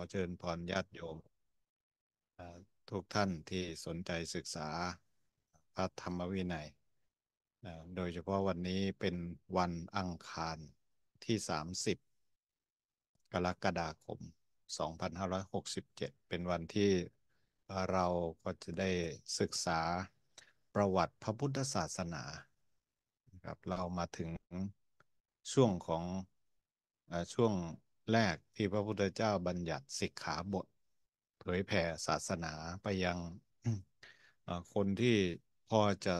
อเชิญพรญาติโยมทุกท่านที่สนใจศึกษาพระธรรมวินัยโดยเฉพาะวันนี้เป็นวันอังคารที่ 30 กรกฎาคม 2567 เป็นวันที่เราก็จะได้ศึกษาประวัติพระพุทธศาสนาครับ เรามาถึงช่วงของช่วงแรกที่พระพุทธเจ้าบัญญัติสิกขาบท เผยแผ่ศาสนาไปยังคนที่พอจะ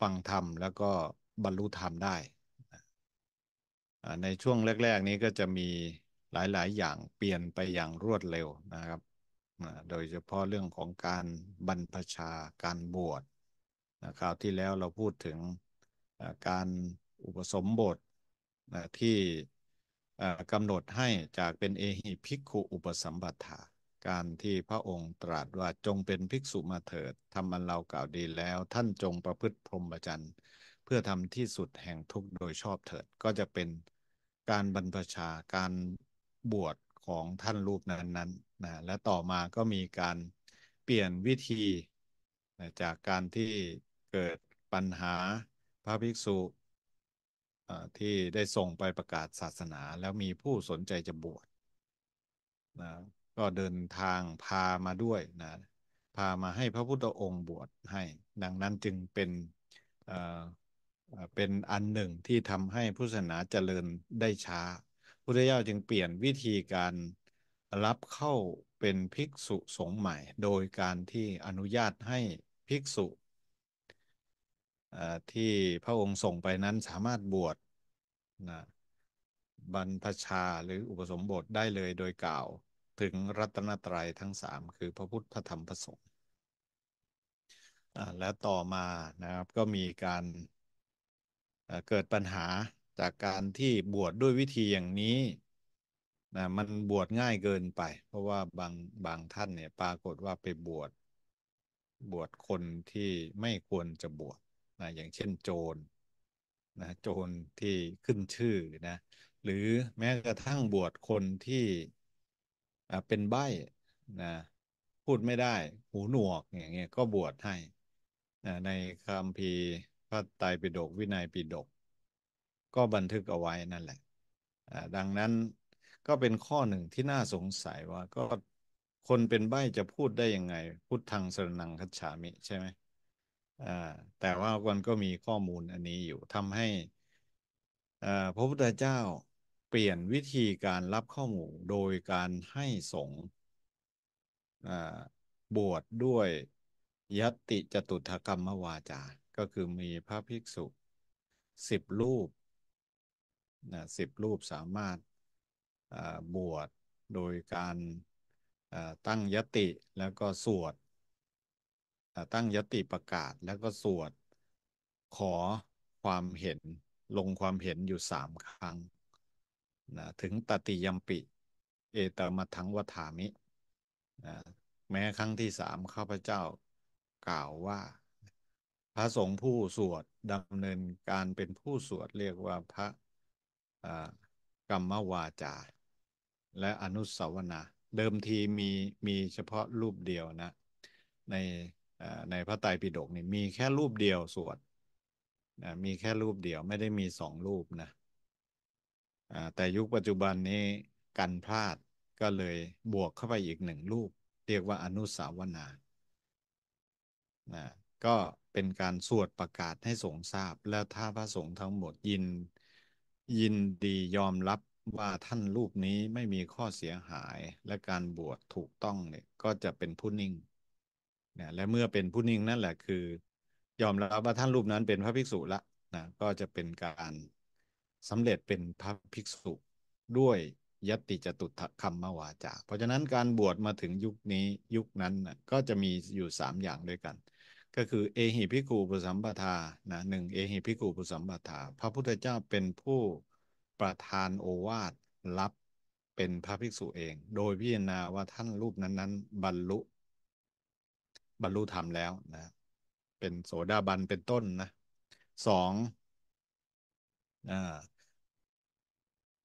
ฟังธรรม แล้วก็บรรลุธรรมได้ในช่วงแรกๆ นี้ก็จะมีหลายๆ อย่างเปลี่ยนไปอย่างรวดเร็วนะครับโดยเฉพาะเรื่องของการบรรพชาการบวชคราวที่แล้วเราพูดถึงการอุปสมบทที่กำหนดให้จากเป็นเอหิภิกขุอุปสัมบทาการที่พระองค์ตรัสว่าจงเป็นภิกษุมาเถิดทำมันเรากล่าวดีแล้ว ท่านจงประพฤติพรหมจรรย์ เพื่อทำที่สุดแห่งทุกโดยชอบเถิดก็จะเป็นการบรรพชาการบวชของท่านรูปนั้นๆนนนะและต่อมาก็มีการเปลี่ยนวิธีจากการที่เกิดปัญหาพระภิกษุที่ได้ส่งไปประกาศศาสนา แล้วมีผู้สนใจจะบวชนะก็เดินทางพามาด้วยนะพามาให้พระพุทธองค์บวชให้ ดังนั้นจึงเป็นเป็นอันหนึ่งที่ทำให้พุทธศาสนาเจริญได้ช้า พุทธเจ้าจึงเปลี่ยนวิธีการรับเข้าเป็นภิกษุสงฆ์ใหม่ โดยการที่อนุญาตให้ภิกษุที่พระองค์ส่งไปนั้นสามารถบวชนะบรรพชาหรืออุปสมบทได้เลยโดยกล่าวถึงรัตนตรัยทั้งสามคือพระพุทธพระธรรมพระสงฆ์และต่อมานะครับก็มีการเกิดปัญหาจากการที่บวชดด้วยวิธีอย่างนี้นะมันบวชง่ายเกินไป เพราะว่าบางบางท่านเนี่ยปรากฏว่าไปบวชบวชคนที่ไม่ควรจะบวชนะอย่างเช่นโจรนะโจรที่ขึ้นชื่อนะ หรือแม้กระทั่งบวชคนที่เป็นใบ้นะพูดไม่ได้หูหนวกอย่างเงี้ยก็บวชให้นะในคำพีพระไตรปิฎกวินัยปิฎกก็บันทึกเอาไว้นั่นแหละดังนั้นก็เป็นข้อหนึ่งที่น่าสงสัยว่า ก็คนเป็นใบ้จะพูดได้ยังไงพุทธังสรนังคัจฉามิใช่ไหมแต่ว่ามันก็มีข้อมูลอันนี้อยู่ทำให้พระพุทธเจ้าเปลี่ยนวิธีการรับข้อมูล โดยการให้สงฆ์บวชดด้วยยติจตุถกรรมวาจา ก็คือมีพระภิกษุสิบรูปนะสิบรูปสามารถบวชโดยการตั้งยติแล้วก็สวดตั้งยติประกาศแล้วก็สวดขอความเห็นลงความเห็นอยู่สามครั้งนะถึงตติยมปิเอตมาทังวถามินะแม้ครั้งที่สามข้าพเจ้ากล่าวว่าพระสงฆ์ผู้สวดดำเนินการเป็นผู้สวดเรียกว่าพระกรรมวาจาและอนุสาวนาเดิมทีมีมีเฉพาะรูปเดียวนะในในพระไตรปิฎกนี่มีแค่รูปเดียวสวดนะมีแค่รูปเดียวไม่ได้มีสองรูปนะแต่ยุคปัจจุบันนี้กันพลาดก็เลยบวกเข้าไปอีกหนึ่งรูป เรียกว่าอนุสาวนานะก็เป็นการสวดประกาศให้สงฆ์ทราบ และถ้าพระสงฆ์ทั้งหมดยินยินดียอมรับว่าท่านรูปนี้ไม่มีข้อเสียหายและการบวชถูกต้องเนี่ยก็จะเป็นผู้นิ่งนะและเมื่อเป็นผู้นิ่งนั่นแหละคือ ยอมรับว่าท่านรูปนั้นเป็นพระภิกษุละนะก็จะเป็นการสำเร็จเป็นพระภิกษุด้วยยติจตุถคัมมวาจาเพราะฉะนั้นการบวชมาถึงยุคนี้ยุคนั้นนะก็จะมีอยู่สามอย่างด้วยกัน ก็คือเอหิพิกูปุสัมปทานะหนึ่งเอหิพิกูปุสัมปทา พระพุทธเจ้าเป็นผู้ประธานโอวาทรับเป็นพระภิกษุเอง โดยพิจารณาว่าท่านรูปนั้นนั้นบรรลุบรรลุธรรมแล้วนะเป็นโสดาบันเป็นต้นนะสอง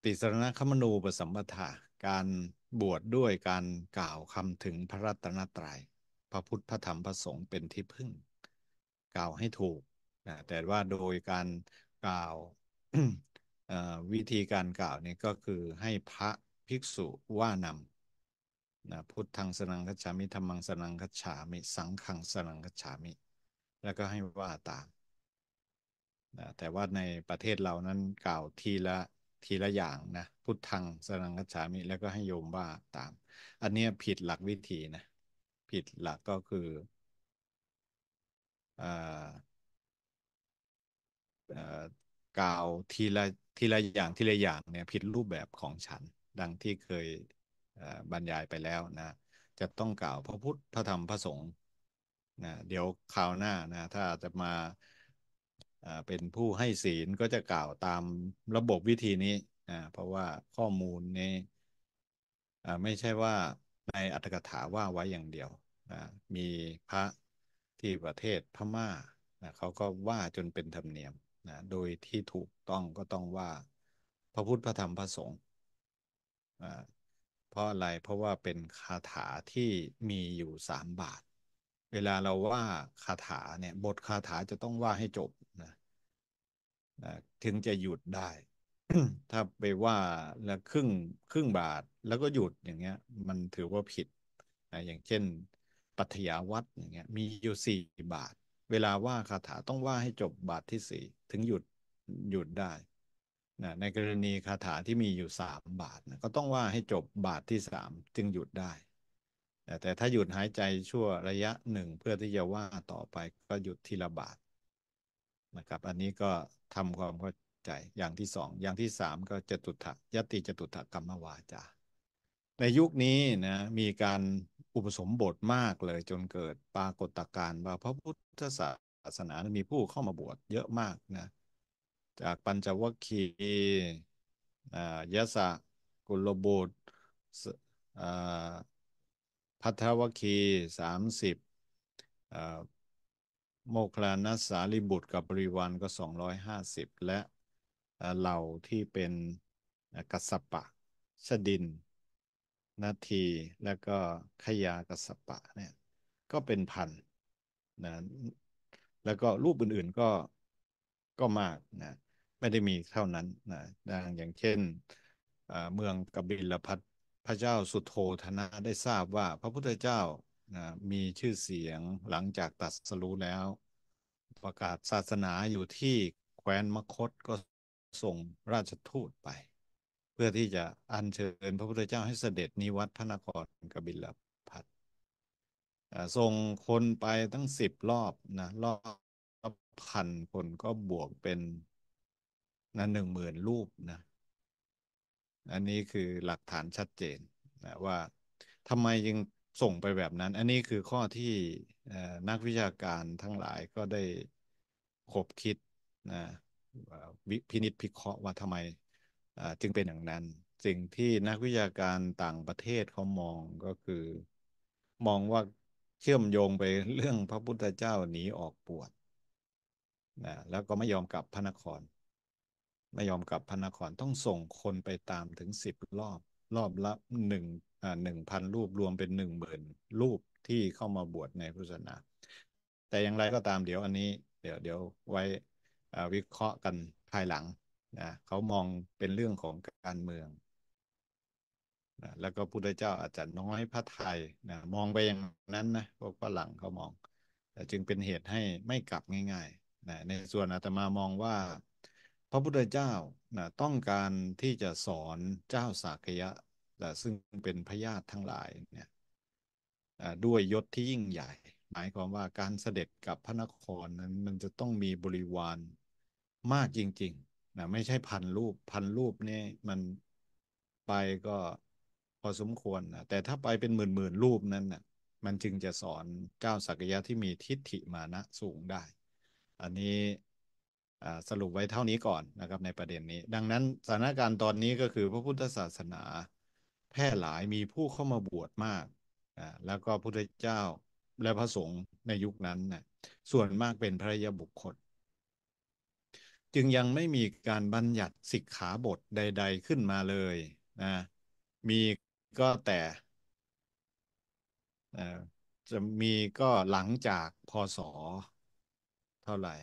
ติสรณคมนูปสัมปทาการบวชดด้วยการกล่าวคำถึงพระรัตนตรยัย พระพุทธพระธรรมพระสงฆ์เป็นที่พึ่ง กล่าวให้ถูกนะแต่ว่าโดยการกล่าววิธีการกล่าวนี่ก็คือให้พระภิกษุว่านำนะพุทธังสนังคัจฉามิธรรมังสนังคัจฉามิ สังขังสนังคัจฉามิแล้วก็ให้ว่าตามนะแต่ว่าในประเทศเรานั้นกล่าวทีละทีละอย่างนะพุทธังสนังคัจฉามิแล้วก็ให้โยมว่าตาม อันนี้ผิดหลักวิธีนะผิดหลักก็คืออกล่าวทีละทีละอย่างทีละอย่างเนี่ย ผิดรูปแบบของฉัน ดังที่เคยบรรยายไปแล้วนะจะต้องกล่าวพระพุทธพระธรรมพระสงฆ์นะเดี๋ยวคราวหน้านะ ถ้าจะมาเป็นผู้ให้ศีลก็จะกล่าวตามระบบวิธีนี้นะเพราะว่าข้อมูลนี้ไม่ใช่ว่าในอัตถกถาว่าไว้อย่างเดียวนะมีพระที่ประเทศพม่านะเขาก็ว่าจนเป็นธรรมเนียมนะโดยที่ถูกต้องก็ต้องว่า พระพุทธพระธรรมพระสงฆ์เพราะอะไร เพราะว่าเป็นคาถาที่มีอยู่สามบาท เวลาเราว่าคาถาเนี่ย บทคาถาจะต้องว่าให้จบนะนะถึงจะหยุดได้ ถ้าไปว่าแล้วครึ่งครึ่งบาทแล้วก็หยุดอย่างเงี้ยมันถือว่าผิดนะอย่างเช่น ปัทยาวัดอย่างเงี้ยมีอยู่สี่บาท เวลาว่าคาถาต้องว่าให้จบบาทที่สี่ถึงหยุดหยุดได้นะในกรณีคาถาที่มีอยู่สามบาทนะก็ต้องว่าให้จบบาทที่สามจึงหยุดได้แต่ถ้าหยุดหายใจชั่วระยะหนึ่งเพื่อที่จะว่าต่อไปก็หยุดทีละบาท นะครับ อันนี้ก็ทำความเข้าใจอย่างที่สองอย่างที่สามก็จตุถะยติจตุถกรรมวาจาในยุคนี้นะมีการอุปสมบทมากเลย จนเกิดปรากฏการณ์ว่าพระพุทธศาสนามีผู้เข้ามาบวชเยอะมากนะจากปัญจวัคคีย์ยะสะ กุลบุตรพัทธวัคคีสามสิบ โมคลานัสสารีบุตรกับบริวารก็สองร้อยหาสิบ และเหล่าที่เป็นกัสปะ ชดิน นาที และก็ขยากัสปะเนี่ย ก็เป็นพันนะแล้วก็รูปอื่น ๆก็ ก็มากนะไม่ได้มีเท่านั้นนะ ดังอย่างเช่น เมืองกบิลพัทพระเจ้าสุโธธนะได้ทราบว่า พระพุทธเจ้านะมีชื่อเสียงหลังจากตัดสรู้แล้ว ประกาศศาสนาอยู่ที่แคว้นมคตก็ส่งราชทูตไป เพื่อที่จะอัญเชิญพระพุทธเจ้าให้เสด็จนิวัตพระนครกบิลพัทส่งคนไปตั้งสิบรอบนะรอบพันคนก็บวกเป็นนะหนึ่งหมื่นรูปนะ อันนี้คือหลักฐานชัดเจนนะว่าทำไมยังส่งไปแบบนั้น อันนี้คือข้อที่นักวิชาการทั้งหลายก็ได้คบคิดนะวิพินิจพิเคราะห์ว่าทำไมจึงเป็นอย่างนั้นสิ่งที่นักวิชาการต่างประเทศเขามองก็คือมองว่าเชื่อมโยงไปเรื่องพระพุทธเจ้าหนีออกปวดนะแล้วก็ไม่ยอมกลับพระนครไม่ยอมกลับพระนครต้องส่งคนไปตามถึงสิบรอบรอบละหนึ่งอ่าหนึ่งพันรูปรวมเป็นหนึ่งหมื่นรูปที่เข้ามาบวชในพุทธศาสนาแต่อย่างไรก็ตามเดี๋ยวอันนี้เดี๋ยวเดี๋ยวไว้วิเคราะห์กันภายหลังนะเขามองเป็นเรื่องของการเมืองนะแล้วก็พุทธเจ้าอาจจะน้อยพระไทยนะมองไปอย่างนั้นนะพวกฝรั่งเขามองแต่จึงเป็นเหตุให้ไม่กลับง่ายๆนะในส่วนอาตมามองว่าพระพุทธเจ้านะต้องการที่จะสอนเจ้าสากยะซึ่งเป็นพญาติทั้งหลายเนี่ยด้วยยศที่ยิ่งใหญ่ หมายความว่าการเสด็จกับพระนครนั้นมันจะต้องมีบริวารมากจริงๆนะไม่ใช่พันรูปพันรูปนี่มันไปก็พอสมควรนะแต่ถ้าไปเป็นหมื่นหมื่นรูปนั้นนะมันจึงจะสอนเจ้าสักยะที่มีทิฏฐิมานะสูงได้ อันนี้สรุปไว้เท่านี้ก่อนนะครับในประเด็นนี้ ดังนั้นสถานการณ์ตอนนี้ก็คือพระพุทธศาสนาแพร่หลายมีผู้เข้ามาบวชมาก แล้วก็พุทธเจ้าและพระสงฆ์ในยุคนั้นนะส่วนมากเป็นพระยาบุคคลจึงยังไม่มีการบัญญัติสิกขาบทใด ๆขึ้นมาเลยนะมีก็แต่จะมีก็หลังจากพศเท่าไหร่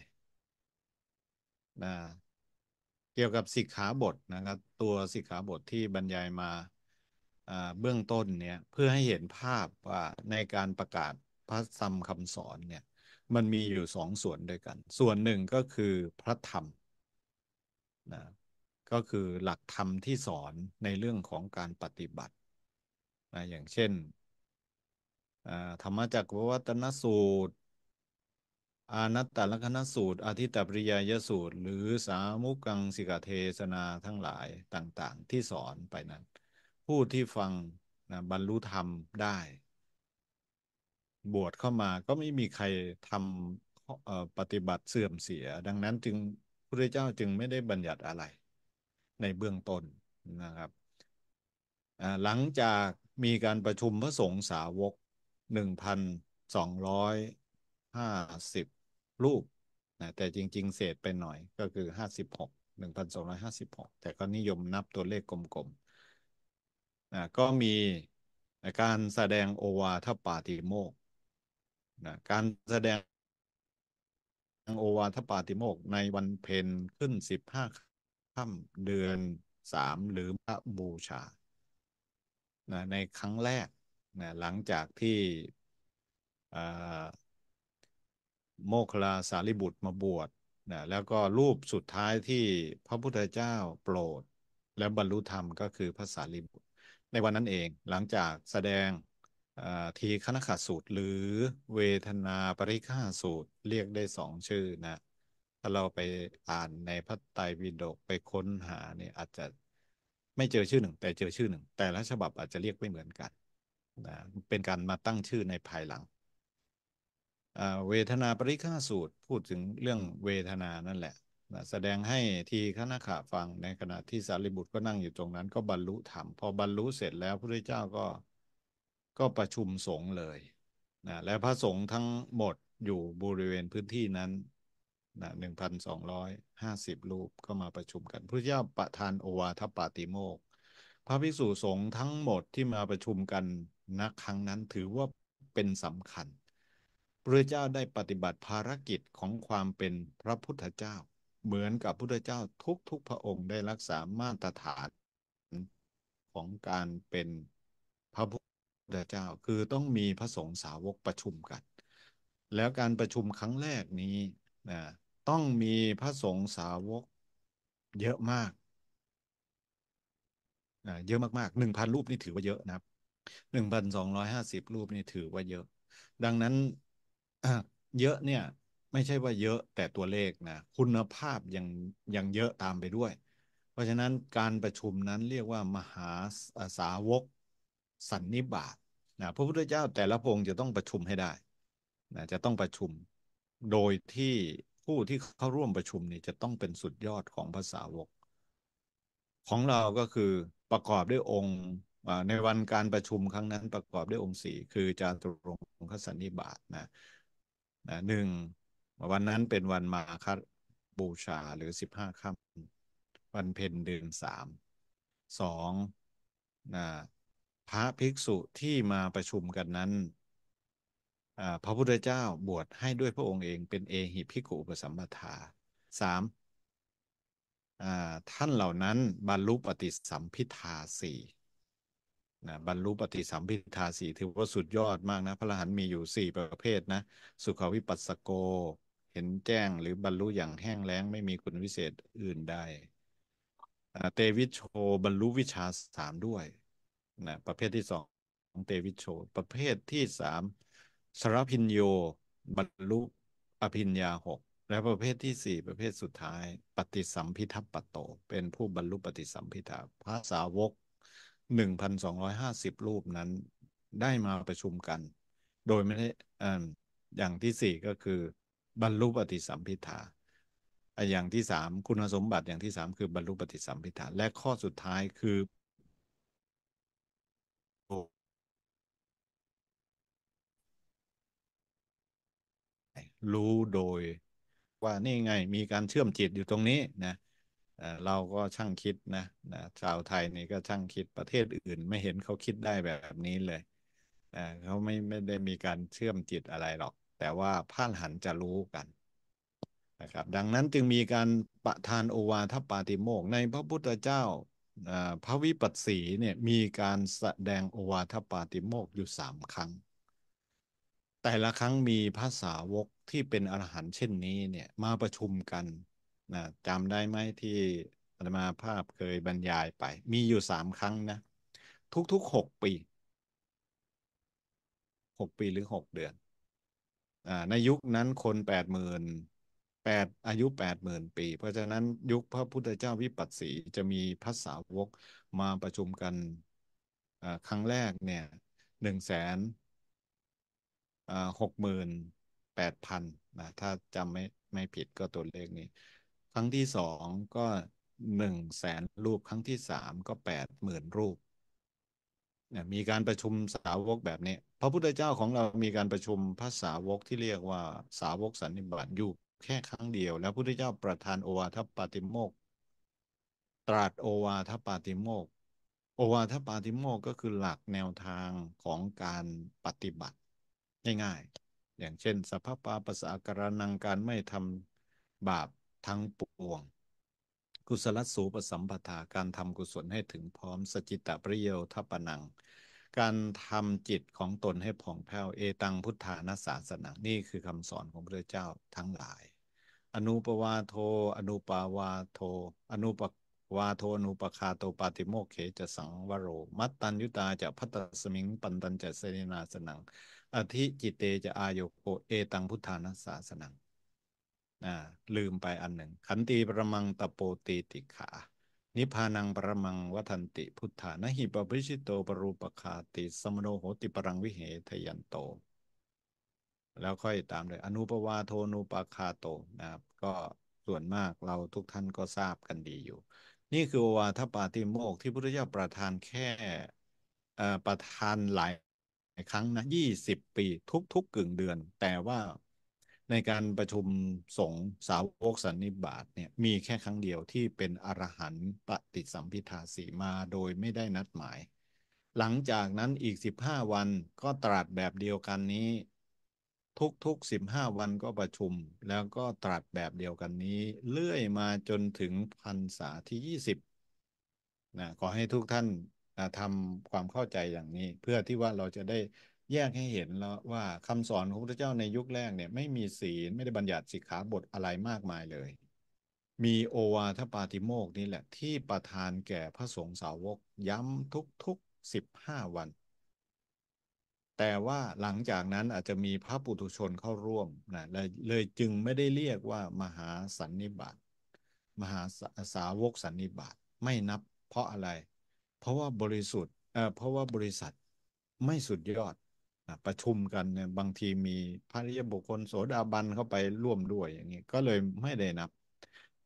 นะเกี่ยวกับสิกขาบทนะครับตัวสิกขาบทที่บรรยายมาเบื้องต้นเนี่ยเพื่อให้เห็นภาพว่าในการประกาศพระธรรมคำสอนเนี่ยมันมีอยู่สองส่วนด้วยกัน ส่วนหนึ่งก็คือพระธรรมนะก็คือหลักธรรมที่สอนในเรื่องของการปฏิบัตินะอย่างเช่นธรรมจักรวัตนสูตรอานัตตลักนสูตรอธิตปริยยสูตร หรือสามุกังสิกเทศนาทั้งหลายต่างๆ ที่สอนไปนั้น ผู้ที่ฟังนะบรรลุธรรมได้ บวชเข้ามาก็ไม่มีใครทำปฏิบัติเสื่อมเสีย ดังนั้นจึงพระเจ้าจึงไม่ได้บัญญัติอะไร ในเบื้องต้นนะครับหลังจากมีการประชุมพระสงฆ์สาวกหน5ึ่งพัสอร้ยห้าสิบรูปนะแต่จริงๆ เศษไปหน่อยก็คือห้าสิบหกหนึ่งพันสองร้อยห้าสิบหกแต่ก็นิยมนับตัวเลขกลมๆนะก็มีการแสดงโอวาทปาติโมกนะการแสดงโอวาทปาติโมก ในวันเพ็ญขึ้นสิบห้าค่ำเดือนสามหรือพระบูชานะในครั้งแรกนะหลังจากที่โมคลาสารีบุตรมาบวชนะแล้วก็รูปสุดท้ายที่พระพุทธเจ้าโปรด และบรรลุธรรม ก็คือพระสารีบุตรในวันนั้นเองหลังจากแสดงทีคณขสูตรหรือเวทนาปริฆาสูตรเรียกได้สองชื่อนะถ้าเราไปอ่านในพระไตรปิฎกไปค้นหาเนี่ยอาจจะไม่เจอชื่อหนึ่ง แต่เจอชื่อหนึ่ง แต่ละฉบับอาจจะเรียกไม่เหมือนกันนะเป็นการมาตั้งชื่อในภายหลังเวทนาปริฆาสูตรพูดถึงเรื่องเวทนานั่นแหละนะแสดงให้ทีฆนาขาฟังในขณะที่สารีบุตรก็นั่งอยู่ตรงนั้นก็บรรลุธรรมพอบรรลุเสร็จแล้วพระพุทธเจ้าก็ก็ประชุมสงฆ์เลยนะและพระสงฆ์ทั้งหมดอยู่บริเวณพื้นที่นั้นหนึ่งพันสองร้อยห้าสิบรูปก็มาประชุมกัน พระเจ้าประทาน โอวาทปาติโมกพระภิกษุสงฆ์ทั้งหมดที่มาประชุมกันณครั้งนั้นถือว่าเป็นสำคัญพระเจ้าได้ปฏิบัติภารกิจของความเป็นพระพุทธเจ้า เหมือนกับพุทธเจ้าทุกๆพระองค์ได้รักษามาตรฐานของการเป็นพระพุทธเจ้า คือต้องมีพระสงฆ์สาวกประชุมกัน แล้วการประชุมครั้งแรกนี้นะต้องมีพระสงฆ์สาวกเยอะมาก เยอะมากๆหนึ่งพันรูปนี่ถือว่าเยอะนะครับหนึ่งพันสองร้อยห้าสิบรูปนี่ถือว่าเยอะ ดังนั้นเยอะเนี่ยไม่ใช่ว่าเยอะแต่ตัวเลขนะคุณภาพยังยังเยอะตามไปด้วย เพราะฉะนั้นการประชุมนั้นเรียกว่ามหาสาวกสันนิบาตนะพระพุทธเจ้าแต่ละพงค์จะต้องประชุมให้ได้นะจะต้องประชุมโดยที่ผู้ที่เข้าร่วมประชุมนี่จะต้องเป็นสุดยอดของภาษาวก ของเราก็คือประกอบด้วยองค์ในวันการประชุมครั้งนั้นประกอบด้วยองค์สีคือจาตุรงคสันนิบาตนะนะหนึ่งวันนั้นเป็นวันมาคบูชาหรือสิบห้าค่ำวันเพ็ญเดือนสาม สองนะพระภิกษุที่มาประชุมกันนั้น พระพุทธเจ้าบวชให้ด้วยพระองค์เองเป็นเอหิภิกขุอุปสัมปทาสาม ท่านเหล่านั้นบรรลุปฏิสัมพิทาสี่นะบรรลุปฏิสัมพิทาสีถือว่าสุดยอดมากนะพระรหันต์มีอยู่สี่ประเภทนะสุขวิปัสสโกเห็นแจ้งหรือบรรลุอย่างแห้งแล้งไม่มีคุณวิเศษอื่นใดเตวิชโชบรรลุวิชาสามด้วยนะประเภทที่สองของเตวิชโช ประเภทที่สามสารพินโยบรรลุอภิญญาหกและประเภทที่สี่ประเภทสุดท้ายปฏิสัมพิทัปปโตเป็นผู้บรรลุปฏิสัมพิทาพระสาวกหนึ่งพันสองร้อยห้าสิบรูปนั้นได้มาประชุมกัน โดยไม่ได้อ่าอย่างที่สี่ก็คือ บรรลุปฏิสัมพิทาอย่างที่สามคุณสมบัติอย่างที่สามคือบรรลุปฏิสัมพิทาและข้อสุดท้ายคือ รู้โดยว่านี่ไง มีการเชื่อมจิตอยู่ตรงนี้นะเราก็ช่างคิดนะนะ ชาวไทยนี่ก็ช่างคิด ประเทศอื่น ไม่เห็นเขาคิดได้แบบนี้เลยนะเขาไม่ไม่ได้มีการเชื่อมจิตอะไรหรอก แต่ว่าพ่านหันจะรู้กันนะครับ ดังนั้นจึงมีการประทานโอวาทปาติโมก ในพระพุทธเจ้าพระวิปัสสีเนี่ยมีการแสดงโอวาทปาติโมกอยู่สามครั้ง แต่ละครั้งมีภาษาวกที่เป็นอรหันต์เช่นนี้เนี่ยมาประชุมกันนะจำได้ไหมที่อาตมาภาพเคยบรรยายไป มีอยู่สามครั้งนะทุกๆหกปีหกปีหรือหกเดือนอในยุคนั้นคนแปดหมื่นแปดอายุแปดหมื่นปี เพราะฉะนั้นยุคพระพุทธเจ้าวิปัสสีจะมีพระสาวกมาประชุมกันครั้งแรกเนี่ยหนึ่งแสนหกหมื่นแปดพันนะถ้าจำไม่ไม่ผิดก็ตัวเลขนี้ครั้งที่สองก็หนึ่งแสนรูปครั้งที่สามก็แปดหมื่นรูปเนี่ยมีการประชุมสาวกแบบนี้พระพุทธเจ้าของเรามีการประชุมพระสาวกที่เรียกว่าสาวกสันนิบาตอยู่แค่ครั้งเดียวแล้วพระพุทธเจ้าประทานโอวาทปาติโมกตรัสโอวาทปาติโมกโอวาทปาติโมกก็คือหลักแนวทางของการปฏิบัติง่ายๆ อย่างเช่นสัพพปาปัสสะการนังการไม่ทำบาปทั้งปวง กุศลสูปสัมปทาการทำกุศลให้ถึงพร้อมสจิตตปริโยทัปนัง การทำจิตของตนให้ผ่องแผ้วเอตังพุทธานาสาสนานี่คือคำสอนของพระเจ้าทั้งหลาย อนุปวาโทอนุปาวาโทอนุปวาโทอนุปคาโตปาติโมเขจะสังวโรมัตตัญยุตาจะพัตสมิงปันตันจะเสนาสนังอธิจิเตจะอาโยโกเอตังพุทธานาสาสนังนะลืมไปอันหนึ่ง ขันติประมังตะโปตีติขานิพานังประมังวัฒนติพุทธานหิปปิชิโตปรูปคาติ สมโนโหติปรังวิเหทยันโต แล้วค่อยตามเลยอนุปวาโทนุปาคาโตนะครับก็ส่วนมากเราทุกท่านก็ทราบกันดีอยู่ นี่คือวาทปาติโมกที่พพุทธเจ้าประทานแค่ประทานหลายครั้งนะยี่สิบปีทุกๆกกึ่งเดือน แต่ว่าในการประชุมสงฆ์สาวกสันนิบาตเนี่ยมีแค่ครั้งเดียวที่เป็นอรหันต์ปฏิสัมพิทาสีมาโดยไม่ได้นัดหมาย หลังจากนั้นอีก 15 วันก็ตรัสแบบเดียวกันนี้ทุกๆ 15 วันก็ประชุมแล้วก็ตรัสแบบเดียวกันนี้เลื่อยมาจนถึงพรรษาที่ 20นะขอให้ทุกท่านทำความเข้าใจอย่างนี้เพื่อที่ว่าเราจะได้แยกให้เห็นแล้วว่าคำสอนของพระเจ้าในยุคแรกเนี่ยไม่มีศีล ไม่ได้บัญญัติสิกขาบทอะไรมากมายเลย มีโอวาทปาติโมกนี่แหละ ที่ประทานแก่พระสงฆ์สาวกย้ำทุกๆสิบห้าวัน แต่ว่าหลังจากนั้นอาจจะมีพระปุถุชนเข้าร่วมนะเลยเลยจึงไม่ได้เรียกว่ามหาสันนิบาตมหาสาวกสันนิบาตไม่นับเพราะอะไร เพราะว่าบริสุทธิ์เอ่อเพราะว่าบริษัทไม่สุดยอดประชุมกันเนี่ยบางทีมีพระริยบุคคลโสดาบันเข้าไปร่วมด้วยอย่างนี้ก็เลยไม่ได้นับ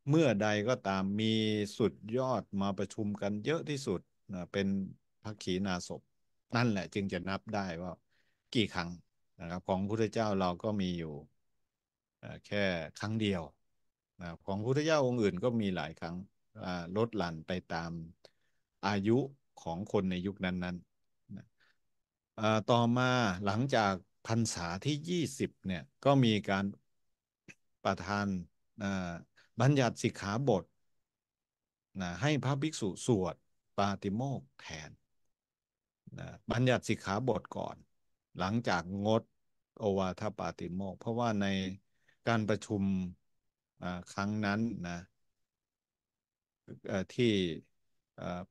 เมื่อใดก็ตามมีสุดยอดมาประชุมกันเยอะที่สุดเป็นพระขีณาสพนั่นแหละ จึงจะนับได้ว่ากี่ครั้งนะครับของพุทธเจ้าเราก็มีอยู่แค่ครั้งเดียวนะของพุทธเจ้าองค์อื่นก็มีหลายครั้งลดหลั่นไปตามอายุของคนในยุคนั้นๆต่อมาหลังจากพรรษาที่ยี่สิบเนี่ยก็มีการประทานบัญญัติสิกขาบทนะให้พระภิกษุสวดปาติโมกแทนนะบัญญัติสิกขาบทก่อน หลังจากงดโอวาทปาติโมกเพราะว่าในการประชุมครั้งนั้นนะที่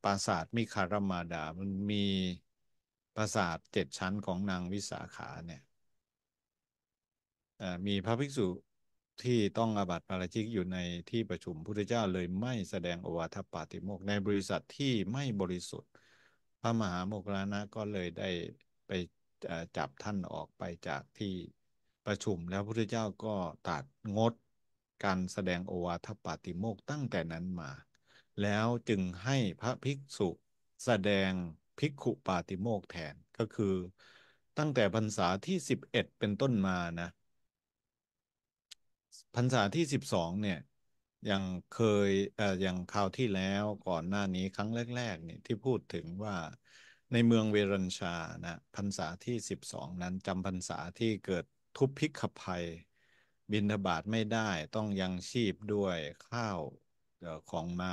ปราสาทมิคารมาดามันมีปราสาทเจ็ดชั้นของนางวิสาขาเนี่ยมีพระภิกษุที่ต้องอาบัติปาราชิกอยู่ในที่ประชุม พุทธเจ้าเลยไม่แสดงอวาทปาติโมกในบริษัทที่ไม่บริสุทธิ์ พระมหาโมกรานะก็เลยได้ไปจับท่านออกไปจากที่ประชุมแล้วพุทธเจ้าก็ตัดงดการแสดงโอวาทปาติโมกตั้งแต่นั้นมา แล้วจึงให้พระภิกษุแสดงภิกขุปาติโมกแทนก็คือตั้งแต่พรรษาที่สิบเอ็ดเป็นต้นมานะ พรรษาที่สิบสองเนี่ยยังเคยเอ่ออย่างคราวที่แล้วก่อนหน้านี้ครั้งแรกๆนี่ที่พูดถึงว่าในเมืองเวรัญชานะพรรษาที่สิบสองนั้นจำพรรษาที่เกิดทุพพิกภัย บินทบาทไม่ได้ต้องยังชีพด้วยข้าวของม้า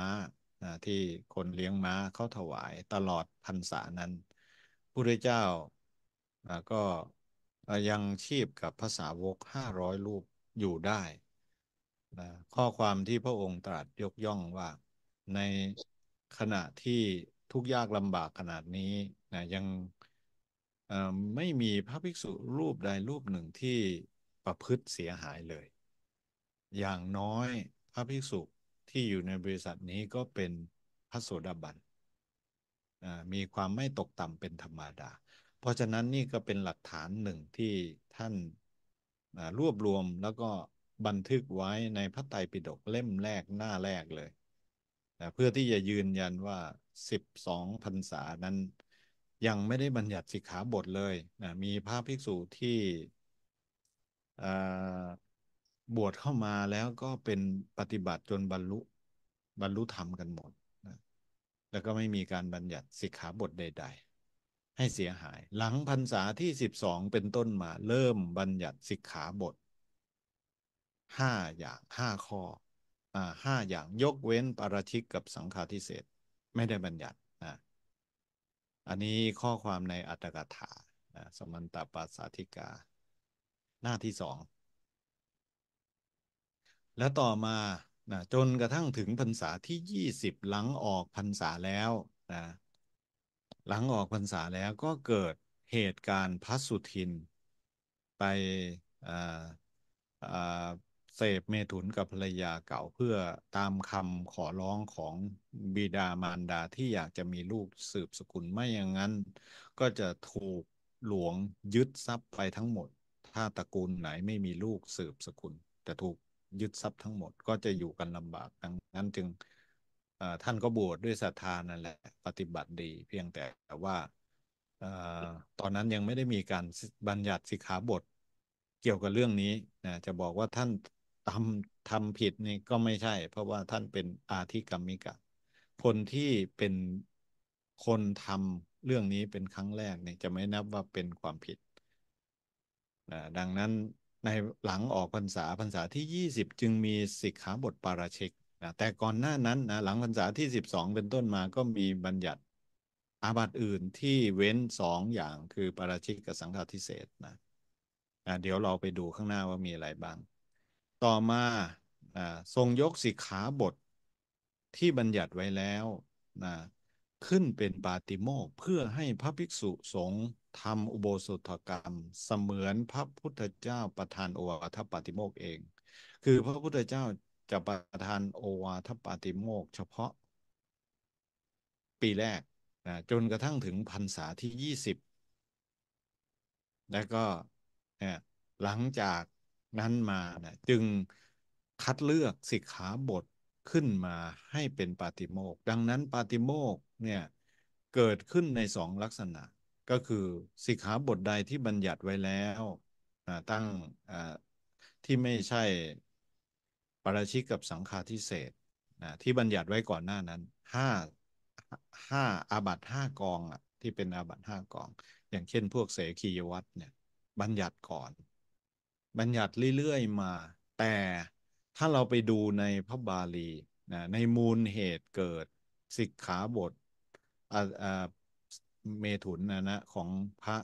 นะที่คนเลี้ยงม้าเขาถวายตลอดพรรษานั้น พระเจ้าก็ยังชีพกับภาษาวกห้าร้อยรูปอยู่ได้นะข้อความที่พระองค์ตรัสยกย่องว่า ในขณะที่ทุกยากลำบากขนาดนี้นะยังไม่มีพระภิกษุรูปใดรูปหนึ่งที่ประพฤติเสียหายเลย อย่างน้อยพระภิกษุที่อยู่ในบริษัทนี้ก็เป็นพระโสดาบันมีความไม่ตกต่ำเป็นธรรมดา เพราะฉะนั้นนี่ก็เป็นหลักฐานหนึ่งที่ท่านรวบรวมแล้วก็บันทึกไว้ในพระไตรปิฎกเล่มแรกหน้าแรกเลย เพื่อที่จะยืนยันว่า 12พรรษานั้นยังไม่ได้บัญญัติสิกขาบทเลย มีพระภิกษุที่บวชเข้ามาแล้วก็เป็นปฏิบัติจนบรรลุบรรลุธรรมกันหมดนะแล้วก็ไม่มีการบัญญัติสิกขาบทใดๆ ให้เสียหาย หลังพรรษาที่สิบองเป็นต้นมา เริ่มบัญญัติสิกขาบทห้าอย่างห้าข้ออ่าห้าอย่างยกเว้นปาราชิกกับสังฆาทิเศษไม่ได้บัญญัตินะอันนี้ข้อความในอัตถกถานะสมันตปาสาธิกาหน้าที่สองและต่อมานะจนกระทั่งถึงพรรษาที่ยี่สิบหลังออกพรรษาแล้วนะหลังออกพรรษาแล้วก็เกิดเหตุการณ์พัสุทินไปเสพเมถุนกับภรรยาเก่าเพื่อตามคำขอร้องของบิดามารดาที่อยากจะมีลูกสืบสกุลไม่อย่างนั้น ก็จะถูกหลวงยึดทรัพย์ไปทั้งหมด ถ้าตระกูลไหนไม่มีลูกสืบสกุลจะถูกยึดทรัพย์ทั้งหมด ก็จะอยู่กันลำบาก ดังนั้นจึงท่านก็บวชดด้วยศรัทธานั่นแหละ ปฏิบัติดี เพียงแต่ว่าตอนนั้นยังไม่ได้มีการบัญญัติสิกขาบทเกี่ยวกับเรื่องนี้นะจะบอกว่าท่านทำทำผิดนี่ก็ไม่ใช่ เพราะว่าท่านเป็นอาธิกรรมิกะคนที่เป็นคนทำเรื่องนี้เป็นครั้งแรกเนี่ยจะไม่นับว่าเป็นความผิดดังนั้นในหลังออกพรรษาพรรษาที่ 20 จึงมีสิกขาบทปาราชิกนะแต่ก่อนหน้านั้นนะหลังพรรษาที่ 12 เป็นต้นมาก็มีบัญญัติ อาบัติอื่นที่เว้นสองอย่างคือปาราชิกกับสังฆาทิเศษนะนะเดี๋ยวเราไปดูข้างหน้าว่ามีอะไรบ้าง ต่อมาทรงยกสิกขาบทที่บัญญัติไว้แล้วนะขึ้นเป็นปาติโมกเพื่อให้พระภิกษุสงฆ์ทำอุโบสถกรรมเสมือนพระพุทธเจ้าประทานโอวาทปาติโมกเอง คือพระพุทธเจ้าจะประทานโอวาทปาติโมกเฉพาะปีแรกนะจนกระทั่งถึงพรรษาที่ยี่สิบ แล้วก็นะหลังจากนั้นมานะจึงคัดเลือกสิกขาบทขึ้นมาให้เป็นปาติโมกดังนั้นปาติโมกเนี่ยเกิดขึ้นในสองลักษณะก็คือสิกขาบทใดที่บัญญัติไว้แล้วตั้งที่ไม่ใช่ปราชิกกับสังฆาทิเศษที่บัญญัติไว้ก่อนหน้านั้นห้าห้าอาบัตห้ากองที่เป็นอาบัตห้ากอง อย่างเช่น พวกเสขียวัตเนี่ยบัญญัติก่อน บัญญัติเรื่อยๆ มาแต่ถ้าเราไปดูในพระบาลีในมูลเหตุเกิดสิกขาบทเมถุนนะนะ ของพระ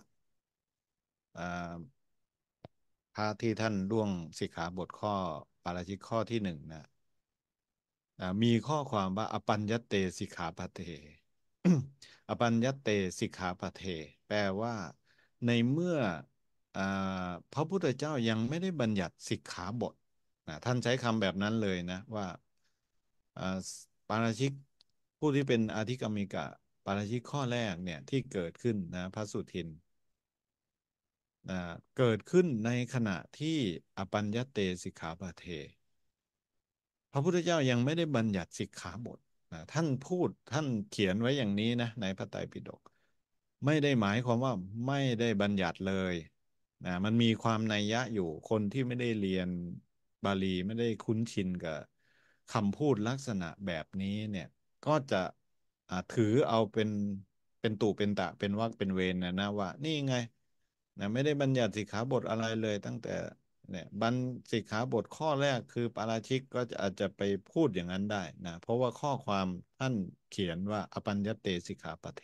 พระที่ ท่านร่วงสิกขาบทข้อ ปาราชิกข้อที่หนึ่งนะมีข้อความว่า อปัญญเตสิกขาปเทอปัญญเตสิกขาปเท แปลว่าในเมื่ออพระ พุทธเจ้ายังไม่ได้บัญญัติสิกขาบทนะท่านใช้คำแบบนั้นเลยนะว่าปาราชิกผู้ที่เป็นอาธิกรรมิกะปาราชิกข้อแรกเนี่ย ที่เกิดขึ้นนะพระสุทินนะเกิดขึ้นในขณะที่อปัญญเตสิกขาปะเทพระพุทธเจ้ายังไม่ได้บัญญัติสิกขาบทนะท่านพูดท่านเขียนไว้อย่างนี้นะในพระไตรปิฎกไม่ได้หมายความว่าไม่ได้บัญญัติเลยนะมันมีความนัยยะอยู่คนที่ไม่ได้เรียนบาลีไม่ได้คุ้นชินกับคำพูดลักษณะแบบนี้เนี่ยก็จะ่ถือเอาเป็น เป็นตู่ เป็นตะเป็นวักเป็นเวนนะนะว่านี่ไงนะไม่ได้บัญญัติสิกขาบทอะไรเลยตั้งแต่เนี่ยบัญสิกขาบทข้อแรกคือ ปาราชิกก็อาจจะไปพูดอย่างนั้นได้นะเพราะว่าข้อความท่านเขียนว่าอปัญญเตสิกขาปเท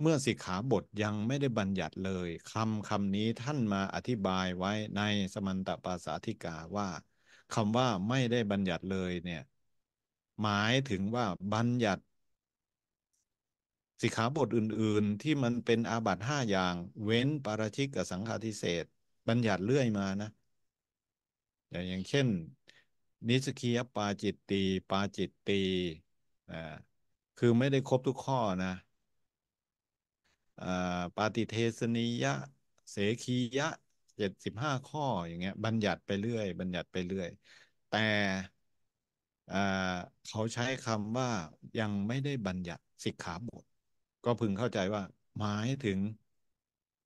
เมื่อสิกขาบทยังไม่ได้บัญญัติเลยคำคำนี้ท่านมาอธิบายไว้ในสมันตปาสาธิกาว่าคำว่าไม่ได้บัญญัติเลยเนี่ยหมายถึงว่าบัญญัติสิกขาบทอื่น ๆที่มันเป็นอาบัตห้าอย่าง เว้นปาราชิกกับสังฆาทิเศษบัญญัติเลื่อยมานะ อย่างเช่น นิสกียปาจิตตีปาจิตตีนะคือไม่ได้ครบทุกข้อนะปาติเทสนิยะ เสคียะเจ็ดสิบห้าข้อ อย่างเงี้ย บัญญัติไปเรื่อย บัญญัติไปเรื่อย แต่เขาใช้คำว่ายังไม่ได้บัญญัติสิกขาบทก็พึงเข้าใจว่าหมายถึง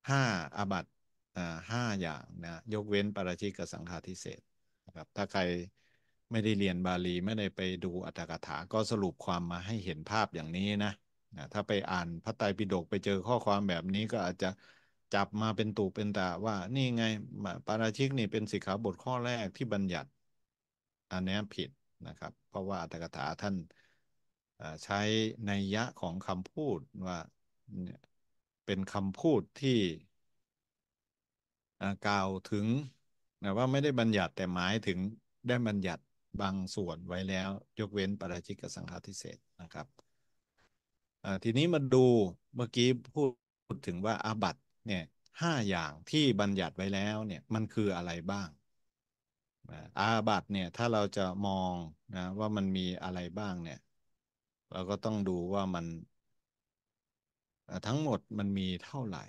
ห้าอาบัตห้าอย่างนะยกเว้นปราชิกกับสังฆาทิเศษครับถ้าใครไม่ได้เรียนบาลีไม่ได้ไปดูอัตถกถาก็สรุปความมาให้เห็นภาพอย่างนี้นะนะถ้าไปอ่านพระไตรปิฎกไปเจอข้อความแบบนี้ก็อาจจะจับมาเป็นตูเป็นตาว่า นี่ไงปาราชิกนี่เป็นสิกขาบทข้อแรกที่บัญญัติ อันนี้ผิดนะครับเพราะว่าอัตถกถาท่านใช้นยะของคำพูดว่าเป็นคำพูดที่กล่าวถึงนะว่าไม่ได้บัญญัติแต่หมายถึงได้บัญญัติบางส่วนไว้แล้ว ยกเว้นปราชิกสังฆาทิเศษนะครับทีนี้มาดูเมื่อกี้พูดถึงว่าอาบัตเนี่ยห้าอย่างที่บัญญัติไว้แล้วเนี่ยมันคืออะไรบ้างอาบัตเนี่ยถ้าเราจะมองนะว่ามันมีอะไรบ้างเนี่ยเราก็ต้องดูว่ามันทั้งหมดมันมีเท่าไหร่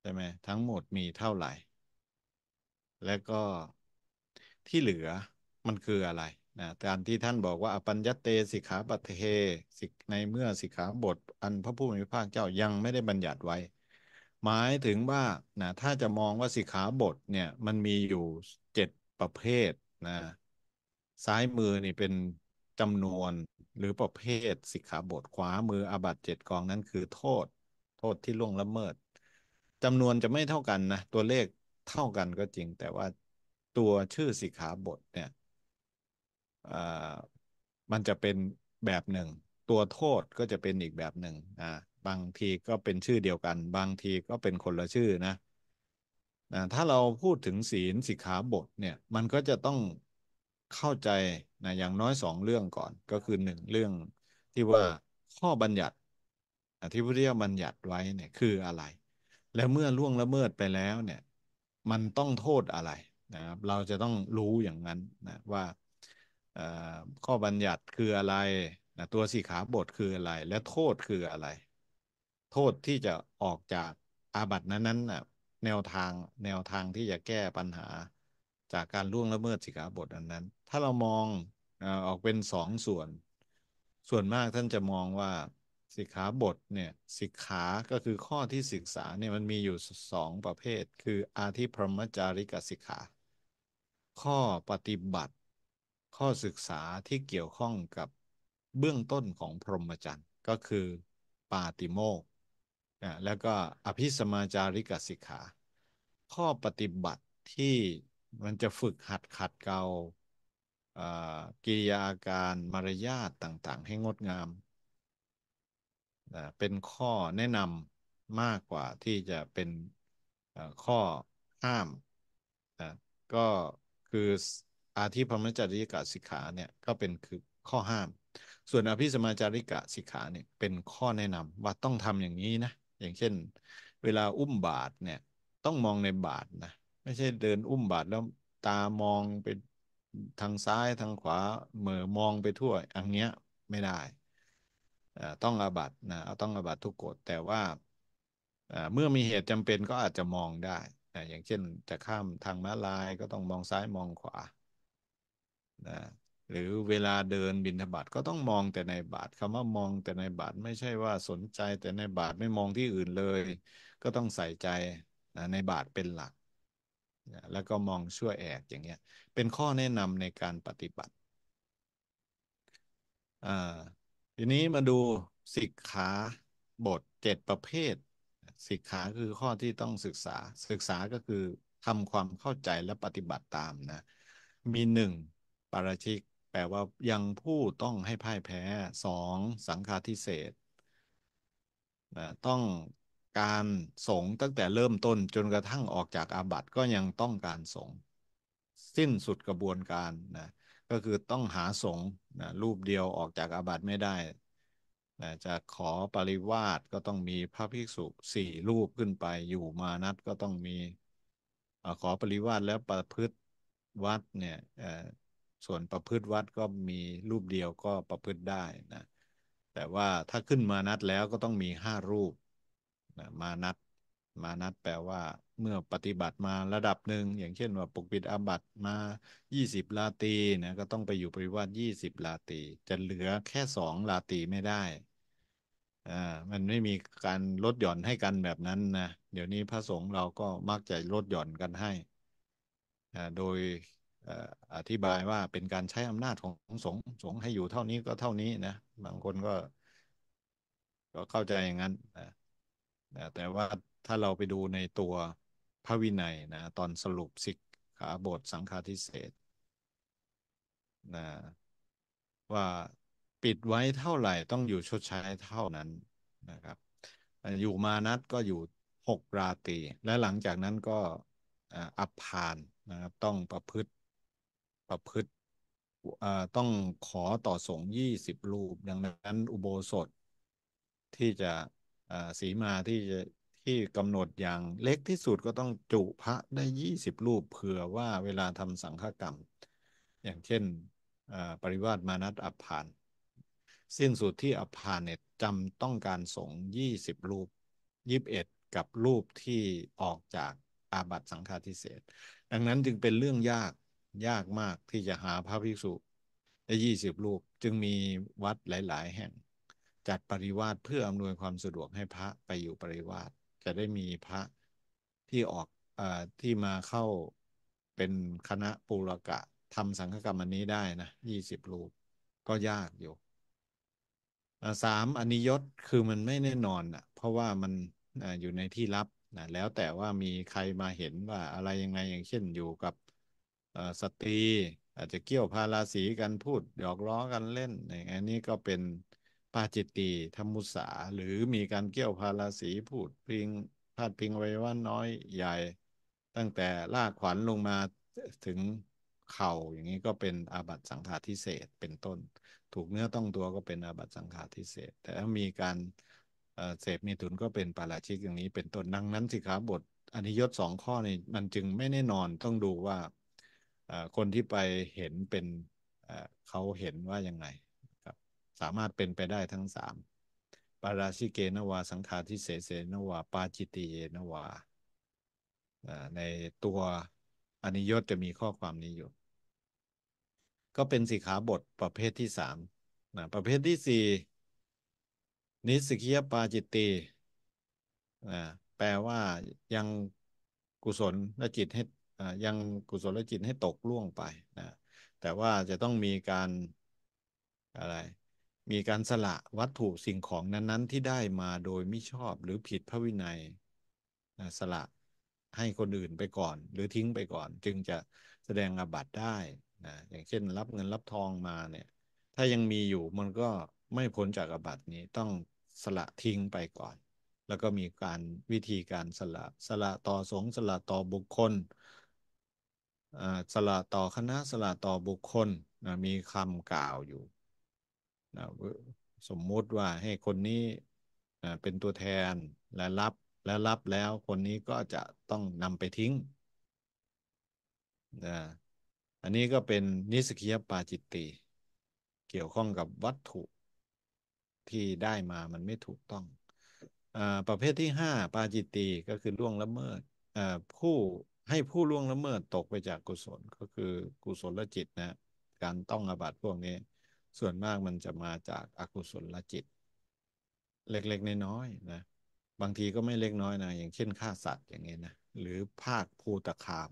ใช่ไหมทั้งหมดมีเท่าไหร่และก็ที่เหลือมันคืออะไรนะการที่ท่านบอกว่าอปัญญเตสิกขาปัตเทสิกในเมื่อสิกขาบท อันพระผู้มีพระภาคเจ้ายังไม่ได้บัญญัติไว้ หมายถึงว่านะถ้าจะมองว่าสิกขาบทเนี่ยมันมีอยู่ประเภทนะซ้ายมือนี่เป็นจำนวนหรือประเภท สิกขาบทขวามืออาบัตเจ็ดกองนั้น คือโทษ โทษที่ล่วงละเมิดจำนวนจะไม่เท่ากันนะตัวเลขเท่ากันก็จริง แต่ว่าตัวชื่อสิกขาบทเนี่ยมันจะเป็นแบบหนึ่ง ตัวโทษก็จะเป็นอีกแบบหนึ่งอ่าบางทีก็เป็นชื่อเดียวกัน บางทีก็เป็นคนละชื่อนะนะถ้าเราพูดถึงศีลสิกขาบทเนี่ย มันก็จะต้องเข้าใจนะอย่างน้อยสองเรื่องก่อนก็คือหนึ่งเรื่องที่ว่าข้อบัญญัติที่พระเจ้าบัญญัติไว้เนี่ยคืออะไร และเมื่อล่วงละเมิดไปแล้ว เนี่ย มันต้องโทษอะไรนะครับเราจะต้องรู้อย่างนั้นนะว่าข้อบัญญัติคืออะไรนะตัวสีขาบทคืออะไร และโทษคืออะไร โทษที่จะออกจากอาบัตินั้นๆนะแนวทางแนวทางที่จะแก้ปัญหาจากการล่วงละเมิดสิกขาบทอันนั้น ถ้าเรามองออกเป็นสองส่วน ส่วนมากท่านจะมองว่าสิกขาบทเนี่ยสิกขา ก็คือข้อที่ศึกษาเนี่ยมันมีอยู่สองประเภท คืออาธิพรหมจาริกสิกขา ข้อปฏิบัติ ข้อศึกษาที่เกี่ยวข้องกับเบื้องต้นของพรหมจรรย์ก็คือปาติโมกนะแล้วก็อภิสมาจาริกสิกขา ข้อปฏิบัติที่มันจะฝึกหัดขัดเกลากิริยาอาการมารยาทต่างๆ ให้งดงามนะเป็นข้อแนะนำมากกว่าที่จะเป็นข้อห้ามนะก็คืออาทิพรมจริกะสิกขาเนี่ยก็เป็นคือข้อห้าม ส่วนอภิสมาจาริกะสิกขาเนี่ยเป็นข้อแนะนำว่าต้องทำอย่างนี้นะอย่างเช่น เวลาอุ้มบาทเนี่ยต้องมองในบาทนะไม่ใช่เดินอุ้มบาทแล้วตามองไปทางซ้ายทางขวาเหมอมองไปทั่วอันเนี้ยไม่ได้ต้องอาบัตนะ ต้องอาบัตทุกกฎแต่ว่าเมื่อมีเหตุจำเป็นก็อาจจะมองได้นะอย่างเช่น จะข้ามทางม้าลายก็ต้องมองซ้ายมองขวานะหรือเวลาเดินบินทบาทก็ต้องมองแต่ในบาทคำว่ามองแต่ในบาทไม่ใช่ว่าสนใจแต่ในบาทไม่มองที่อื่นเลย ก็ต้องใส่ใจในบาทเป็นหลักแล้วก็มองชั่วแอกอย่างเงี้ยเป็นข้อแนะนำในการปฏิบัติอ่าทีนี้มาดูสิกขาบทเจ็ดประเภท สิกขาคือข้อที่ต้องศึกษา ศึกษาก็คือทำความเข้าใจและปฏิบัติตามนะมีหนึ่งปราชิกแปลว่ายังผู้ต้องให้พ่ายแพ้สองสังฆาทิเศษนะต้องการสงตั้งแต่เริ่มต้นจนกระทั่งออกจากอาบัติก็ยังต้องการสงสิ้นสุดกระบวนการนะก็คือต้องหาสงนะรูปเดียวออกจากอาบัติไม่ได้นจะขอปริวาสก็ต้องมีพระภิกษุสี่รูปขึ้นไปอยู่มานัดก็ต้องมีขอปริวาสแล้วประพฤติวัดเนี่ยส่วนประพฤติวัดก็มีรูปเดียวก็ประพฤติได้นะแต่ว่าถ้าขึ้นมานัดแล้วก็ต้องมีห้ารูปนะมานัดมานัดแปลว่าเมื่อปฏิบัติมาระดับหนึ่งอย่างเช่นว่าปกปิดอาบัติมา 20 ลาตีนะก็ต้องไปอยู่ปริวาส20 ลาตีจะเหลือแค่สองลาตีไม่ได้อ่ามันไม่มีการลดหย่อนให้กันแบบนั้นนะเดี๋ยวนี้พระสงฆ์เราก็มักจะลดหย่อนกันให้อ่าโดยอธิบายว่าเป็นการใช้อำนาจของสงฆ์สงฆ์ให้อยู่เท่านี้ก็เท่านี้นะ บางคนก็ก็เข้าใจอย่างนั้นนะแต่ว่าถ้าเราไปดูในตัวพระวินัยนะตอนสรุปสิกขาบทสังฆาทิเศษนะว่าปิดไว้เท่าไหร่ต้องอยู่ชดใช้เท่านั้นนะครับ อยู่มานัดก็อยู่หกราตีและหลังจากนั้นก็อับพานนะครับต้องประพฤติประพฤติต้องขอต่อสงฆ์ยี่สิบรูป ดังนั้น อุโบสถที่จะสีมาที่จะที่กำหนดอย่างเล็กที่สุดก็ต้องจุพระได้ยี่สิบรูปเผื่อว่าเวลาทำสังฆกรรม อย่างเช่นปริวาสมานัตอัพาน สิ้นสุดที่อัพานเนี่ยจำต้องการสงฆ์ยี่สิบรูปยี่บเอ็ดกับรูปที่ออกจากอาบัตสังฆาทิเศษดังนั้นจึงเป็นเรื่องยากยากมากที่จะหาพระภิกษุได้ยี่สิบรูปจึงมีวัดหลายๆ แห่ง จัดปริวาสเพื่ออำนวยความสะดวกให้พระไปอยู่ปริวาสจะได้มีพระที่ออกอที่มาเข้าเป็นคณะปุรกะทำสังฆกรรมอันนี้ได้นะยี่สิบรูปก็ยากอยู่สามอนิยตคือมันไม่แน่นอนอ่ะเพราะว่ามันออยู่ในที่ลับนะแล้วแต่ว่ามีใครมาเห็นว่าอะไรยังไงอย่างเช่นอยู่กับสตรีอาจจะเกี่ยวพาราศีกันพูดหยอกล้อกันเล่นอย่างนี้ก็เป็นปาจิตติธรรมุสาหรือมีการเกี่ยวพาราศีพูดพิงพาดพิงไว้ว่าน้อยใหญ่ ตั้งแต่ลากขวัญลงมาถึงเข่าอย่างนี้ก็เป็นอาบัติสังฆาทิเศษเป็นต้น ถูกเนื้อต้องตัวก็เป็นอาบัติสังฆาทิเศษแต่ถ้ามีการเสพมีถุนก็เป็นปาราชิกอย่างนี้ เป็นต้นดังนั้นสิขาบทอนิยตสองข้อนี่มันจึงไม่แน่นอนต้องดูว่าคนที่ไปเห็นเป็นเขาเห็นว่ายังไง ครับ สามารถเป็นไปได้ทั้งสามปาราชิเกนวาสังขาทิเสเสนวาปาจิติเนวาในตัวอนิยตจะมีข้อความนี้อยู่ ก็เป็นสิขาบทประเภทที่สามนะประเภทที่สี่นิสกิยปาจิตตีนะแปลว่ายังกุศลและจิตให้ยังกุศลจิตให้ตกล่วงไปนะ แต่ว่าจะต้องมีการอะไร มีการสละ วัตถุสิ่งของนั้น ๆที่ได้มาโดยไม่ชอบหรือผิดพระวินัยนะสละให้คนอื่นไปก่อน หรือทิ้งไปก่อน จึงจะแสดงอาบัติได้นะ อย่างเช่นรับเงินรับทองมาเนี่ย ถ้ายังมีอยู่มันก็ไม่พ้นจากอาบัตินี้ต้องสละทิ้งไปก่อน แล้วก็มีการวิธีการสละสละต่อสงสละต่อบุคคลสละต่อคณะสละต่อบุคคลนะมีคำกล่าวอยู่นะสมมุติว่าให้คนนี้นะเป็นตัวแทนและรับและรับแล้วคนนี้ก็จะต้องนำไปทิ้งนะอันนี้ก็เป็นนิสกิยปาจิตติ เกี่ยวข้องกับวัตถุที่ได้มามันไม่ถูกต้องอประเภทที่5ปาจิตติก็คือล่วงละเมิดผู้ให้ผู้ล่วงละเมิดตกไปจากกุศลก็คือกุศลลจิตนะการต้องอาบัตพวกนี้ ส่วนมากมันจะมาจากอากุศลลจิต เล็กๆ น้อยๆนะ บางทีก็ไม่เล็กน้อยนะ อย่างเช่นฆ่าสัตว์อย่างเงี้นะ หรือภาคภูตคาม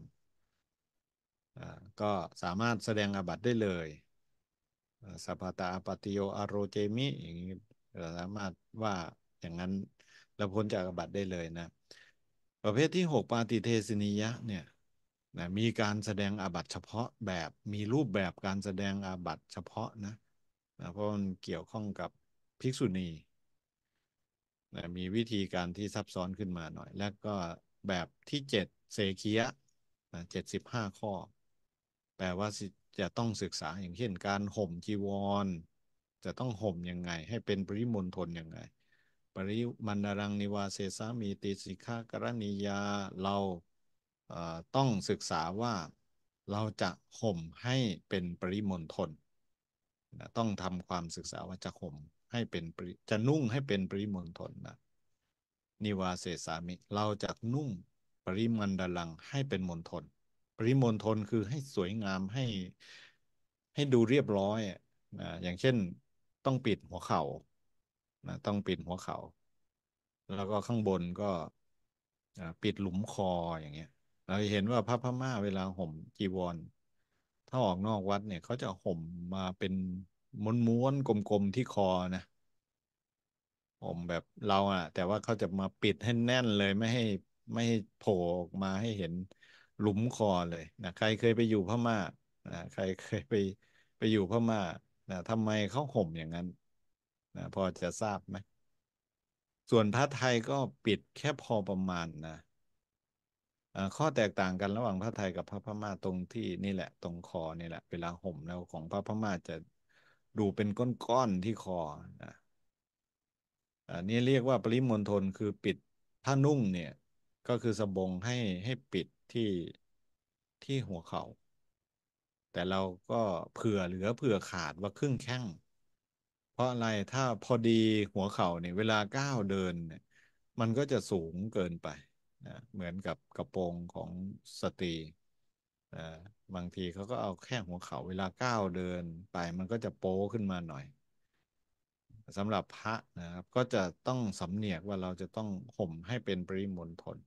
ก็สามารถแสดงอาบัตได้เลยสัพพตาปฏิโยอโรเจมิอย่างนี้สามารถว่าอย่างนั้นแล้วพ้นจากอาบัตได้เลยนะประเภทที่หกปาติเทศนียะเนี่ยนะมีการแสดงอาบัตเฉพาะ แบบมีรูปแบบการแสดงอาบัตเฉพาะนะนะ เพราะมันเกี่ยวข้องกับภิกษุณีนะมีวิธีการที่ซับซ้อนขึ้นมาหน่อย แล้วก็แบบที่เจ็ดเสคียะนะเจ็ดสิบห้าข้อ แปลว่าจะต้องศึกษาอย่างเช่นการห่มจีวร จะต้องห่มยังไง ให้เป็นปริมณฑลยังไงริมันดรังนิวาเสสามีติสิกขากรณียาเราต้องศึกษาว่าเราจะข่มให้เป็นปริมณฑลนะต้องทำความศึกษาว่าจะข่มให้เป็นจะนุ่งให้เป็นปริมณฑลนะนิวาเสสามิเราจะนุ่งปริมันดลังให้เป็นมณฑลปริมณฑลคือให้สวยงามให้ให้ดูเรียบร้อยนะอย่างเช่นต้องปิดหัวเข่านะต้องปิดหัวเขา่าแล้วก็ข้างบนก็ปิดหลุมคออย่างเงี้ยเราเห็นว่าพระพม่าเวลาห่มจีวรถ้าออกนอกวัดเนี่ยเขาจะห่มมาเป็นม้วนๆกลมๆที่คอนะห่มแบบเราอะแต่ว่าเขาจะมาปิดให้แน่นเลยไม่ให้ไม่ให้โผล่ออกมาให้เห็นหลุมคอเลยนะใครเคยไปอยู่พม่านะใครเคยไปไปอยู่พม่านะทำไมเขาห่มอย่างนั้นนะพอจะทราบไหม ส่วนพระไทยก็ปิดแค่พอประมาณนะข้อแตกต่างกันระหว่างพระไทยกับพระพม่าตรงที่นี่แหละ ตรงคอนี่แหละ เวลาห่มแล้วของพระพม่าจะดูเป็นก้อนๆที่คอนะอันนี้เรียกว่าปริมณฑลคือปิดผ้านุ่งเนี่ยก็คือสบงให้ให้ปิดที่ที่หัวเขา่าแต่เราก็เผื่อเหลือเผื่อขาดว่าครึ่งแข้งเพราะอะไรถ้าพอดีหัวเข่าเนี่ยเวลาก้าวเดินเนี่ย มันก็จะสูงเกินไปนะเหมือนกับกระโปรงของสตรีนะบางทีเขาก็เอาแค่หัวเข่าเวลาก้าวเดินไปมันก็จะโป้ขึ้นมาหน่อยสำหรับพระนะครับ ก็จะต้องสำเนียกว่าเราจะต้องห่มให้เป็นปริมณฑล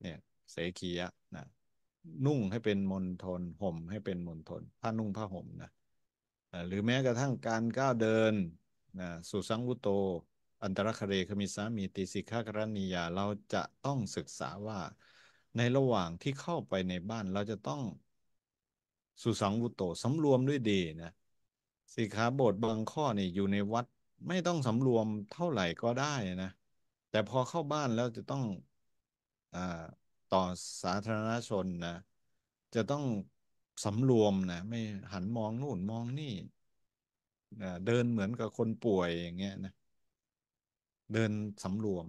เนี่ยเสกียะนะนุ่งให้เป็นมณฑลห่มให้เป็นมณฑลผ้านุ่งผ้าห่มนะหรือแม้กระทั่งการก้าวเดินนะสุสังวุโต อันตรคเรคมิสามีติสิกขากรณียาเราจะต้องศึกษาว่าในระหว่างที่เข้าไปในบ้านเราจะต้องสุสังวุโตสำรวมด้วยดีนะสิกขาบทบางข้อนี่อยู่ในวัดไม่ต้องสำรวมเท่าไหร่ก็ได้นะ แต่พอเข้าบ้านแล้วจะต้องอต่อสาธารณชนนะจะต้องสำรวมนะไม่หันมองนู่นมองนี่นะเดินเหมือนกับคนป่วยอย่างเงี้ยนะเดินสำรวม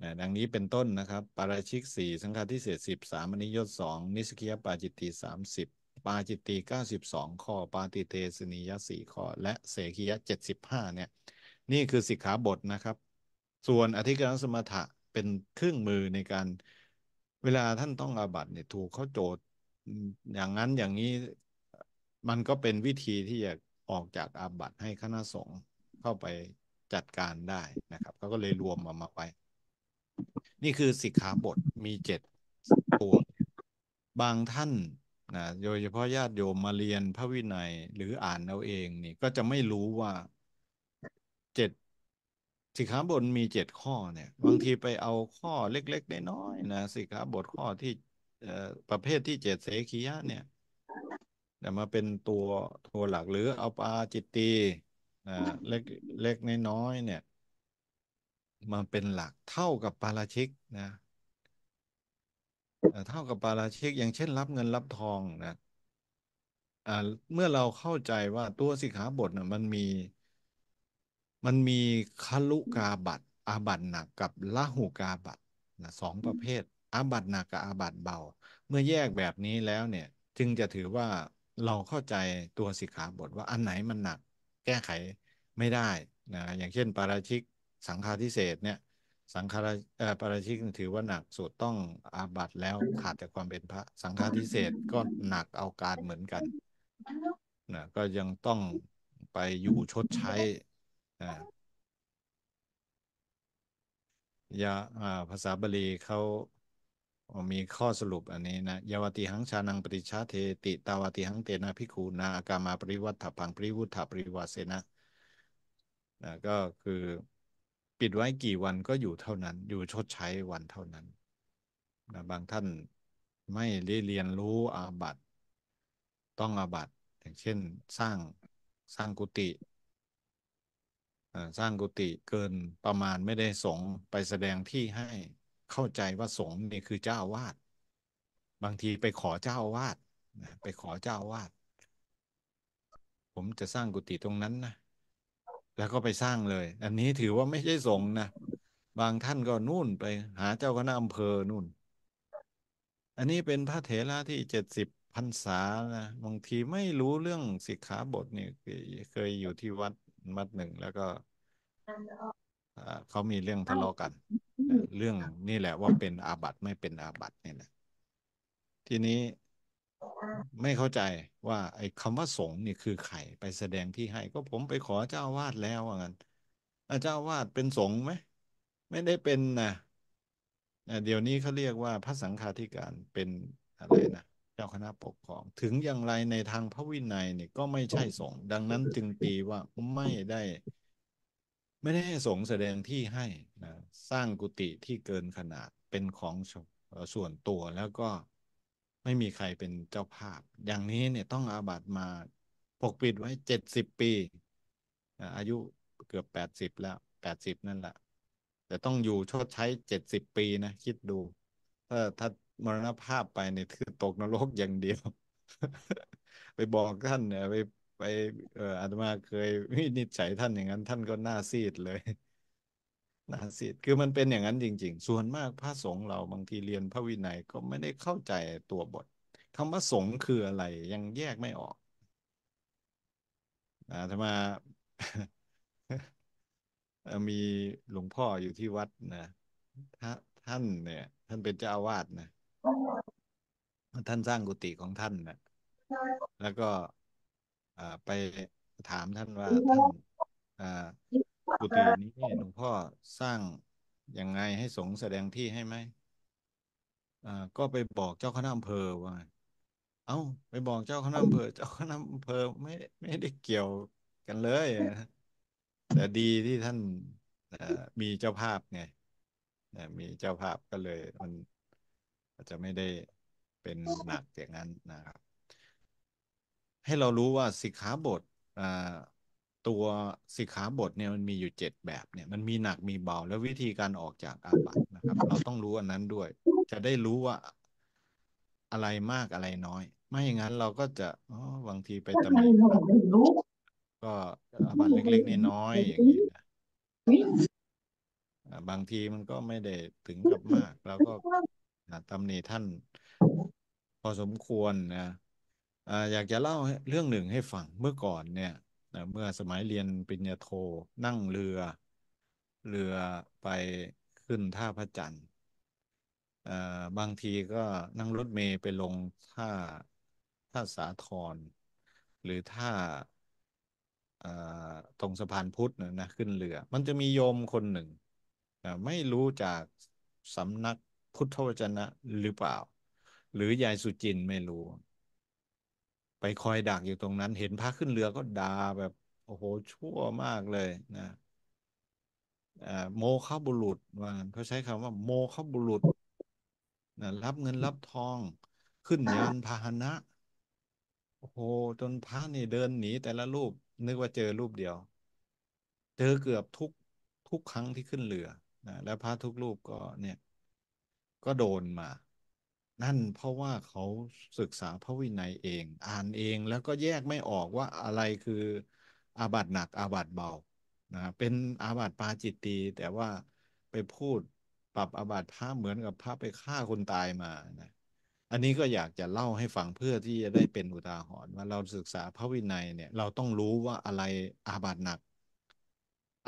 นะดังนี้เป็นต้นนะครับปาราชิกสี่สังฆาทิเศษสิบสามอนิยตสองนิสกิยปาจิตติสามสิบปาจิตติเก้าสิบสองข้อปาติเตสนิยสี่ข้อและเสกียะเจ็ดสิบห้าเนี่ย นี่คือสิกขาบทนะครับ ส่วนอธิกรสมถะเป็นเครื่องมือในการเวลาท่านต้องอาบัตเนี่ย ถูกเขาโจทยอย่างนั้นอย่างนี้มันก็เป็นวิธีที่จะออกจากอาบัติให้คณะสงฆ์เข้าไปจัดการได้นะครับเขาก็เลยรวมมามาไว้ นี่คือสิกขาบทมีเจ็ดตัวบางท่านนะโดยเฉพาะญาติโยมมาเรียนพระวินัยหรืออ่านเอาเอง นี่ก็จะไม่รู้ว่าเจ็ดสิกขาบทมีเจ็ดข้อเนี่ย บางทีไปเอาข้อเล็กๆน้อยๆนะ สิกขาบทข้อที่ประเภทที่เจ็ดเสขียะ เนี่ยมาเป็นตัวตัวหลักหรือเอาปาจิตตีเล็กเล็กน้อยน้อยเนี่ยมาเป็นหลักเท่ากับปาราชิกนะเท่ากับปาราชิกอย่างเช่นรับเงินรับทองนะเมื่อเราเข้าใจว่าตัวสิกขาบทนะมันมี มันมีคลุกาบัตอาบัตหนักกับละหูกาบัตนะสองประเภทอาบัตหนักกับอาบัตเบาเมื่อแยกแบบนี้แล้วเนี่ย จึงจะถือว่าเราเข้าใจตัวสิกขาบทว่าอันไหนมันหนัก แก้ไขไม่ได้นะอย่างเช่น ปาราชิกสังฆาทิเศษเนี่ย สังฆาปาราชิกถือว่าหนักสุดต้องอาบัตแล้วขาดจากความเป็นพระสังฆาทิเศษก็หนักเอาการเหมือนกันนะก็ยังต้องไปอยู่ชดใช้ยาภาษาบาลีเขามีข้อสรุปอันนี้นะยาวติหังชานังปริชาเทติตาวติหังเตนะพิคูนาอากามาปริวัตถพังปริวุฒปริวาเสนะนะก็คือปิดไว้กี่วันก็อยู่เท่านั้นอยู่ชดใช้วันเท่านั้นนะบางท่านไม่ได้เรียนรู้อาบัตต้องอาบัตอย่างเช่นสร้างสร้างกุฏิสร้างกุฏิเกินประมาณไม่ได้สงไปแสดงที่ให้เข้าใจว่าสงฆ์นี่คือเจ้าวาดบางทีไปขอเจ้าวาดไปขอเจ้าวาดผมจะสร้างกุฏิตรงนั้นนะแล้วก็ไปสร้างเลย อันนี้ถือว่าไม่ใช่สงฆ์นะบางท่านก็นู่นไปหาเจ้าคณะอำเภอนู่น อันนี้เป็นพระเถระที่เจ็ดสิบพรรษานะบางทีไม่รู้เรื่องสิกขาบทนี่เคยอยู่ที่วัดวัดหนึ่งแล้วก็เขามีเรื่องทะเลาะกันเรื่องนี่แหละว่าเป็นอาบัตไม่เป็นอาบัตเนี่ยนะทีนี้ไม่เข้าใจว่า ไอ้คำว่าสงนี่คือใครไปแสดงที่ให้ก็ผมไปขอเจ้าวาดแล้วว่างั้นเจ้าวาดเป็นสงไหมไม่ได้เป็นนะเดี๋ยวนี้เขาเรียกว่าพระสังฆาธิการเป็นอะไรนะเจ้าคณะปกครอง ถึงอย่างไรในทางพระวินัยเนี่ยก็ไม่ใช่สงดังนั้นจึงตีว่าไม่ได้ไม่ได้ให้สงแสดงที่ให้นะสร้างกุฏิที่เกินขนาดเป็นของส่วนตัวแล้วก็ไม่มีใครเป็นเจ้าภาพ อย่างนี้เนี่ยต้องอาบัติมาปกปิดไว้เจ็ดสิบปี อายุเกือบแปดสิบแล้วแปดสิบนั่นแหละ แต่ต้องอยู่ชดใช้เจ็ดสิบปีนะ คิดดู ถ้าถ้ามรณภาพไปเนี่ยคือตกนรกอย่างเดียว ไปบอกท่านเนี่ยไปไปเอออาตมาเคยวินิจฉัยท่านอย่างนั้น ท่านก็หน้าซีดเลยหน้าซีดคือมันเป็นอย่างนั้นจริงๆ ส่วนมากพระสงฆ์เรา บางทีเรียนพระวินัยก็ไม่ได้เข้าใจตัวบทคำว่าสงฆ์คืออะไร ยังแยกไม่ออกอาตมามีหลวงพ่ออยู่ที่วัดนะทท่านเนี่ย ท่านเป็นเจ้าอาวาสนะท่านสร้างกุฏิของท่านนะแล้วก็ไปถามท่านว่าท่านกุฏินี้หลวงพ่อสร้างยังไงให้สงแสดงที่ ให้ไหมก็ไปบอกเจ้าคณะอำเภอว่า เอ้า ไปบอกเจ้าคณะอำเภอ เจ้าคณะอำเภอไม่ ไม่ได้เกี่ยวกันเลย แต่ดีที่ท่านมีเจ้าภาพไงมีเจ้าภาพก็เลย มันอาจจะไม่ได้เป็นหนักอย่างนั้นนะครับให้เรารู้ว่าสิกขาบทตัวสิกขาบทเนี่ยมันมีอยู่เจ็ดแบบเนี่ย มันมีหนักมีเบาแล้ววิธีการออกจากอาบัตนะครับ เราต้องรู้อันนั้นด้วย จะได้รู้ว่าอะไรมากอะไรน้อยไม่อย่างนั้นเราก็จะบางทีไปตำหนิก็อาบัตเล็กๆน้อยๆอย่างนี้นะบางทีมันก็ไม่ได้ถึงกับมากแล้วก็ตำหนิท่านพอสมควรนะอยากจะเล่าเรื่องหนึ่งให้ฟังเมื่อก่อนเนี่ยเมื่อสมัยเรียนปริญญาโทนั่งเรือเรือไปขึ้นท่าพระจันทร์บางทีก็นั่งรถเมย์ไปลงท่าท่าสาทรหรือท่าตรงสะพานพุทธนะขึ้นเรือมันจะมีโยมคนหนึ่งไม่รู้จากสำนักพุทธวจนะหรือเปล่า หรือยายสุจินไม่รู้ไปคอยดักอยู่ตรงนั้น เห็นพระขึ้นเรือก็ด่าแบบ โอ้โห ชั่วมากเลย นะโมฆะบุรุษว่าเขาใช้คำว่า โมฆะบุรุษ นะ รับเงินรับทองขึ้นยานพาหนะ โอ้โห จนพระนี่เดินหนี แต่ละรูป นึกว่าเจอรูปเดียว เจอเกือบทุกทุกครั้งที่ขึ้นเรือนะแล้วพระทุกรูปก็ เนี่ย ก็โดนมานั่นเพราะว่าเขาศึกษาพระวินัยเอง อ่านเอง แล้วก็แยกไม่ออกว่าอะไรคืออาบัติหนัก อาบัติเบา นะ เป็นอาบัติปาจิตตีแต่ว่าไปพูดปรับอาบัติพระเหมือนกับพระไปฆ่าคนตายมานะ อันนี้ก็อยากจะเล่าให้ฟังเพื่อที่จะได้เป็นอุทาหรณ์ว่าเราศึกษาพระวินัยเนี่ย เราต้องรู้ว่าอะไรอาบัติหนัก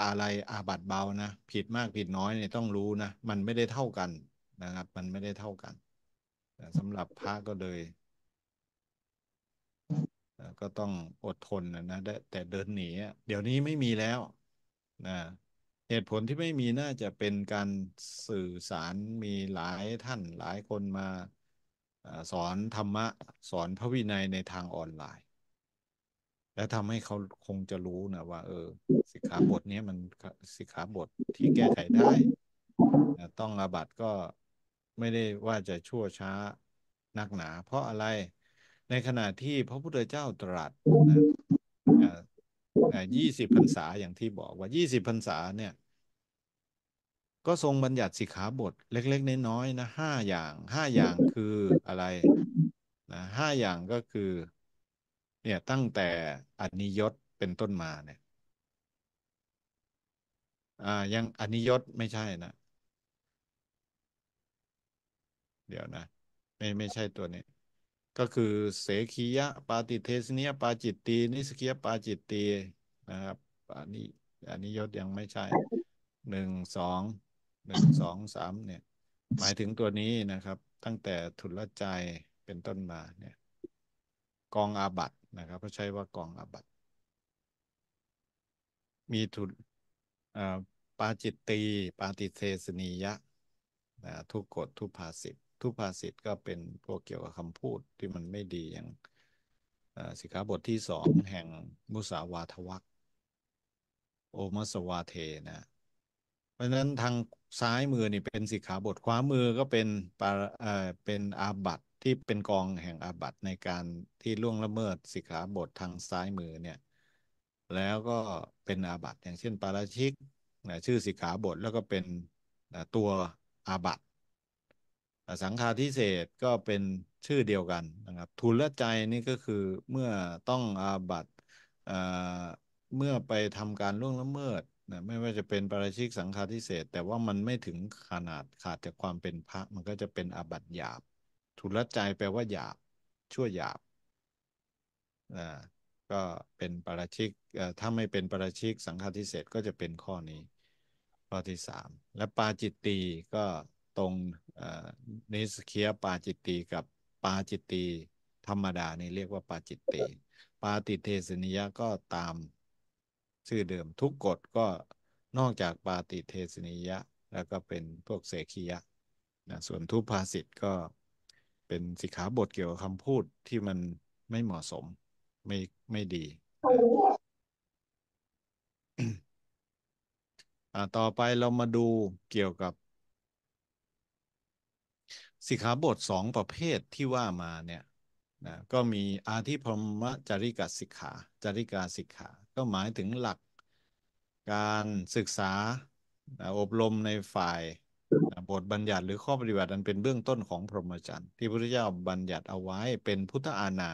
อะไรอาบัติเบานะ ผิดมากผิดน้อยเนี่ยต้องรู้นะ มันไม่ได้เท่ากันนะครับ มันไม่ได้เท่ากันสำหรับพระก็เลยก็ต้องอดทนนะนะแต่เดินหนีเดี๋ยวนี้ไม่มีแล้วนะเหตุผลที่ไม่มีน่าจะเป็นการสื่อสารมีหลายท่านหลายคนมาสอนธรรมะสอนพระวินัยในทางออนไลน์ และทำให้เขาคงจะรู้นะว่าเออ สิกขาบทนี้มันสิกขาบทที่แก้ไขได้ ต้องอาบัตก็ไม่ได้ว่าจะชั่วช้านักหนาเพราะอะไรในขณะที่พระพุทธเจ้าตรัสยี่สิบพรรษาอย่างที่บอกว่า ยี่สิบพรรษาเนี่ย ก็ทรงบัญญัติสิกขาบท เล็ก ๆ น้อยๆนะห้าอย่างห้าอย่างคืออะไรนะห้าอย่างก็คือ เนี่ยตั้งแต่อนิยตเป็นต้นมาเนี่ย อ่ายังอนิยตไม่ใช่นะเดี๋ยวนะไม่ไม่ใช่ตัวนี้ ก็คือเสขียะปาติเทสเนียปาจิตตีนิสกียปาจิตตีนะครับอันนี้ อันนี้ยศยังไม่ใช่หนึ่งสองหนึ่งสองสามเนี่ย หมายถึงตัวนี้นะครับ ตั้งแต่ทุลใจเป็นต้นมาเนี่ย กองอาบัตนะครับเขาใช้ว่ากองอาบัตมีทุลปาจิตตีปาติเทสนียะทุกกฎทุกภาษิตทุพภาษิตก็เป็นพวกเกี่ยวกับคำพูดที่มันไม่ดีอย่างสิกขาบทที่สองแห่งมุสาวาทวักโอมัสวาเทนะเพราะฉะนั้นทางซ้ายมือนี่เป็นสิกขาบทขวามือก็เป็นปาเอ่อเป็นอาบัตที่เป็นกองแห่งอาบัตในการที่ล่วงละเมิดสิกขาบททางซ้ายมือเนี่ยแล้วก็เป็นอาบัตอย่างเช่นปาราชิกนะชื่อสิกขาบทแล้วก็เป็นตัวอาบัตสังฆาทิเศษก็เป็นชื่อเดียวกันนะครับทุลใจนี่ก็คือเมื่อต้องอาบัตเมื่อไปทำการล่วงละเมิดนะไม่ว่าจะเป็นปราชิกสังฆาทิเศษแต่ว่ามันไม่ถึงขนาดขาดจากความเป็นพระ มันก็จะเป็นอาบัตหยาบ ทุลใจแปลว่าหยาบชั่วหยาบนะก็เป็นปราชิกถ้าไม่เป็นปราชิกสังฆาทิเศษก็จะเป็นข้อนี้ข้อที่สามและปาจิตตีก็ตรงนิสเคียปาจิตตีกับปาจิตตีธรรมดานี่เรียกว่าปาจิตตีปาติเทสนิยะก็ตามชื่อเดิม ทุกกฎก็นอกจากปาติเทสนิยะ แล้วก็เป็นพวกเสขียะนะส่วนทุพภาสิตก็เป็นสิกขาบทเกี่ยวกับคำพูดที่มันไม่เหมาะสมไม่ไม่ดี ต่อไปเรามาดูเกี่ยวกับสิกขาบทสองประเภทที่ว่ามาเนี่ยนะก็มีอาธิพรมจริกสิกขาจริกาสิกขา ก็หมายถึงหลักการศึกษาอบรมในฝ่ายบทบัญญัติหรือข้อปฏิบัติ อันเป็นเบื้องต้นของพรหมจรรย์ ที่พระพุทธเจ้าบัญญัติเอาไว้เป็นพุทธอาณา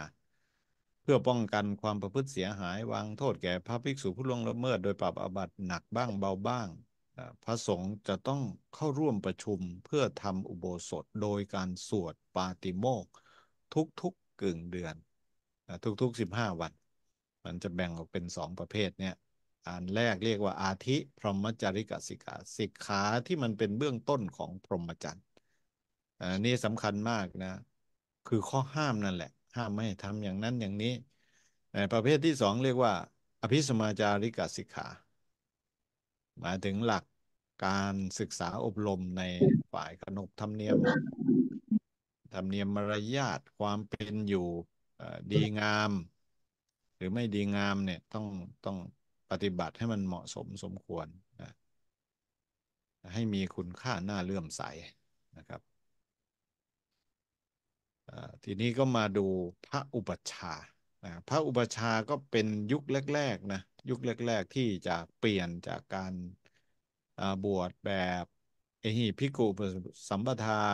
เพื่อป้องกันความประพฤติเสียหายวางโทษแก่พระภิกษุผู้ล่วงละเมิด โดยปรับอาบัติหนักบ้างเบาบ้างพระสงฆ์จะต้องเข้าร่วมประชุมเพื่อทำอุโบสถโดยการสวดปาติโมกทุกๆกกึ่งเดือนทุกๆ 15วันมันจะแบ่งออกเป็นสองประเภทเนี่ยอันแรกเรียกว่าอาทิพรหมจริกสิกขาสิกขาที่มันเป็นเบื้องต้นของพรหมจรรย์อันนี้สำคัญมากนะคือข้อห้ามนั่นแหละ ห้ามไม่ทำอย่างนั้นอย่างนี้ประเภทที่สองเรียกว่าอภิสมาจาริกสิกขาหมายถึงหลักการศึกษาอบรมในฝ่ายขนบธรรมเนียม ธรรมเนียมมารยาทความเป็นอยู่ดีงาม หรือไม่ดีงามเนี่ย ต้องต้องปฏิบัติให้มันเหมาะสมสมควรนะให้มีคุณค่าหน้าเลื่อมใสนะครับ ทีนี้ก็มาดูพระอุปชาพระอุปชาก็เป็นยุคแรกๆนะยุคแรกๆ ที่จะเปลี่ยนจากการบวชแบบ เอหิพิกุปสัมปทา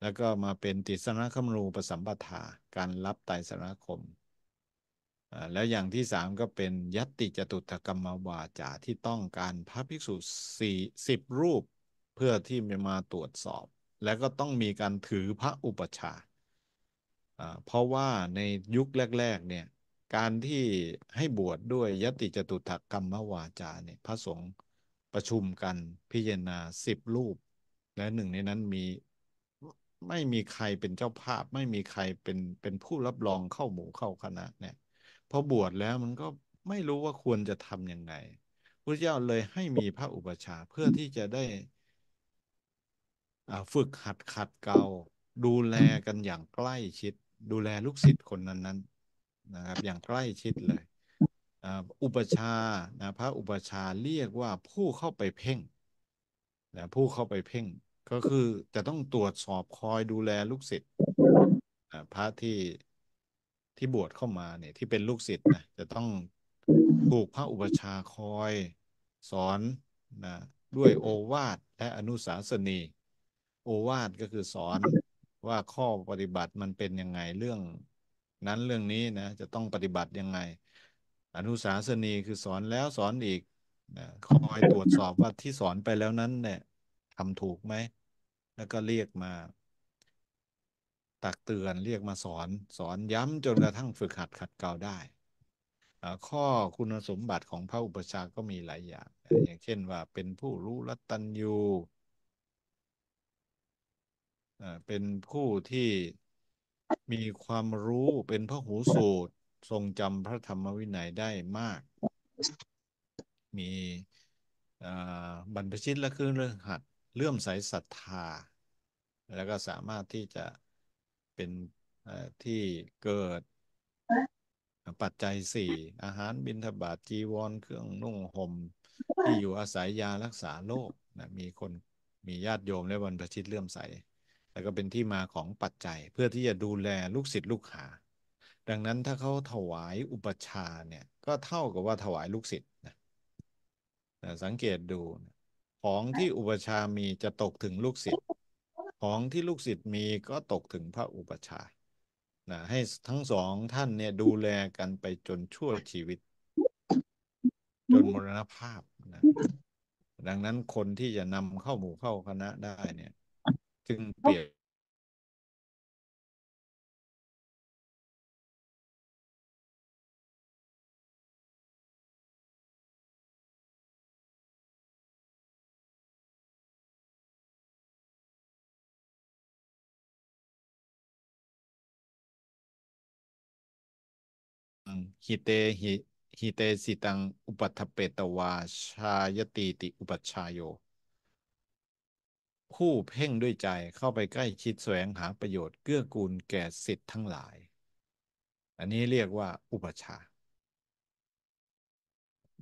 แล้วก็มาเป็นติสนาคมรูปสัมปทาการรับไตสนาคม แล้วอย่างที่สามก็เป็นยัตติจตุถกรรมวาจาที่ต้องการพระภิกษุสี่สิบรูปเพื่อที่จะมาตรวจสอบ แล้วก็ต้องมีการถือพระอุปชา เพราะว่าในยุคแรกๆเนี่ยการที่ให้บวชดด้วยยติจตุถกกรรมวาจาเนี่ย พระสงฆ์ประชุมกันพิจารณาสิบรูป และหนึ่งในนั้นมีไม่มีใครเป็นเจ้าภาพ ไม่มีใครเป็นเป็นผู้รับรองเข้าหมู่เข้าคณะเนี่ยพอบวชแล้วมันก็ไม่รู้ว่าควรจะทำยังไงพระเจ้าเลยให้มีพระอุปชาเพื่อที่จะได้ฝึกหัดขัดเกาดูแลกันอย่างใกล้ชิด ดูแลลูกศิษย์คนนั้นๆนะครับอย่างใกล้ชิดเลย อุปชานะพระอุปชาเรียกว่าผู้เข้าไปเพ่งนะผู้เข้าไปเพ่งก็คือจะต้องตรวจสอบคอยดูแลลูกศิษย์พระที่ที่บวชเข้ามาเนี่ยที่เป็นลูกศิษย์นะจะต้องถูกพระอุปชาคอยสอนนะด้วยโอวาท และอนุสาสนี โอวาทก็คือสอนว่าข้อปฏิบัติมันเป็นยังไงเรื่องนั้นเรื่องนี้นะ จะต้องปฏิบัติยังไง อนุสาสนีคือสอนแล้วสอนอีกนะคอยตรวจสอบว่าที่สอนไปแล้วนั้นเนี่ยทำถูกไหม แล้วก็เรียกมา ตักเตือนเรียกมาสอน สอนย้ำจนกระทั่งฝึกหัดขัดเกลาได้ ข้อคุณสมบัติของพระอุปชาก็มีหลายอย่างอย่างเช่นว่าเป็นผู้รู้รัตัญยูเป็นผู้ที่มีความรู้เป็นพระหูสูตรทรงจำพระธรรมวินัยได้มาก มีบรรพชิตและคือเรื่องหัดเลื่อมใสศรัทธา แล้วก็สามารถที่จะเป็นที่เกิดปัจจัยสี่ อาหารบิณฑบาตจีวรเครื่องนุ่งห่มที่อยู่อาศัยยารักษาโรคนะมีคนมีญาติโยมและบรรพชิตเลื่อมใสแล้วก็เป็นที่มาของปัจจัยเพื่อที่จะดูแลลูกศิษย์ลูกหาดังนั้นถ้าเขาถวายอุปชาเนี่ย ก็เท่ากับว่าถวายลูกศิษย์นะสังเกตดู ของที่อุปชามีจะตกถึงลูกศิษย์ของที่ลูกศิษย์มีก็ตกถึงพระอุปชานะให้ทั้งสองท่านเนี่ยดูแลกันไปจนชั่วชีวิต จนมรณภาพนะดังนั้นคนที่จะนำเข้าหมู่เข้าคณะได้เนี่ยซึ่งเปลี่ยนฮิเตฮิฮิเตสิตัง อุปัฏฐเปตวาชายติติอุปัชชายโยผู้เพ่งด้วยใจเข้าไปใกล้ชิดแสวงหาประโยชน์เกื้อกูลแก่สิทธิ์ทั้งหลาย อันนี้เรียกว่าอุปชา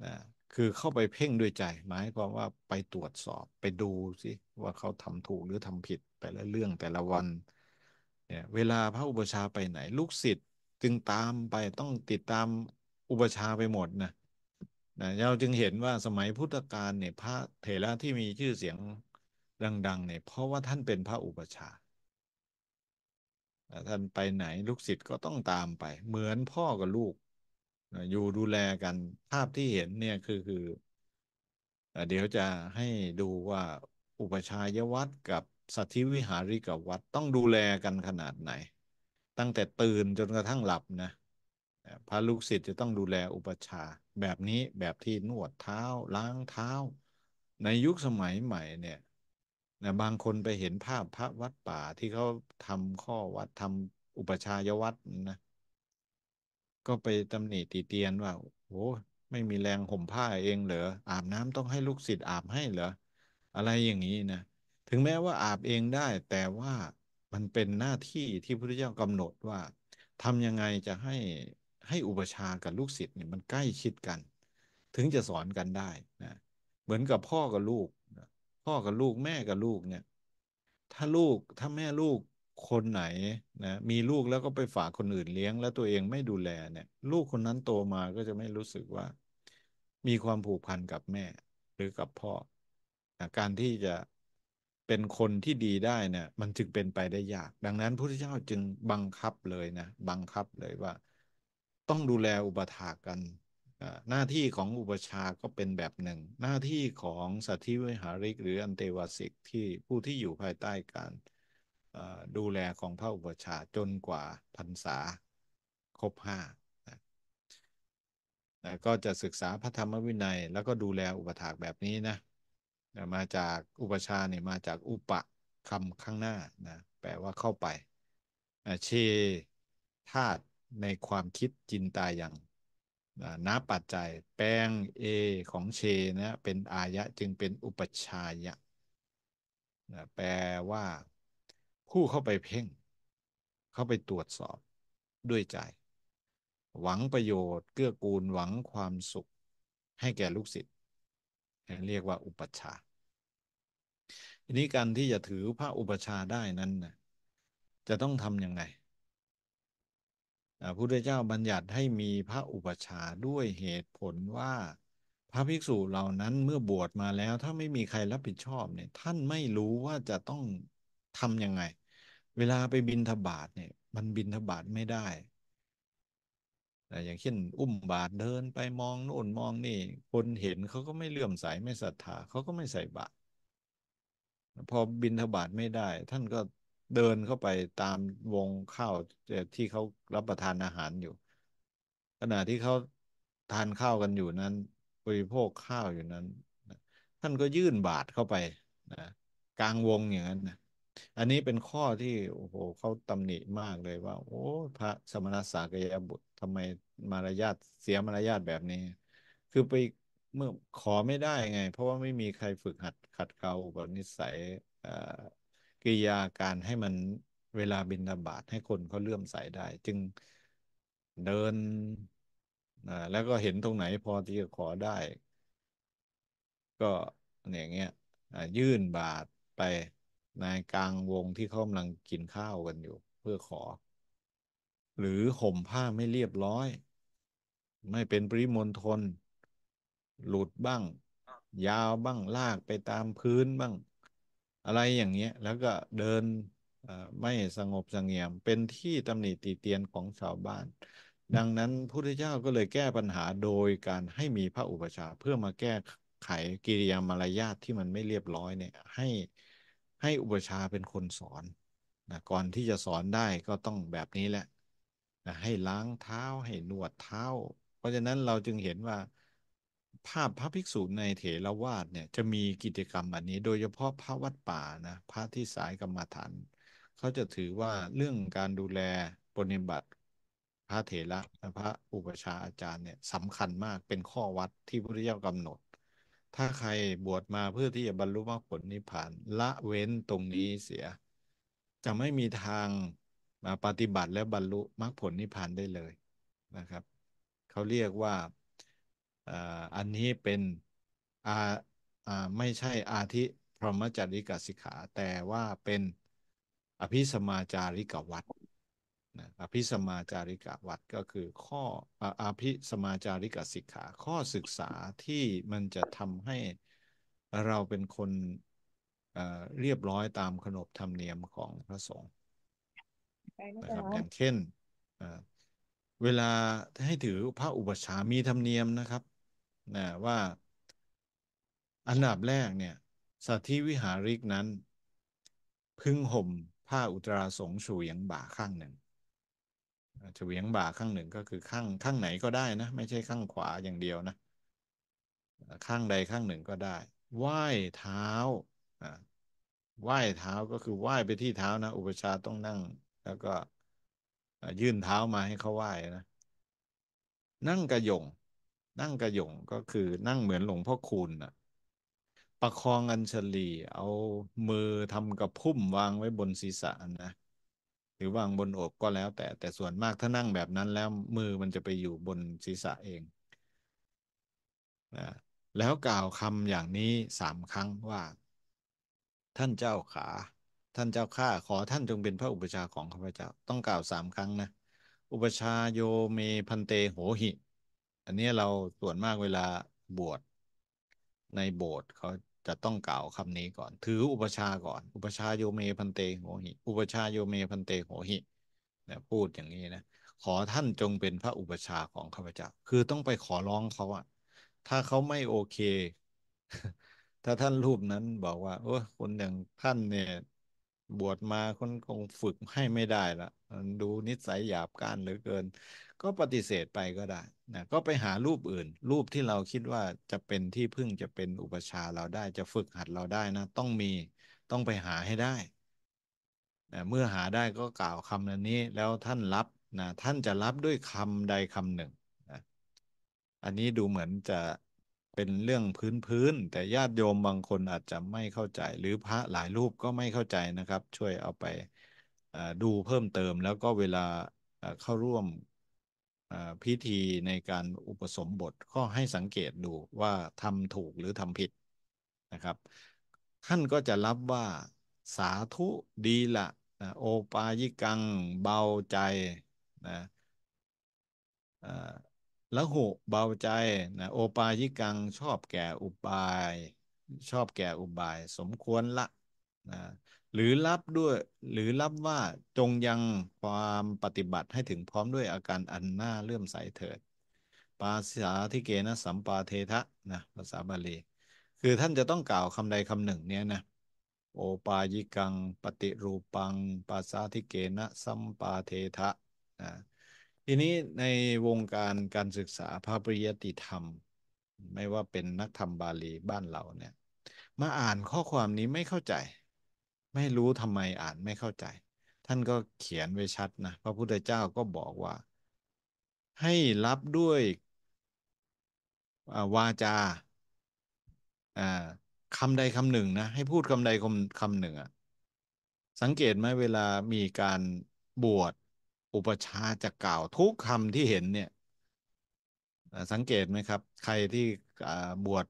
นะคือเข้าไปเพ่งด้วยใจหมายความว่าไปตรวจสอบไปดูสิว่าเขาทำถูกหรือทำผิดแต่ละเรื่องแต่ละวันเนี่ยเวลาพระอุปชาไปไหนลูกศิษย์จึงตามไปต้องติดตามอุปชาไปหมดนะนะเราจึงเห็นว่าสมัยพุทธกาลเนี่ยพระเถระที่มีชื่อเสียงดังๆ เนี่ย เพราะว่าท่านเป็นพระอุปชา ท่านไปไหนลูกศิษย์ก็ต้องตามไป เหมือนพ่อกับลูก อยู่ดูแลกัน ภาพที่เห็นเนี่ยคือคือเดี๋ยวจะให้ดูว่าอุปชายวัดกับสัติวิหาริกวัด ต้องดูแลกันขนาดไหน ตั้งแต่ตื่นจนกระทั่งหลับนะพระลูกศิษย์จะต้องดูแลอุปชาแบบนี้แบบที่นวดเท้าล้างเท้า ในยุคสมัยใหม่เนี่ยนะบางคนไปเห็นภาพพระวัดป่าที่เขาทำข้อวัดทำอุปชายวัดนะก็ไปตำหนิติเตียนว่าโอ้ไม่มีแรงห่มผ้าเองเหรออาบน้ำต้องให้ลูกศิษย์อาบให้เหรออะไรอย่างนี้นะถึงแม้ว่าอาบเองได้ แต่ว่ามันเป็นหน้าที่ที่พระพุทธเจ้ากำหนดว่าทำยังไงจะให้ให้อุปชากับลูกศิษย์เนี่ยมันใกล้ชิดกัน ถึงจะสอนกันได้นะเหมือนกับพ่อกับลูกพ่อกับลูกแม่กับลูกเนี่ย ถ้าลูกถ้าแม่ลูกคนไหนนะ มีลูกแล้วก็ไปฝากคนอื่นเลี้ยงแล้วตัวเองไม่ดูแลเนี่ย ลูกคนนั้นโตมาก็จะไม่รู้สึกว่า มีความผูกพันกับแม่ หรือกับพ่อนะการที่จะเป็นคนที่ดีได้เนี่ยมันจึงเป็นไปได้ยาก ดังนั้นพระพุทธเจ้าจึงบังคับเลยนะบังคับเลยว่า ต้องดูแลอุปถากันหน้าที่ของอุปชาก็เป็นแบบหนึ่ง หน้าที่ของสัตธิวิหาริก หรืออันเตวสิกที่ผู้ที่อยู่ภายใต้การดูแลของพระอุปชาจนกว่าพรรษาครบห้าก็จะศึกษาพระธรรมวินัย แล้วก็ดูแลอุปถาก แบบนี้นะมาจากอุปชาเนี่ย มาจากอุปะคำข้างหน้านะแปลว่าเข้าไปเชธาตุในความคิดจินตาอย่างนาปัจจัยแป้ง A ของเชนะเป็นอายะจึงเป็นอุปชายะะแปลว่า ผู้เข้าไปเพ่ง เข้าไปตรวจสอบด้วยใจ หวังประโยชน์เกื้อกูล หวังความสุขให้แก่ลูกศิษย์เรียกว่าอุปชาทีนี้การที่จะถือพระอุปชาได้นั้นนะจะต้องทำยังไงพุทธเจ้าบัญญัติให้มีพระอุปชาด้วยเหตุผลว่า พระภิกษุเหล่านั้นเมื่อบวชมาแล้ว ถ้าไม่มีใครรับผิดชอบเนี่ย ท่านไม่รู้ว่าจะต้องทํำยังไง เวลาไปบินทบาทเนี่ย มันบินทบาทไม่ได้อย่างเช่น อุ้มบาทเดินไปมองโน่นมองนี่ คนเห็นเขาก็ไม่เลื่อมใสไม่ศรัทธาเขาก็ไม่ใส่บาตรพอบินทบาทไม่ได้ ท่านก็เดินเข้าไปตามวงข้าวที่เขารับประทานอาหารอยู่ ขณะที่เขาทานข้าวกันอยู่นั้นบริโภคข้าวอยู่นั้นท่านก็ยื่นบาตรเข้าไปนะกลางวงอย่างนั้นนะอันนี้เป็นข้อที่โอ้โหเขาตำหนิมากเลยว่า โอ้พระสมณสากยบุตรทำไมมารยาทเสียมารยาทแบบนี้ คือไปเมื่อขอไม่ได้ไง เพราะว่าไม่มีใครฝึกหัดขัดเกลาอุบนิสัยกิริยาการให้มันเวลาบินาบาดให้คนเขาเลื่อมใสได้ จึงเดินแล้วก็เห็นตรงไหนพอที่จะขอได้ ก็อย่างเงี้ยยื่นบาตรไปในกลางวงที่เขากำลังกินข้าวกันอยู่เพื่อขอ หรือห่มผ้าไม่เรียบร้อย ไม่เป็นปริมณฑลหลุดบ้าง ยาวบ้างลากไปตามพื้นบ้างอะไรอย่างเงี้ย แล้วก็เดินไม่สงบสงเงียม เป็นที่ตำหนิติเตียนของชาวบ้าน ดังนั้น พุทธเจ้าก็เลยแก้ปัญหาโดยการให้มีพระอุปชา เพื่อมาแก้ไขกิริยามารยาทที่มันไม่เรียบร้อยเนี่ย ให้ให้อุปชาเป็นคนสอนนะก่อนที่จะสอนได้ก็ต้องแบบนี้แหละนะให้ล้างเท้า ให้นวดเท้า เพราะฉะนั้นเราจึงเห็นว่าภาพพระภิกษุในเถรวาทเนี่ย จะมีกิจกรรมแบบนี้ โดยเฉพาะพระวัดป่านะ พระที่สายกรรมฐานเขาจะถือว่าเรื่องการดูแลปฏิบัติพระเถระพระอุปชาอาจารย์เนี่ยสำคัญมากเป็นข้อวัดที่พระุทธเจ้ากำหนด ถ้าใครบวชมาเพื่อที่จะบรรลุมรรคผลนิพพาน ละเว้นตรงนี้เสีย จะไม่มีทางมาปฏิบัติและบรรลุมรรคผลนิพพานได้เลยนะครับเขาเรียกว่าอันนี้เป็นอาไม่ใช่อาทิพรหมจาริกสิกขา แต่ว่าเป็นอภิสมาจาริกวัตนะอภิสมาจาริกวัตก็คือข้ออภิสมาจาริกสิกขาข้อศึกษาที่มันจะทำให้เราเป็นคนเรียบร้อยตามขนบธรรมเนียมของพระสงฆ์นะครับอย่างเช่นเวลาให้ถือพระอุปชามีธรรมเนียมนะครับนะว่าอันดับแรกเนี่ย สัตธิวิหาริกนั้น พึ่งห่มผ้าอุตราสงเฉวียงบ่าข้างหนึ่งเฉวียงบ่าข้างหนึ่งก็คือข้างข้างไหนก็ได้นะ ไม่ใช่ข้างขวาอย่างเดียวนะ ข้างใดข้างหนึ่งก็ได้ ไหว้เท้าไหว้เท้าก็คือไหว้ไปที่เท้านะ อุปชาต้องนั่ง แล้วก็ยื่นเท้ามาให้เขาไหว้นะ นั่งกระยงนั่งกระยงก็คือนั่งเหมือนหลวงพ่อคูณนะประคองอัญชลีเอามือทำกับพุ่มวางไว้บนศีรษะนะ หรือวางบนอกก็แล้ว แต่แต่ส่วนมากถ้านั่งแบบนั้นแล้วมือมันจะไปอยู่บนศีรษะเองนะแล้วกล่าวคำอย่างนี้สามครั้งว่า ท่านเจ้าขา ท่านเจ้าข้าขอท่านจงเป็นพระอุปชาของข้าพเจ้าต้องกล่าวสามครั้งนะอุปชาโยเมพันเตโหหิอันนี้เราส่วนมากเวลาบวชในโบสถ์เขาจะต้องกล่าวคำนี้ก่อน ถืออุปชาก่อน อุปชาโยเมพันเตโหหิอุปชาโยเมพันเตโหหิเนี่ยพูดอย่างนี้นะขอท่านจงเป็นพระอุปชาของข้าพเจ้าคือต้องไปขอร้องเขาอะถ้าเขาไม่โอเคถ้าท่านรูปนั้นบอกว่าโอ้คนอย่างท่านเนี่ยบวชมาคนคงฝึกให้ไม่ได้ละดูนิสัยหยาบก้านเหลือเกิน ก็ปฏิเสธไปก็ได้นะก็ไปหารูปอื่น รูปที่เราคิดว่าจะเป็นที่พึ่งจะเป็นอุปชาเราได้จะฝึกหัดเราได้นะ ต้องมีต้องไปหาให้ได้นะเมื่อหาได้ก็กล่าวคำนั้นนี้ แล้วท่านรับนะท่านจะรับด้วยคำใดคำหนึ่งนะอันนี้ดูเหมือนจะเป็นเรื่องพื้นพื้นแต่ญาติโยมบางคนอาจจะไม่เข้าใจ หรือพระหลายรูปก็ไม่เข้าใจนะครับ ช่วยเอาไปดูเพิ่มเติม แล้วก็เวลาเข้าร่วมพิธีในการอุปสมบทก็ให้สังเกตดูว่าทำถูกหรือทำผิดนะครับท่านก็จะรับว่าสาธุดีละโอปายิกัง เบาใจนะละหุเบาใจนะโอปายิกัง ชอบแก่อุบาย ชอบแก่อุบายสมควรละนะหรือรับด้วยหรือรับว่าจงยังความปฏิบัติให้ถึงพร้อมด้วยอาการอันน่าเลื่อมใสเถิด ปาสาทิเกนะสัมปาเททะนะภาษาบาลี คือท่านจะต้องกล่าวคำใดคำหนึ่งเนี่ยนะโอปายิกัง ปฏิรูปัง ปาสาทิเกนะสัมปาเททะนะทีนี้ในวงการการศึกษาพระปริยติธรรม ไม่ว่าเป็นนักธรรมบาลีบ้านเราเนี่ยมาอ่านข้อความนี้ไม่เข้าใจ ไม่รู้ทำไมอ่านไม่เข้าใจ ท่านก็เขียนไว้ชัดนะพระพุทธเจ้าก็บอกว่า ให้รับด้วยวาจาคำใดคำหนึ่งนะให้พูดคำใดคำคำหนึ่งอะสังเกตไหมเวลามีการบวชอุปชาจะกล่าวทุกคำที่เห็นเนี่ยสังเกตไหมครับ ใครที่บวช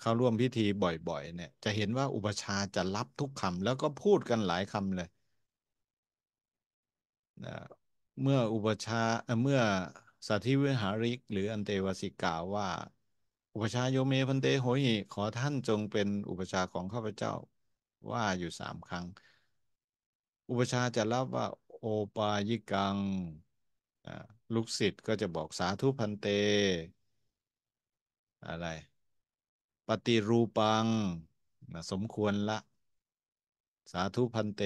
เข้าร่วมพิธีบ่อย ๆ เนี่ยจะเห็นว่าอุปชาจะรับทุกคำแล้วก็พูดกันหลายคำเลย เมื่ออุปชาเมื่อสัธิวิหาริก หรืออันเตวสิกล่าวว่า อุปชาโยเมพันเตโหยขอท่านจงเป็นอุปชาของข้าพเจ้าว่าอยู่สามครั้ง อุปชาจะรับว่าโอปายิกัง ลูกศิษย์ก็จะบอกสาธุพันเตอะไรปฏิรูปังสมควรละสาธุพันเต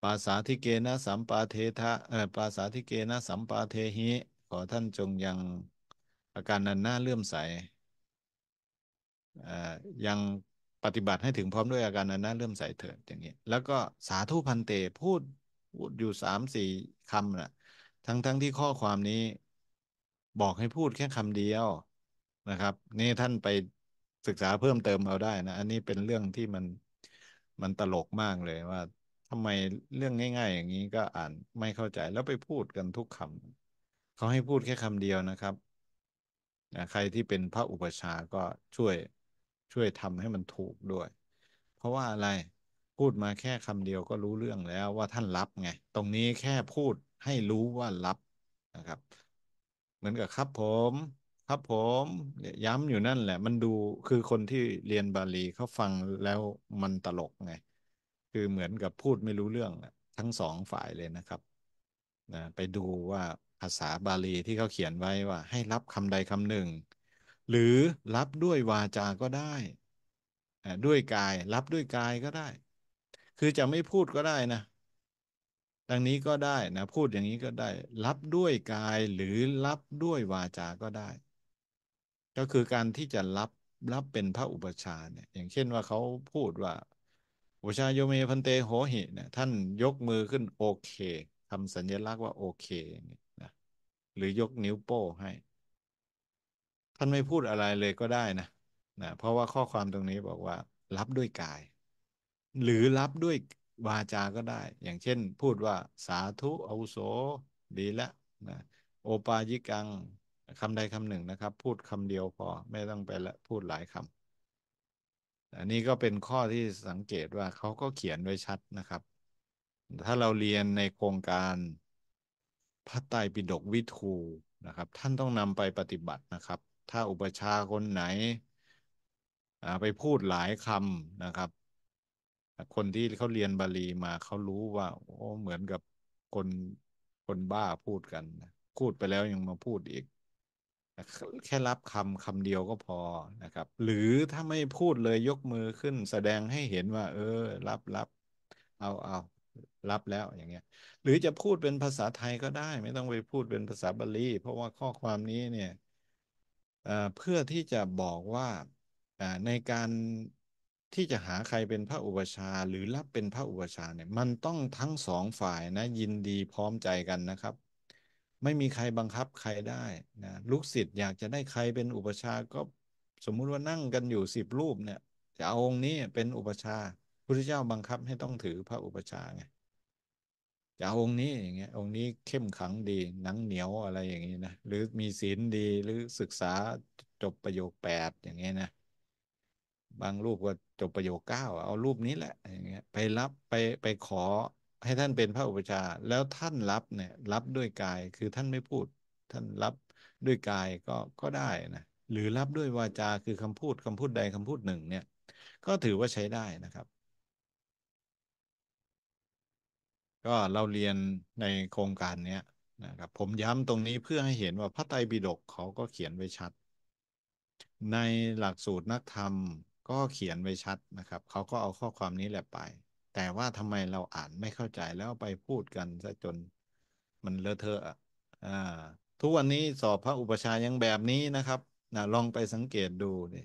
ปาสาธิเกนะสัมปาเททะเออปาสาธิเกนะสัมปาเทหิขอท่านจงยังอาการนั้นน่าเลื่อมใสยังปฏิบัติให้ถึงพร้อมด้วยอาการนันนะเริ่มใส่เถิดอย่างนี้แล้วก็สาธุพันเตพูดพูดอยู่สามสี่คำนะทั้งทั้งที่ข้อความนี้บอกให้พูดแค่คำเดียวนะครับ นี่ท่านไปศึกษาเพิ่มเติมเอาได้นะ อันนี้เป็นเรื่องที่มันมันตลกมากเลยว่าทำไมเรื่องง่าย ๆ อย่างนี้ก็อ่านไม่เข้าใจแล้วไปพูดกันทุกคำเขาให้พูดแค่คำเดียวนะครับใครที่เป็นพระอุปชาก็ช่วยช่วยทำให้มันถูกด้วย เพราะว่าอะไรพูดมาแค่คำเดียวก็รู้เรื่องแล้วว่าท่านรับไง ตรงนี้แค่พูดให้รู้ว่ารับนะครับ เหมือนกับครับผม ครับผม ย้ำอยู่นั่นแหละ มันดูคือคนที่เรียนบาลีเขาฟังแล้วมันตลกไง คือเหมือนกับพูดไม่รู้เรื่องทั้งสองฝ่ายเลยนะครับนะไปดูว่าภาษาบาลีที่เขาเขียนไว้ว่า ให้รับคำใดคำหนึ่งหรือรับด้วยวาจาก็ได้ด้วยกายรับด้วยกายก็ได้ คือจะไม่พูดก็ได้นะ ดังนี้ก็ได้นะ พูดอย่างนี้ก็ได้ รับด้วยกายหรือรับด้วยวาจาก็ได้ ก็คือการที่จะรับรับเป็นพระอุปชาเนี่ย อย่างเช่นว่าเขาพูดว่าอุชาโยเมพันเต โหหิเนี่ย ท่านยกมือขึ้นโอเคทำสัญลักษณ์ว่าโอเคอย่างนี้นะหรือยกนิ้วโป้ให้ท่านไม่พูดอะไรเลยก็ได้นะนะ เพราะว่าข้อความตรงนี้บอกว่า รับด้วยกาย หรือรับด้วยวาจา ก็ได้ อย่างเช่น พูดว่าสาธุอาวุโสดีละนะโอปายิกังคำใดคำหนึ่งนะครับ พูดคำเดียวพอไม่ต้องไปละพูดหลายคำอันนี้ก็เป็นข้อที่สังเกตว่าเขาก็เขียนไว้ชัดนะครับ ถ้าเราเรียนในโครงการพระไตรปิฎกวิทูนะครับ ท่านต้องนำไปปฏิบัตินะครับถ้าอุปชาคนไหนไปพูดหลายคำนะครับ คนที่เขาเรียนบาลีมาเขารู้ว่า โอ้ เหมือนกับคนคนบ้าพูดกันพูดไปแล้วยังมาพูดอีก แค่รับคำคำเดียวก็พอนะครับ หรือถ้าไม่พูดเลยยกมือขึ้นแสดงให้เห็นว่า เออ รับรับ เอาเอารับแล้วอย่างเงี้ย หรือจะพูดเป็นภาษาไทยก็ได้ ไม่ต้องไปพูดเป็นภาษาบาลีเพราะว่าข้อความนี้เนี่ยเพื่อที่จะบอกว่าในการที่จะหาใครเป็นพระอุปชาหรือรับเป็นพระอุปชาเนี่ยมันต้องทั้งสองฝ่ายนะยินดีพร้อมใจกันนะครับ ไม่มีใครบังคับใครได้นะลูกศิษย์อยากจะได้ใครเป็นอุปชาก็สมมุติว่านั่งกันอยู่สิบรูปเนี่ยจะเอาองค์นี้เป็นอุปชาพุทธเจ้าบังคับให้ต้องถือพระอุปชาไงจะองค์นี้อย่างเงี้ยองค์นี้เข้มขังดี หนังเหนียวอะไรอย่างงี้นะ หรือมีศีลดีหรือศึกษาจบประโยคแปดอย่างเงี้ยนะ บางรูปก็จบประโยคเก้าเอารูปนี้แหละอย่างเงี้ยไปรับไปไปขอ ให้ท่านเป็นพระอุปชาแล้วท่านรับเนี่ย รับด้วยกายคือท่านไม่พูดท่านรับด้วยกายก็ก็ได้นะหรือรับด้วยวาจาคือคำพูดคำพูดใดคำพูดหนึ่งเนี่ย ก็ถือว่าใช้ได้นะครับก็เราเรียนในโครงการเนี้ยนะครับผมย้ำตรงนี้เพื่อให้เห็นว่าพระไตรปิฎกเขาก็เขียนไว้ชัด ในหลักสูตรนักธรรมก็เขียนไว้ชัดนะครับเขาก็เอาข้อความนี้แหละไป แต่ว่าทำไมเราอ่านไม่เข้าใจแล้วไปพูดกันซะจน มันเลอะเทอะอ่าทุกวันนี้สอบพระอุปชายังแบบนี้นะครับนะลองไปสังเกตดูนี่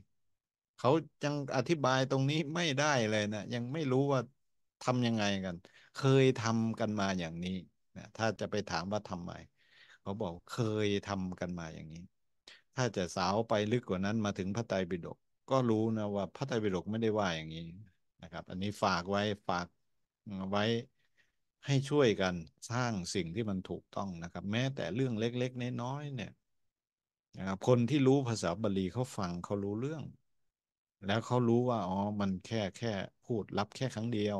เขายังอธิบายตรงนี้ไม่ได้เลยนะยังไม่รู้ว่าทำยังไงกันเคยทำกันมาอย่างนี้นะถ้าจะไปถามว่าทำไม เขาบอกเคยทำกันมาอย่างนี้ ถ้าจะสาวไปลึกกว่านั้น มาถึงพระไตรปิฎก ก็รู้นะว่าพระไตรปิฎกไม่ได้ว่าอย่างนี้นะครับ อันนี้ฝากไว้ฝากไว้ให้ช่วยกันสร้างสิ่งที่มันถูกต้องนะครับ แม้แต่เรื่องเล็กๆ น้อยๆเนี่ยนะครับคนที่รู้ภาษาบาลีเขาฟังเขารู้เรื่อง แล้วเขารู้ว่า อ๋อ มันแค่แค่พูดรับแค่ครั้งเดียว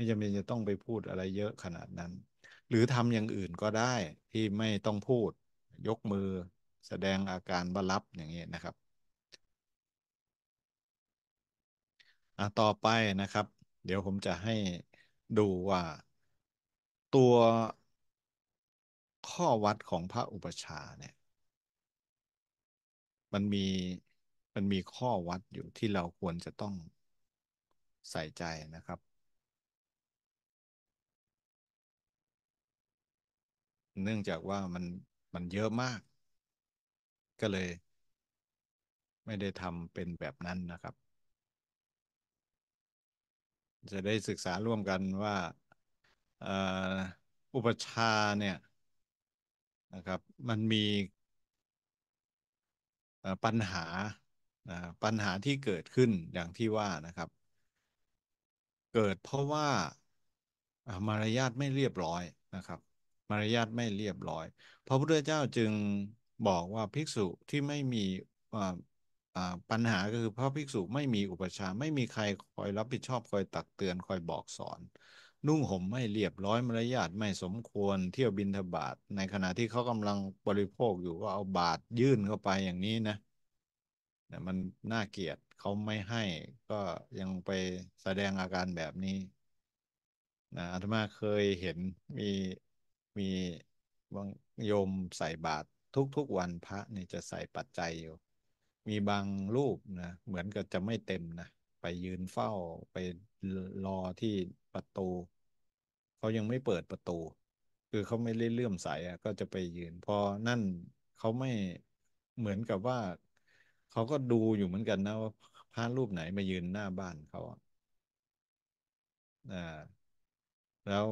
ไม่จำเป็นจะต้องไปพูดอะไรเยอะขนาดนั้น หรือทำอย่างอื่นก็ได้ที่ไม่ต้องพูดยกมือแสดงอาการบรับอย่างนี้นะครับ ต่อไปนะครับ เดี๋ยวผมจะให้ดูว่าตัวข้อวัดของพระอุปชาเนี่ย มันมีมันมีข้อวัดอยู่ที่เราควรจะต้องใส่ใจนะครับเนื่องจากว่ามันมันเยอะมากก็เลยไม่ได้ทำเป็นแบบนั้นนะครับ จะได้ศึกษาร่วมกันว่าอุปชาเนี่ยนะครับ มันมีปัญหาปัญหาที่เกิดขึ้นอย่างที่ว่านะครับ เกิดเพราะว่ามารยาทไม่เรียบร้อยนะครับมารยาทไม่เรียบร้อยพระพุทธเจ้าจึงบอกว่าภิกษุที่ไม่มีปัญหาก็คือพระภิกษุไม่มีอุปชาไม่มีใครคอยรับผิดชอบคอยตักเตือนคอยบอกสอนนุ่งห่มไม่เรียบร้อยมารยาทไม่สมควรเที่ยวบินทบาทในขณะที่เขากำลังบริโภคอยู่ก็เอาบาทยื่นเข้าไปอย่างนี้นะมันน่าเกลียดเขาไม่ให้ก็ยังไปแสดงอาการแบบนี้นะอาตมาเคยเห็นมีมีบางโยมใส่บาตรทุกๆวันพระนี่จะใส่ปัจจัยอยู่ มีบางรูปนะเหมือนกับจะไม่เต็มนะไปยืนเฝ้าไปรอที่ประตูเขายังไม่เปิดประตู คือเขาไม่เลื่อมใสอ่ะก็จะไปยืนพอนั่นเขาไม่เหมือนกับว่าเขาก็ดูอยู่เหมือนกันนะว่าพระรูปไหนมายืนหน้าบ้านเขาอ่าแล้ว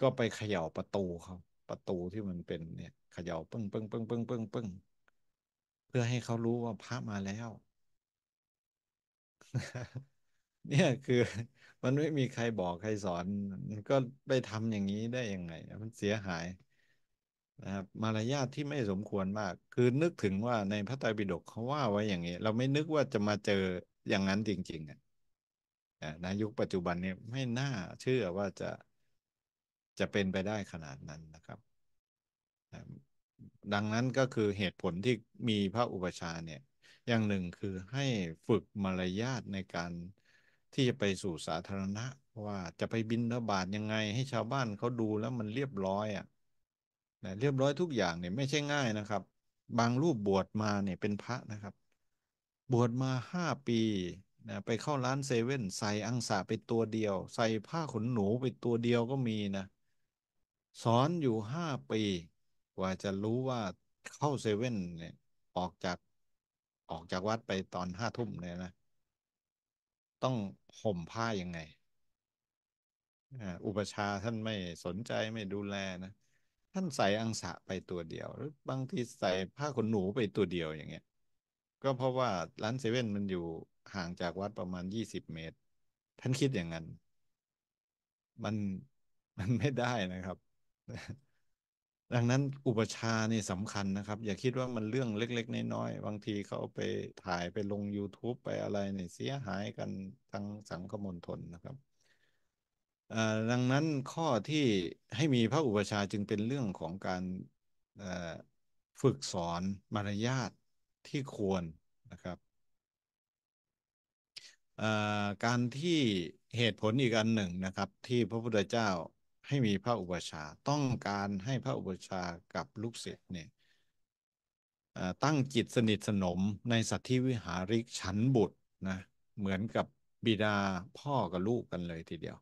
ก็ไปเขย่าประตูเขาประตูที่มันเป็นเนี่ยเขย่าปึ้งปึ้งปึ้งปึ้งปึ้งปึ้งเพื่อให้เขารู้ว่าพระมาแล้ว เนี่ย คือ มันไม่มีใครบอกใครสอนมันก็ไปทำอย่างนี้ได้ยังไงมันเสียหายนะครับมารยาทที่ไม่สมควรมาก คือนึกถึงว่าในพระไตรปิฎกเขาว่าไว้อย่างนี้ เราไม่นึกว่าจะมาเจออย่างนั้นจริงๆอ่ะนะยุคปัจจุบันนี้ไม่น่าเชื่อว่าจะจะเป็นไปได้ขนาดนั้นนะครับ ดังนั้นก็คือเหตุผลที่มีพระอุปชาเนี่ย อย่างหนึ่งคือให้ฝึกมารยาทในการที่จะไปสู่สาธารณะว่าจะไปบินระบาดยังไง ให้ชาวบ้านเขาดูแล้วมันเรียบร้อยอะ่ะเรียบร้อยทุกอย่างเนี่ยไม่ใช่ง่ายนะครับ บางรูปบวชมาเนี่ยเป็นพระนะครับ บวชมาห้าปีนะไปเข้าร้านเซเว่นใส่อังสาไปตัวเดียว ใส่ผ้าขนหนูไปตัวเดียวก็มีนะสอนอยู่ห้าปีกว่าจะรู้ว่าเข้าเซเว่นเนี่ย ออกจากออกจากวัดไปตอนห้าทุ่มเนี่ยนะ ต้องห่มผ้ายังไงอุปชาท่านไม่สนใจไม่ดูแลนะ ท่านใส่อังสะไปตัวเดียว หรือบางทีใส่ผ้าขนหนูไปตัวเดียวอย่างเงี้ย ก็เพราะว่า ร้านเซเว่นมันอยู่ห่างจากวัดประมาณยี่สิบเมตร ท่านคิดอย่างนั้น มันมันไม่ได้นะครับดังนั้นอุปชาเนี่ยสำคัญนะครับ อย่าคิดว่ามันเรื่องเล็กๆ น้อยๆบางทีเขาไปถ่ายไปลง YouTube ไปอะไรเนี่ยเสียหายกัน ทั้งสังคมนทนนะครับ ดังนั้นข้อที่ให้มีพระอุปชาจึงเป็นเรื่องของการฝึกสอนมารยาทที่ควรนะครับ การที่เหตุผลอีกอันหนึ่งนะครับ ที่พระพุทธเจ้าให้มีพระอุปชาต้องการให้พระอุปชากับลูกศิษย์เนี่ยตั้งจิตสนิทสนมในสัตธิวิหาริกชั้นบุตรนะ เหมือนกับบิดาพ่อกับลูกกันเลยทีเดียว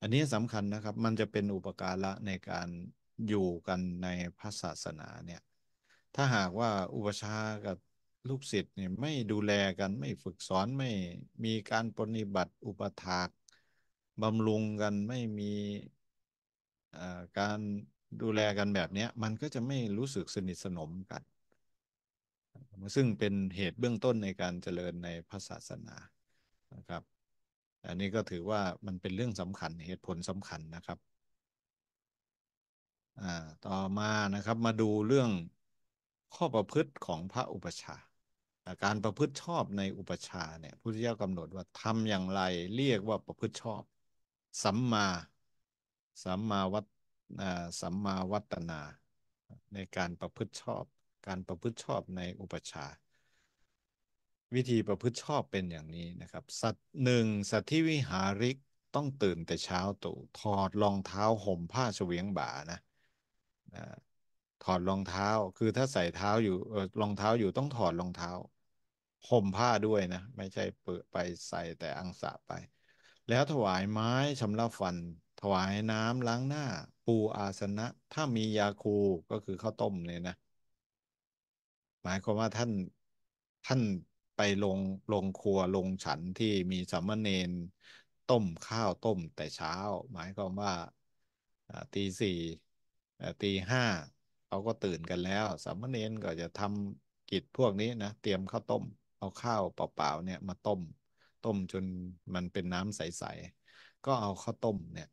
อันนี้สำคัญนะครับ มันจะเป็นอุปการะในการอยู่กันในพระศาสนาเนี่ย ถ้าหากว่าอุปชากับลูกศิษย์เนี่ยไม่ดูแลกัน ไม่ฝึกสอนไม่มีการปฏิบัติอุปถากบำรุงกันไม่มีการดูแลกันแบบนี้มันก็จะไม่รู้สึกสนิทสนมกัน ซึ่งเป็นเหตุเบื้องต้นในการเจริญในพระศาสนานะครับ อันนี้ก็ถือว่ามันเป็นเรื่องสำคัญเหตุผลสำคัญนะครับต่อมานะครับมาดูเรื่องข้อประพฤติของพระอุปชาการประพฤติชอบในอุปชาเนี่ยพุทธเจ้ากำหนดว่าทำอย่างไรเรียกว่าประพฤติชอบสัมมาสัมมาวัตสัมมาวัตนาในการประพฤติชอบ การประพฤติชอบในอุปชา วิธีประพฤติชอบเป็นอย่างนี้นะครับ สัตหนึ่งสัตที่วิหาริกต้องตื่นแต่เช้าตู่ ถอดรองเท้าห่มผ้าเฉวียงบ่านะถอดรองเท้า คือถ้าใส่เท้าอยู่รองเท้าอยู่ต้องถอดรองเท้า ห่มผ้าด้วยนะ ไม่ใช่เปิดไปใส่แต่อังสะไป แล้วถวายไม้ชำระฟันถวายน้ำล้างหน้า ปูอาสนะถ้ามียาคูก็คือข้าวต้มเนี่ยนะ หมายความว่าท่านท่านไปลงลงครัวลงฉันที่มีสามเณรต้มข้าวต้มแต่เช้า หมายความว่าตีสี่ ตีห้าเขาก็ตื่นกันแล้วสามเณรก็จะทำกิจพวกนี้นะเตรียมข้าวต้ม เอาข้าวเปล่าๆเนี่ยมาต้ม ต้มจนมันเป็นน้ำใสๆก็เอาข้าวต้มเนี่ย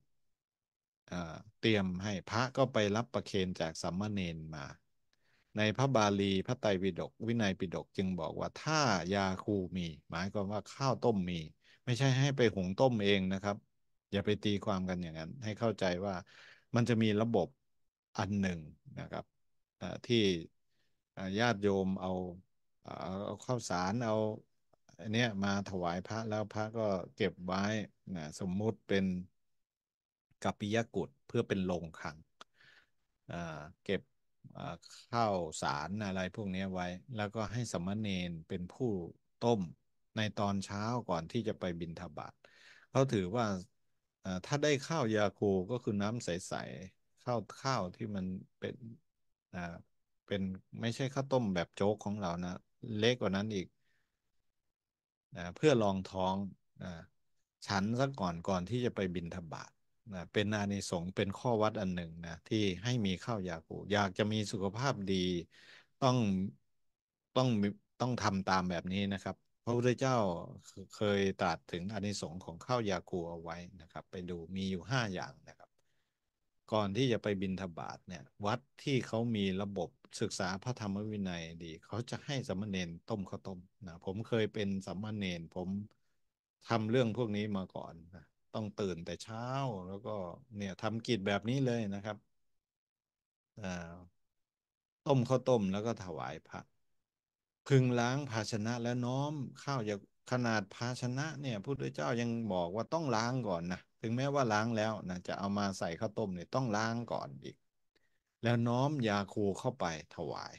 เตรียมให้พระก็ไปรับประเคนจากสัมมาเนนมา ในพระบาลีพระไตรปิฎกวินัยปิฎกจึงบอกว่าถ้ายาคูมี หมายความว่าข้าวต้มมี ไม่ใช่ให้ไปหุงต้มเองนะครับ อย่าไปตีความกันอย่างนั้น ให้เข้าใจว่ามันจะมีระบบอันหนึ่งนะครับที่ญาติโยมเอาเอาข้าวสารเอาอเนี้ยมาถวายพระแล้วพระก็เก็บไว้นะสมมุติเป็นกัปปิยกุฏเพื่อเป็นโรงขังเก็บข้าวสารอะไรพวกนี้ไว้ แล้วก็ให้สมณเณรเป็นผู้ต้มในตอนเช้าก่อนที่จะไปบินทบาทเขาถือว่าถ้าได้ข้าวยาคูก็คือน้ำใสๆข้าวข้าวที่มันเป็นเป็นไม่ใช่ข้าวต้มแบบโจ๊กของเรานะเล็กกว่านั้นอีกเพื่อลองท้องฉันซะก่อนก่อนที่จะไปบินทบาทนะเป็นอานิสงส์เป็นข้อวัดอันหนึ่งนะที่ให้มีข้าวยาคูอยากจะมีสุขภาพดีต้องต้องต้องทำตามแบบนี้นะครับพระพุทธเจ้าเคยตรัสถึงอานิสงส์ของข้าวยาคูเอาไว้นะครับไปดูมีอยู่ห้าอย่างนะครับ ก่อนที่จะไปบิณฑบาตเนี่ย วัดที่เขามีระบบศึกษาพระธรรมวินัยดีเขาจะให้สัมเณรต้มข้าวต้มนะผมเคยเป็นสัมเณรผมทำเรื่องพวกนี้มาก่อนนะต้องตื่นแต่เช้าแล้วก็เนี่ยทำกิจแบบนี้เลยนะครับต้มข้าวต้มแล้วก็ถวายพระพึงล้างภาชนะแล้วน้อมข้าวอย่าขนาดภาชนะ เนี่ยพุทธเจ้ายังบอกว่าต้องล้างก่อนนะถึงแม้ว่าล้างแล้วนะจะเอามาใส่ข้าวต้มเนี่ยต้องล้างก่อนอีก แล้วน้อมยาคูเข้าไปถวาย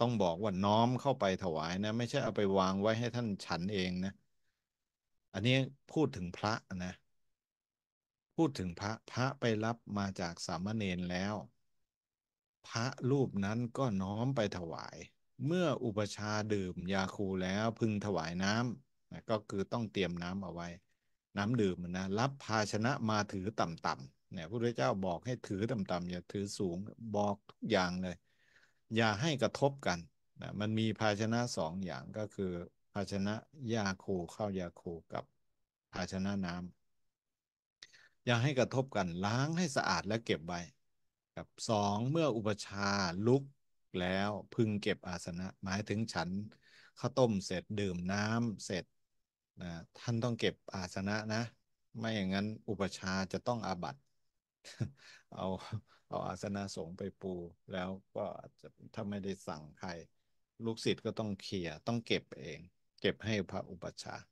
ต้องบอกว่าน้อมเข้าไปถวายนะไม่ใช่เอาไปวางไว้ให้ท่านฉันเองนะอันนี้พูดถึงพระนะพูดถึงพระพระไปรับมาจากสามเณรแล้ว พระรูปนั้นก็น้อมไปถวาย เมื่ออุปชาดื่ม ยาคูแล้วพึงถวายน้ำนะก็คือต้องเตรียมน้ำเอาไว้ น้ำดื่มนะรับภาชนะมาถือต่ำๆเนี่ยพระพุทธเจ้าบอกให้ถือต่ำๆอย่าถือสูงบอกทุกอย่างเลย อย่าให้กระทบกันนะมันมีภาชนะสองอย่างก็คือภาชนะยาคูข้าวยาคูกับภาชนะน้ำอย่าให้กระทบกันล้างให้สะอาดและเก็บไว้กับสองเมื่ออุปชาลุกแล้วพึงเก็บอาสนะ หมายถึงฉันข้าวต้มเสร็จดื่มน้ำเสร็จนะท่านต้องเก็บอาสนะนะ ไม่อย่างนั้นอุปชาจะต้องอาบัตเอาเอาอาสนะสงไปปูแล้วก็ถ้าไม่ได้สั่งใครลูกศิษย์ก็ต้องเคลียร์ต้องเก็บเองเก็บให้พระอุปัชฌาย์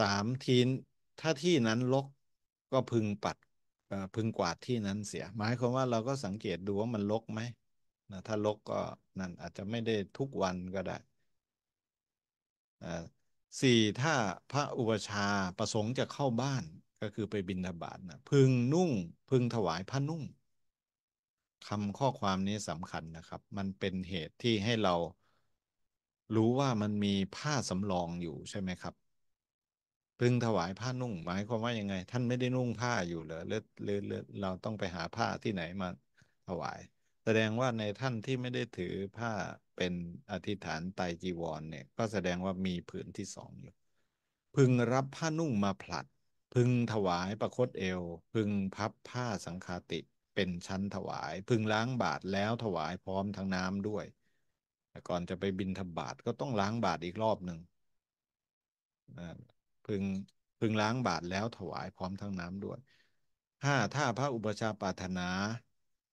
สามทีนถ้าที่นั้นลกก็พึงปัดพึงกวาดที่นั้นเสีย หมายความว่าเราก็สังเกตดูว่ามันลกไหมนะถ้าลกก็นั่นอาจจะไม่ได้ทุกวันก็ได้สี่ถ้าพระอุปชาประสงค์จะเข้าบ้านก็คือไปบิณฑบาตนะพึงนุ่งพึงถวายผ้านุ่งคำข้อความนี้สำคัญนะครับ มันเป็นเหตุที่ให้เรารู้ว่ามันมีผ้าสำรองอยู่ใช่ไหมครับ พึงถวายผ้านุ่ง หมายความว่ายังไง ท่านไม่ได้นุ่งผ้าอยู่เหรอือเลือเลือเราต้องไปหาผ้าที่ไหนมาถวาย แสดงว่าในท่านที่ไม่ได้ถือผ้าเป็นอธิษฐานไตจีวรเนี่ยก็แสดงว่ามีผืนที่สองอยู่พึงรับผ้านุ่งมาผลัดพึงถวายประคตเอว พึงพับผ้าสังคาติเป็นชั้นถวาย พึงล้างบาทแล้วถวายพร้อมทั้งน้ำด้วยแต่ก่อนจะไปบินทบาทก็ต้องล้างบาทอีกรอบหนึ่ง พึงพึงล้างบาทแล้วถวายพร้อมทั้งน้ำด้วยห้าถ้าพระอุปชาปาธถนา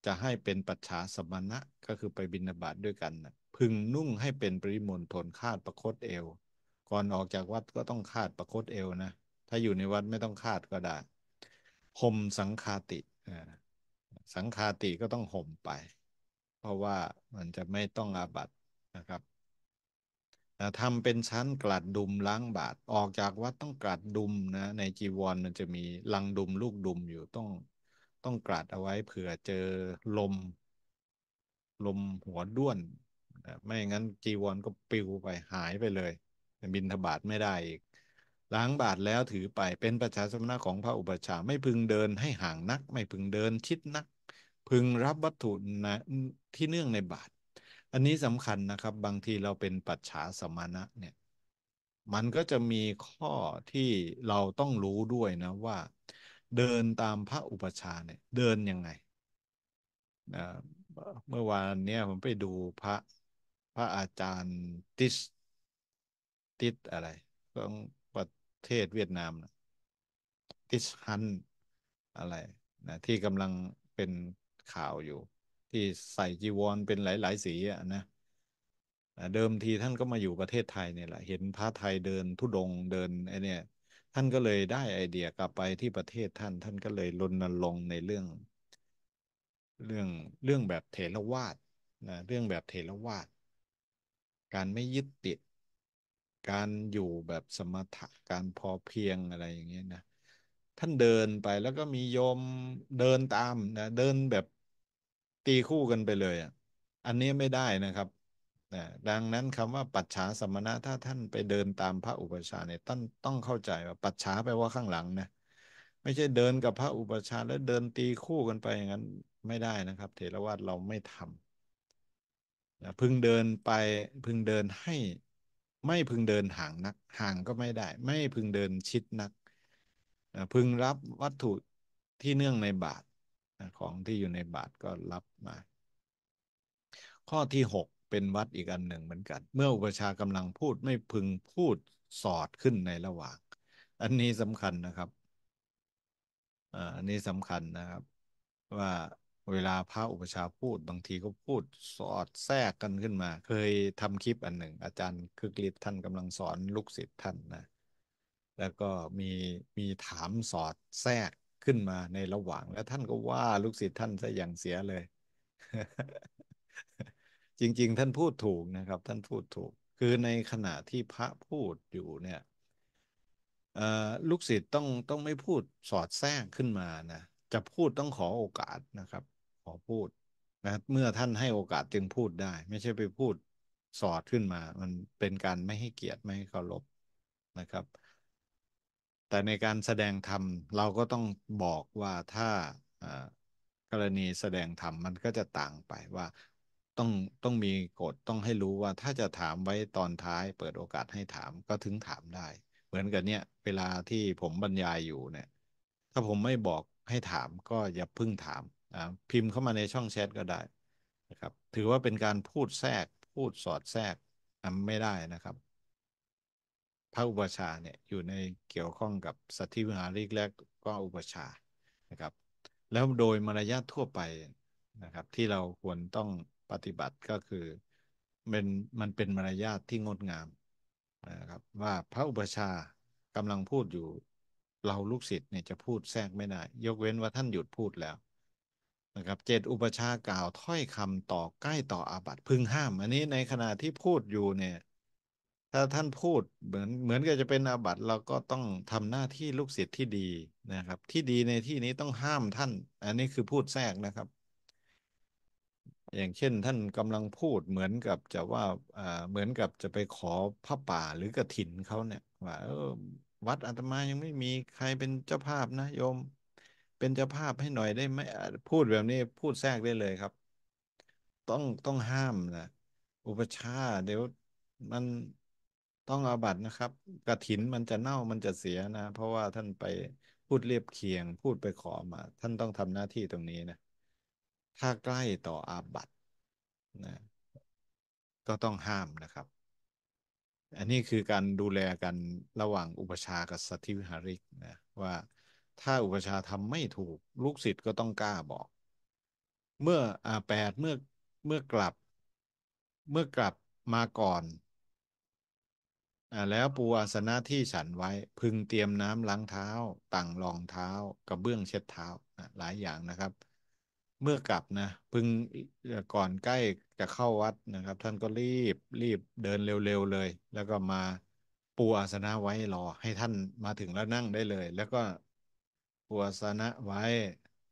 จะให้เป็นปัจฉาสมณะก็คือไปบินบาตด้วยกันนะพึงนุ่งให้เป็นปริมณฑลคาดประคตเอว ก่อนออกจากวัดก็ต้องคาดประคตเอวนะ ถ้าอยู่ในวัดไม่ต้องคาดก็ได้ห่มสังคาติสังคาติก็ต้องห่มไป เพราะว่ามันจะไม่ต้องอาบัตนะครับทำเป็นชั้นกลัดดุมล้างบาท ออกจากวัดต้องกลัดดุมนะในจีวรมันจะมีลังดุมลูกดุมอยู่ต้อง ต้องกลัดเอาไว้เผื่อเจอลม ลมหัวด้วนไม่งั้นจีวรก็ปิวไปหายไปเลยบินทบาทไม่ได้อีกล้างบาทแล้วถือไปเป็นประชาสมณะของพระอุปชาไม่พึงเดินให้ห่างนัก ไม่พึงเดินชิดนัก พึงรับวัตถุนะที่เนื่องในบาทอันนี้สำคัญนะครับ บางทีเราเป็นปัจฉาสมณะเนี่ย มันก็จะมีข้อที่เราต้องรู้ด้วยนะ ว่าเดินตามพระอุปชาเนี่ย เดินยังไง เมื่อวานเนี่ยผมไปดูพระพระอาจารย์ติสติสอะไรของประเทศเวียดนามนะติสฮันอะไรนะที่กำลังเป็นข่าวอยู่ที่ใส่จีวรเป็นหลาย ๆ สีอ่ะนะเดิมทีท่านก็มาอยู่ประเทศไทยเนี่ยแหละ เห็นพระไทยเดินทุดงเดินไอเนี่ยท่านก็เลยได้ไอเดียกลับไปที่ประเทศท่าน ท่านก็เลยรณรงค์ในเรื่อง เรื่องเรื่องแบบเถรวาทนะเรื่องแบบเถรวาทการไม่ยึดติด การอยู่แบบสมถะการพอเพียงอะไรอย่างเงี้ยนะ ท่านเดินไปแล้วก็มีโยมเดินตามนะเดินแบบตีคู่กันไปเลยอ่ะ อันนี้ไม่ได้นะครับ ดังนั้นคำว่าปัจฉาสมณะถ้าท่านไปเดินตามพระอุปชาเนี่ยต้องต้องเข้าใจว่าปัจฉาแปลว่าข้างหลังนะไม่ใช่เดินกับพระอุปชาแล้วเดินตีคู่กันไปอย่างนั้นไม่ได้นะครับเถรวาทเราไม่ทนะพึงเดินไปพึงเดินให้ไม่พึงเดินห่างนักห่างก็ไม่ได้ ไม่พึงเดินชิดนักพึงรับวัตถุที่เนื่องในบาทของที่อยู่ในบาทก็รับมา ข้อที่หกเป็นวัดอีกอันหนึ่งเหมือนกัน เมื่ออุปชากำลังพูดไม่พึงพูดสอดขึ้นในระหว่าง อันนี้สำคัญนะครับอันนี้สำคัญนะครับว่าเวลาพระอุปชาพูดบางทีก็พูดสอดแทรกกันขึ้นมา เคยทำคลิปอันหนึ่ง อาจารย์คึกฤทธิ์ท่านกำลังสอนลูกศิษย์ท่านนะแล้วก็มีมีถามสอดแทรกขึ้นมาในระหว่างแล้วท่านก็ว่าลูกศิษย์ท่านซะอย่างเสียเลย จริงๆ ท่านพูดถูกนะครับ ท่านพูดถูก คือในขณะที่พระพูดอยู่เนี่ยลูกศิษย์ต้องต้องไม่พูดสอดแทรกขึ้นมานะจะพูดต้องขอโอกาสนะครับ ขอพูดนะเมื่อท่านให้โอกาสจึงพูดได้ ไม่ใช่ไปพูดสอดขึ้นมา มันเป็นการไม่ให้เกียรติไม่ให้เคารพนะครับแต่ในการแสดงธรรมเราก็ต้องบอกว่าถ้ากรณีแสดงธรรมมันก็จะต่างไปว่าต้องต้องมีกฎต้องให้รู้ว่าถ้าจะถามไว้ตอนท้าย เปิดโอกาสให้ถามก็ถึงถามได้เหมือนกันเนี่ยเวลาที่ผมบรรยายอยู่เนี่ยถ้าผมไม่บอกให้ถามก็อย่าพึ่งถามนะพิมพ์เข้ามาในช่องแชทก็ได้นะครับ ถือว่าเป็นการพูดแทรก พูดสอดแทรกไม่ได้นะครับพระอุปชาเนี่ยอยู่ในเกี่ยวข้องกับสัตธิวิหาริกแลกก็อุปชานะครับ แล้วโดยมารยาททั่วไปนะครับที่เราควรต้องปฏิบัติก็คือเป็นมันเป็นมารยาทที่งดงามนะครับว่าพระอุปชากำลังพูดอยู่เราลูกศิษย์เนี่ยจะพูดแทรกไม่ได้ยกเว้นว่าท่านหยุดพูดแล้วนะครับเจตอุปชากล่าวถ้อยคำต่อใกล้ต่ออาบัติพึงห้ามอันนี้ในขณะที่พูดอยู่เนี่ยถ้าท่านพูดเหมือนเหมือนกับจะเป็นอาบัติ เราก็ต้องทำหน้าที่ลูกศิษย์ที่ดีนะครับ ที่ดีในที่นี้ต้องห้ามท่าน อันนี้คือพูดแทรกนะครับ อย่างเช่น ท่านกำลังพูดเหมือนกับจะว่าอ่าเหมือนกับจะไปขอพระป่าหรือกระถินเขาเนี่ย ว่าออวัดอาตมายังไม่มีใครเป็นเจ้าภาพนะโยม เป็นเจ้าภาพให้หน่อยได้ไหมพูดแบบนี้พูดแทรกได้เลยครับ ต้องต้องห้ามนะอุปชาเดี๋ยวมันต้องอาบัตนะครับกระถินมันจะเน่ามันจะเสียนะ เพราะว่าท่านไปพูดเรียบเคียงพูดไปขอมา ท่านต้องทำหน้าที่ตรงนี้นะถ้าใกล้ต่ออาบัตนะก็ต้องห้ามนะครับ อันนี้คือการดูแลกันระหว่างอุปชากับสัติวิหาริกนะว่าถ้าอุปชาทำไม่ถูกลูกศิษย์ก็ต้องกล้าบอก เมื่ออาแปดเมื่อเมื่อกลับ เมื่อกลับมาก่อนแล้วปูอาสนะที่ฉันไว้พึงเตรียมน้ำล้างเท้าต่้งรองเท้ากระเบื้องเช็ดเท้า หลายอย่างนะครับ เมื่อกลับนะพึงก่อนใกล้จะเข้าวัดนะครับ ท่านก็รีบรีบเดินเร็วๆเลย แล้วก็มาปูอาสนะไว้รอให้ท่านมาถึงแล้วนั่งได้เลย แล้วก็ปูอาสนะไว้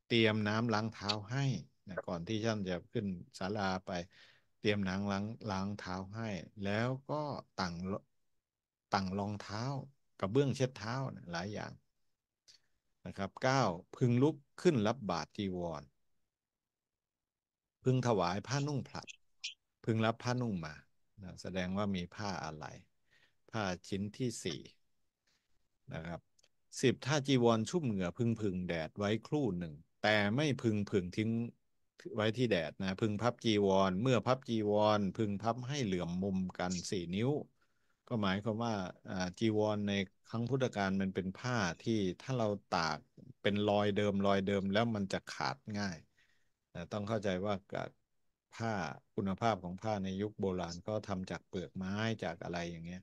เตรียมน้ำล้างเท้าให้นะก่อนที่ท่านจะขึ้นศาลาไปเตรียมน้ำล้างล้างเท้าให้ แล้วก็ต่้งต่างรองเท้า กระเบื้องเช็ดเท้าหลายอย่างนะครับ 9. พึงลุกขึ้นรับบาตรจีวร พึงถวายผ้านุ่งผลัด พึงรับผ้านุ่งมานะแสดงว่ามีผ้าอะไร ผ้าชิ้นที่สี่นะครับสิบถ้าจีวรชุ่มเหงื่อพึงพึงแดดไว้ครู่หนึ่ง แต่ไม่พึงพึงทิ้งไว้ที่แดดนะ พึงพับจีวร เมื่อพับจีวร พึงพับให้เหลื่อมมุมกันสี่นิ้วก็หมายความว่าจีวรในครั้งพุทธกาลมันเป็นผ้าที่ถ้าเราตากเป็นรอยเดิมรอยเดิมแล้วมันจะขาดง่าย ต้องเข้าใจว่าผ้าคุณภาพของผ้าในยุคโบราณก็ทำจากเปลือกไม้จากอะไรอย่างเงี้ย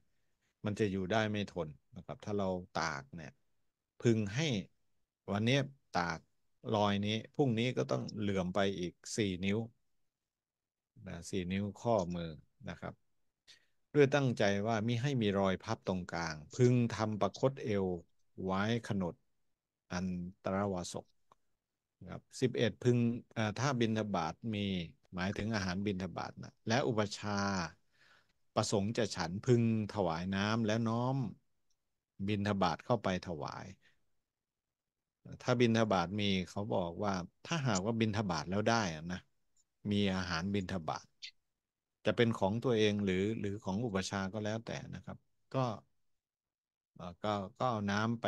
มันจะอยู่ได้ไม่ทนนะครับ ถ้าเราตากเนี่ย พึงให้ วันนี้ตากรอยนี้พรุ่งนี้ก็ต้องเหลื่อมไปอีกสี่นิ้วนะสี่นิ้วข้อมือนะครับด้วยตั้งใจว่ามิให้มีรอยพับตรงกลาง พึงทำประคตเอวไว้ขนดอันตรวาศกครับสิบเอ็ดพึงถ้าบินทบาทมีหมายถึงอาหารบินทบาทนะและอุปชาประสงค์จะฉันพึงถวายน้ำและน้อมบินทบาทเข้าไปถวาย ถ้าบินทบาทมีเขาบอกว่าถ้าหากว่าบินทบาทแล้วได้นะมีอาหารบินทบาทจะเป็นของตัวเองหรือหรือของอุปชาก็แล้วแต่นะครับ ก็ก็ก็เอาน้ำไป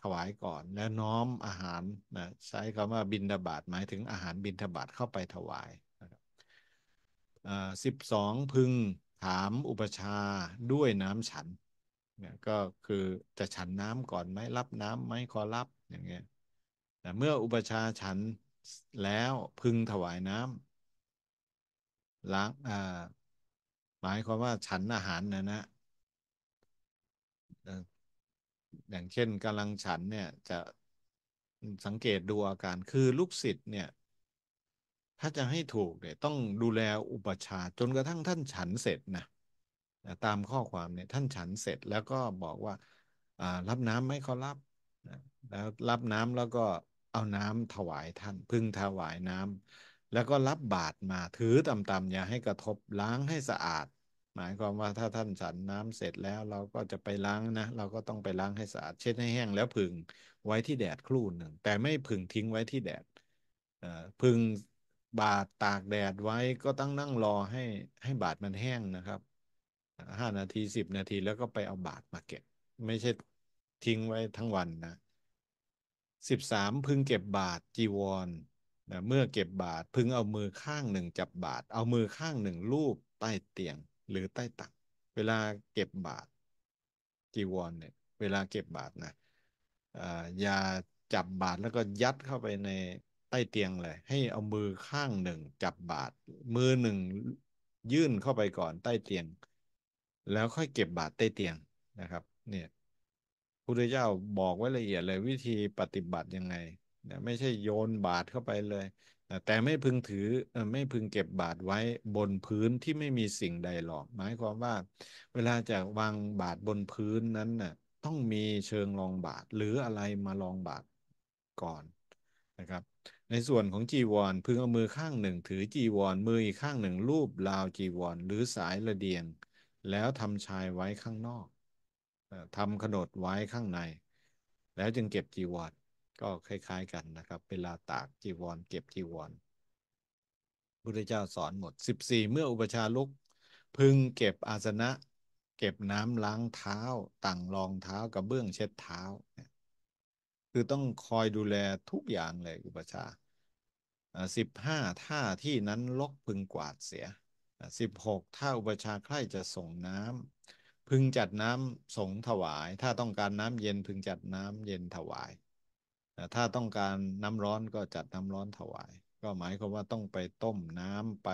ถวายก่อน แล้วน้อมอาหารนะใช้คำว่าบินทบาทหมายถึงอาหารบินทบาทเข้าไปถวายนะครับสิบสองพึงถามอุปชาด้วยน้ำฉันเนี่ยก็คือจะฉันน้ำก่อนไหมรับน้ำไหมขอรับอย่างเงี้ยแต่เมื่ออุปชาฉันแล้วพึงถวายน้ล้างอ่า หมายความว่า ฉันอาหารนะนะ อย่างเช่นกำลังฉันเนี่ย จะสังเกตดูอาการคือลูกศิษย์เนี่ย ถ้าจะให้ถูกเนี่ยต้องดูแลอุปชาจนกระทั่งท่านฉันเสร็จนะตามข้อความเนี่ยท่านฉันเสร็จ แล้วก็บอกว่ารับน้ำให้เขารับแล้วรับน้ำแล้วก็เอาน้ำถวายท่านพึ่งถวายน้ำแล้วก็รับบาตรมาถือตตำๆอย่าให้กระทบล้างให้สะอาด หมายความว่าถ้าท่านฉันน้ำเสร็จแล้ว เราก็จะไปล้างนะเราก็ต้องไปล้างให้สะอาด เช็ดให้แห้งแล้วพึ่งไว้ที่แดดครู่หนึ่งแต่ไม่พึ่งทิ้งไว้ที่แดดพึ่งบาดตากแดดไว้ก็ต้องนั่งรอให้ให้บาดมันแห้งนะครับห้านาทีสิบนาที แล้วก็ไปเอาบาดมาเก็บไม่ใช่ทิ้งไว้ทั้งวันนะสิบสามพึงเก็บบาดจีวรนะเมื่อเก็บบาทพึงเอามือข้างหนึ่งจับบาท เอามือข้างหนึ่งลูบใต้เตียงหรือใต้ตัก เวลาเก็บบาทจีวรเนี่ย เวลาเก็บบาทนะอย่าจับบาทแล้วก็ยัดเข้าไปในใต้เตียงเลย ให้เอามือข้างหนึ่งจับบาท มือหนึ่งยื่นเข้าไปก่อนใต้เตียง แล้วค่อยเก็บบาทใต้เตียงนะครับ เนี่ยพระพุทธเจ้าบอกไว้ละเอียดเลยวิธีปฏิบัติยังไงนะไม่ใช่โยนบาทเข้าไปเลยนะแต่ไม่พึงถือไม่พึงเก็บบาทไว้บนพื้นที่ไม่มีสิ่งใดหรอก หมายความว่า เวลาจะวางบาทบนพื้นนั้นนะ่ะ ต้องมีเชิงรองบาทหรืออะไรมารองบาทก่อนนะครับ ในส่วนของจีวรพึงเอามือข้างหนึ่งถือจีวรมืออีกข้างหนึ่งรูปราวจีวรหรือสายระเดียง แล้วทำชายไว้ข้างนอกทำขนดไว้ข้างใน แล้วจึงเก็บจีวรก็คล้ายๆกันนะครับเวลาตากจีวรเก็บจีวรพุทธเจ้าสอนหมด 14 เมื่ออุปชาลุกพึงเก็บอาสนะ เก็บน้ำล้างเท้า ตั้งรองเท้ากับเบื้องเช็ดเท้า คือต้องคอยดูแลทุกอย่างเลยอุปชาสิบห้าท่าที่นั้นลกพึงกวาดเสียสิบหกถ้าอุปชาใคร่จะส่งน้ำ พึงจัดน้ำสงถวาย ถ้าต้องการน้ำเย็นพึงจัดน้ำเย็นถวายถ้าต้องการน้ำร้อนก็จัดน้ำร้อนถวาย ก็หมายความว่าต้องไปต้มน้ำไป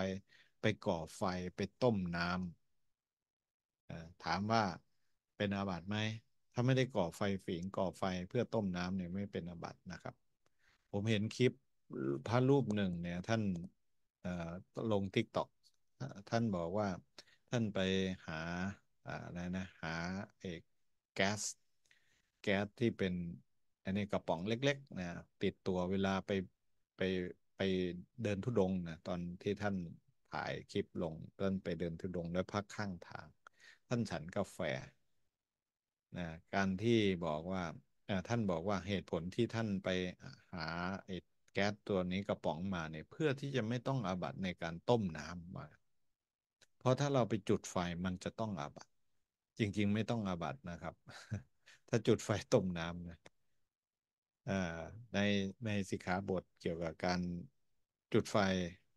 ไปก่อไฟ ไปต้มน้ำถามว่าเป็นอาบัติไหมถ้าไม่ได้ก่อไฟฝีงก่อไฟเพื่อต้มน้ำเนี่ยไม่เป็นอาบัตินะครับผมเห็นคลิปพระรูปหนึ่งเนี่ยท่านลงทิกตอกท่านบอกว่าท่านไปหาอะไรนะหาเอกแก๊สแก๊สที่เป็นอันนี้กระป๋องเล็กๆนะติดตัวเวลาไปไปไปเดินทุดงนะตอนที่ท่านถ่ายคลิปลงท่านไปเดินทุดงแล้วพักข้างทาง ท่านฉันกาแฟนะการที่บอกว่าท่านบอกว่าเหตุผลที่ท่านไปหาไอ้แก๊สตัวนี้กระป๋องมาเนี่ยเพื่อที่จะไม่ต้องอาบัตในการต้มน้ำมาเพราะถ้าเราไปจุดไฟมันจะต้องอาบัตจริง ๆ ไม่ต้องอาบัตนะครับ ถ้าจุดไฟต้มน้ำนะในในสิกขาบทเกี่ยวกับการจุดไฟ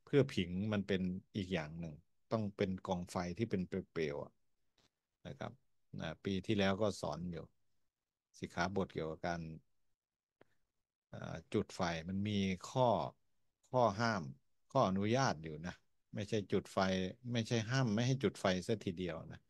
เพื่อผิงมันเป็นอีกอย่างหนึ่งต้องเป็นกองไฟที่เป็นเปลวๆนะครับนะปีที่แล้วก็สอนอยู่ สิกขาบทเกี่ยวกับการจุดไฟมันมีข้อข้อห้าม ข้ออนุญาตอยู่นะ ไม่ใช่จุดไฟ ไม่ใช่ห้าม ไม่ให้จุดไฟซะทีเดียวนะ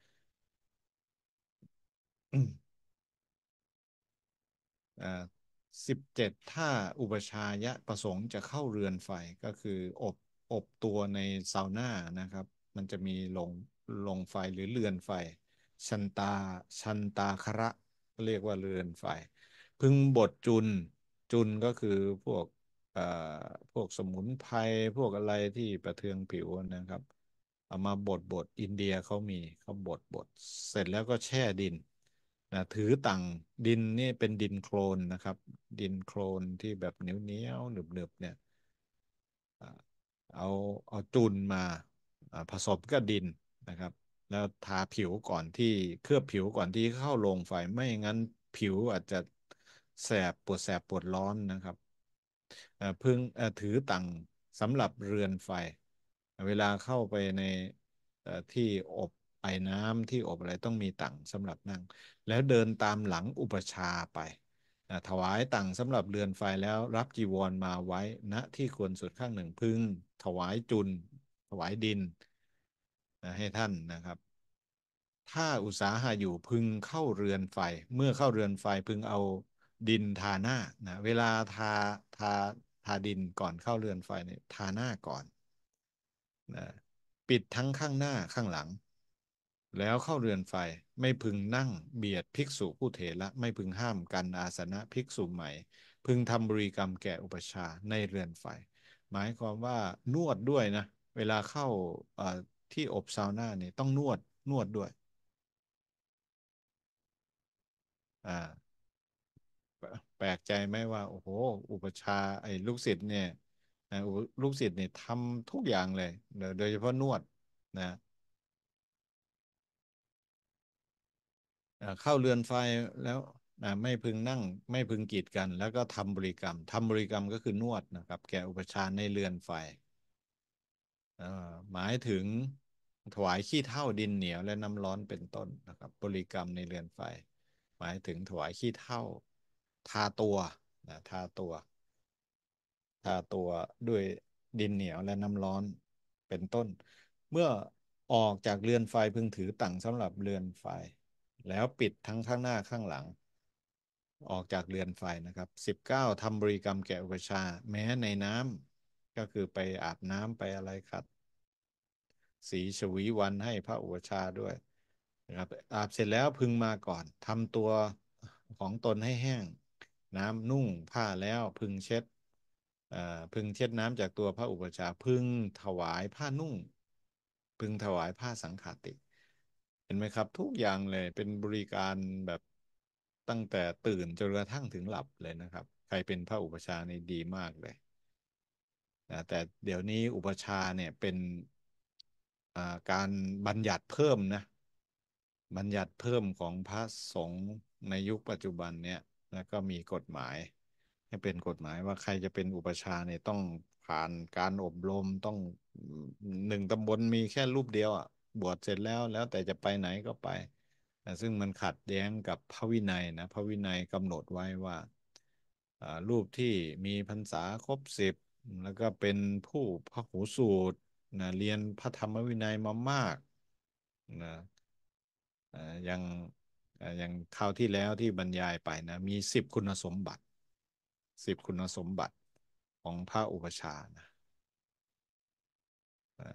สิบเจ็ดถ้าอุปชายะประสงค์จะเข้าเรือนไฟก็คืออบอบตัวในซาวน่านะครับ มันจะมีลงลงไฟหรือเรือนไฟชันตาชันตาคระเรียกว่าเรือนไฟพึงบทจุนจุนก็คือพวกเอ่อพวกสมุนไพรพวกอะไรที่ประเทืองผิวนะครับเอามาบดบดอินเดียเขามีเขาบดบดเสร็จแล้วก็แช่ดินนะถือต่างดินนี่เป็นดินโคลนนะครับ ดินโคลนที่แบบเหนียวเหนียวหนึบหนึบเนี่ยเอาเอาจุนมาผสมกับดินนะครับ แล้วทาผิวก่อนที่เคลือบผิวก่อนที่เข้าลงไฟ ไม่งั้นผิวอาจจะแสบปวดแสบปวดร้อนนะครับพึ่งถือต่างสำหรับเรือนไฟเวลาเข้าไปในที่อบไอน้ำที่อบอะไรต้องมีตังสำหรับนั่ง แล้วเดินตามหลังอุปชาไปนะถวายตังสำหรับเรือนไฟแล้วรับจีวรมาไว้ณนะที่ควรสุดข้างหนึ่งพึงถวายจุน ถวายดินนะให้ท่านนะครับ ถ้าอุตสาหะอยู่พึงเข้าเรือนไฟ เมื่อเข้าเรือนไฟพึงเอาดินทาหน้านะเวลาทาทาทาดินก่อนเข้าเรือนไฟเนี่ยทาหน้าก่อนนะปิดทั้งข้างหน้าข้างหลังแล้วเข้าเรือนไฟ ไม่พึงนั่งเบียดภิกษุผู้เถระไม่พึงห้ามกันอาสนะภิกษุใหม่ พึงทำบริกรรมแก่อุปชาในเรือนไฟ หมายความว่านวดด้วยนะ เวลาเข้าที่อบซาวน่าเนี่ยต้องนวดนวดด้วยแปลกใจไหมว่า โอ้โห อุปชาไอ้ลูกศิษย์เนี่ยลูกศิษย์เนี่ยทำทุกอย่างเลยโดยเฉพาะนวด นะเข้าเรือนไฟแล้วนะไม่พึงนั่ง ไม่พึงกีดกัน แล้วก็ทำบริกรรม ทำบริกรรมก็คือนวดนะครับ แก่อุปชาในเรือนไฟหมายถึงถวายขี้เถ้าดินเหนียวและน้ำร้อนเป็นต้นนะครับ บริกรรมในเรือนไฟ หมายถึงถวายขี้เถ้าทาตัวนะทาตัว ทาตัวด้วยดินเหนียวและน้ำร้อนเป็นต้น เมื่อออกจากเรือนไฟพึงถือตั่งสำหรับเรือนไฟแล้วปิดทั้งข้างหน้าข้างหลัง ออกจากเรือนไฟนะครับสิบเก้าทำบริกรรมแก่อุปชาแม้ในน้ำก็คือไปอาบน้ำไปอะไรครับ สีชวีวัน ให้พระอุปชาด้วยนะครับ อาบเสร็จแล้วพึงมาก่อนทำตัวของตนให้แห้ง น้ำนุ่ง ผ้าแล้วพึงเช็ดพึงเช็ดน้ำจากตัวพระอุปชา พึงถวายผ้านุ่ง พึงถวายผ้าสังขาตินไหมครับทุกอย่างเลยเป็นบริการแบบตั้งแต่ตื่นจนกระทั่งถึงหลับเลยนะครับ ใครเป็นพระอุปชานี่ดีมากเลยนะแต่เดี๋ยวนี้อุปชาเนี่ยเป็นการบัญญัติเพิ่มนะบัญญัติเพิ่มของพระสงฆ์ในยุคปัจจุบันเนี่ยแล้วก็มีกฎหมายให้เป็นกฎหมายว่าใครจะเป็นอุปชาเนี่ยต้องผ่านการอบรมต้องหนึ่งตำบลมีแค่รูปเดียวอะ่ะบวชเสร็จแล้วแล้วแต่จะไปไหนก็ไป ซึ่งมันขัดแย้งกับพระวินัยนะพระวินัยกำหนดไว้ว่ารูปที่มีพรรษาครบสิบแล้วก็เป็นผู้พระหูสูตรนะเรียนพระธรรมวินัยมามากนะอย่างอย่างคราวที่แล้วที่บรรยายไปนะมีสิบคุณสมบัติสิบคุณสมบัติของพระอุปชานะ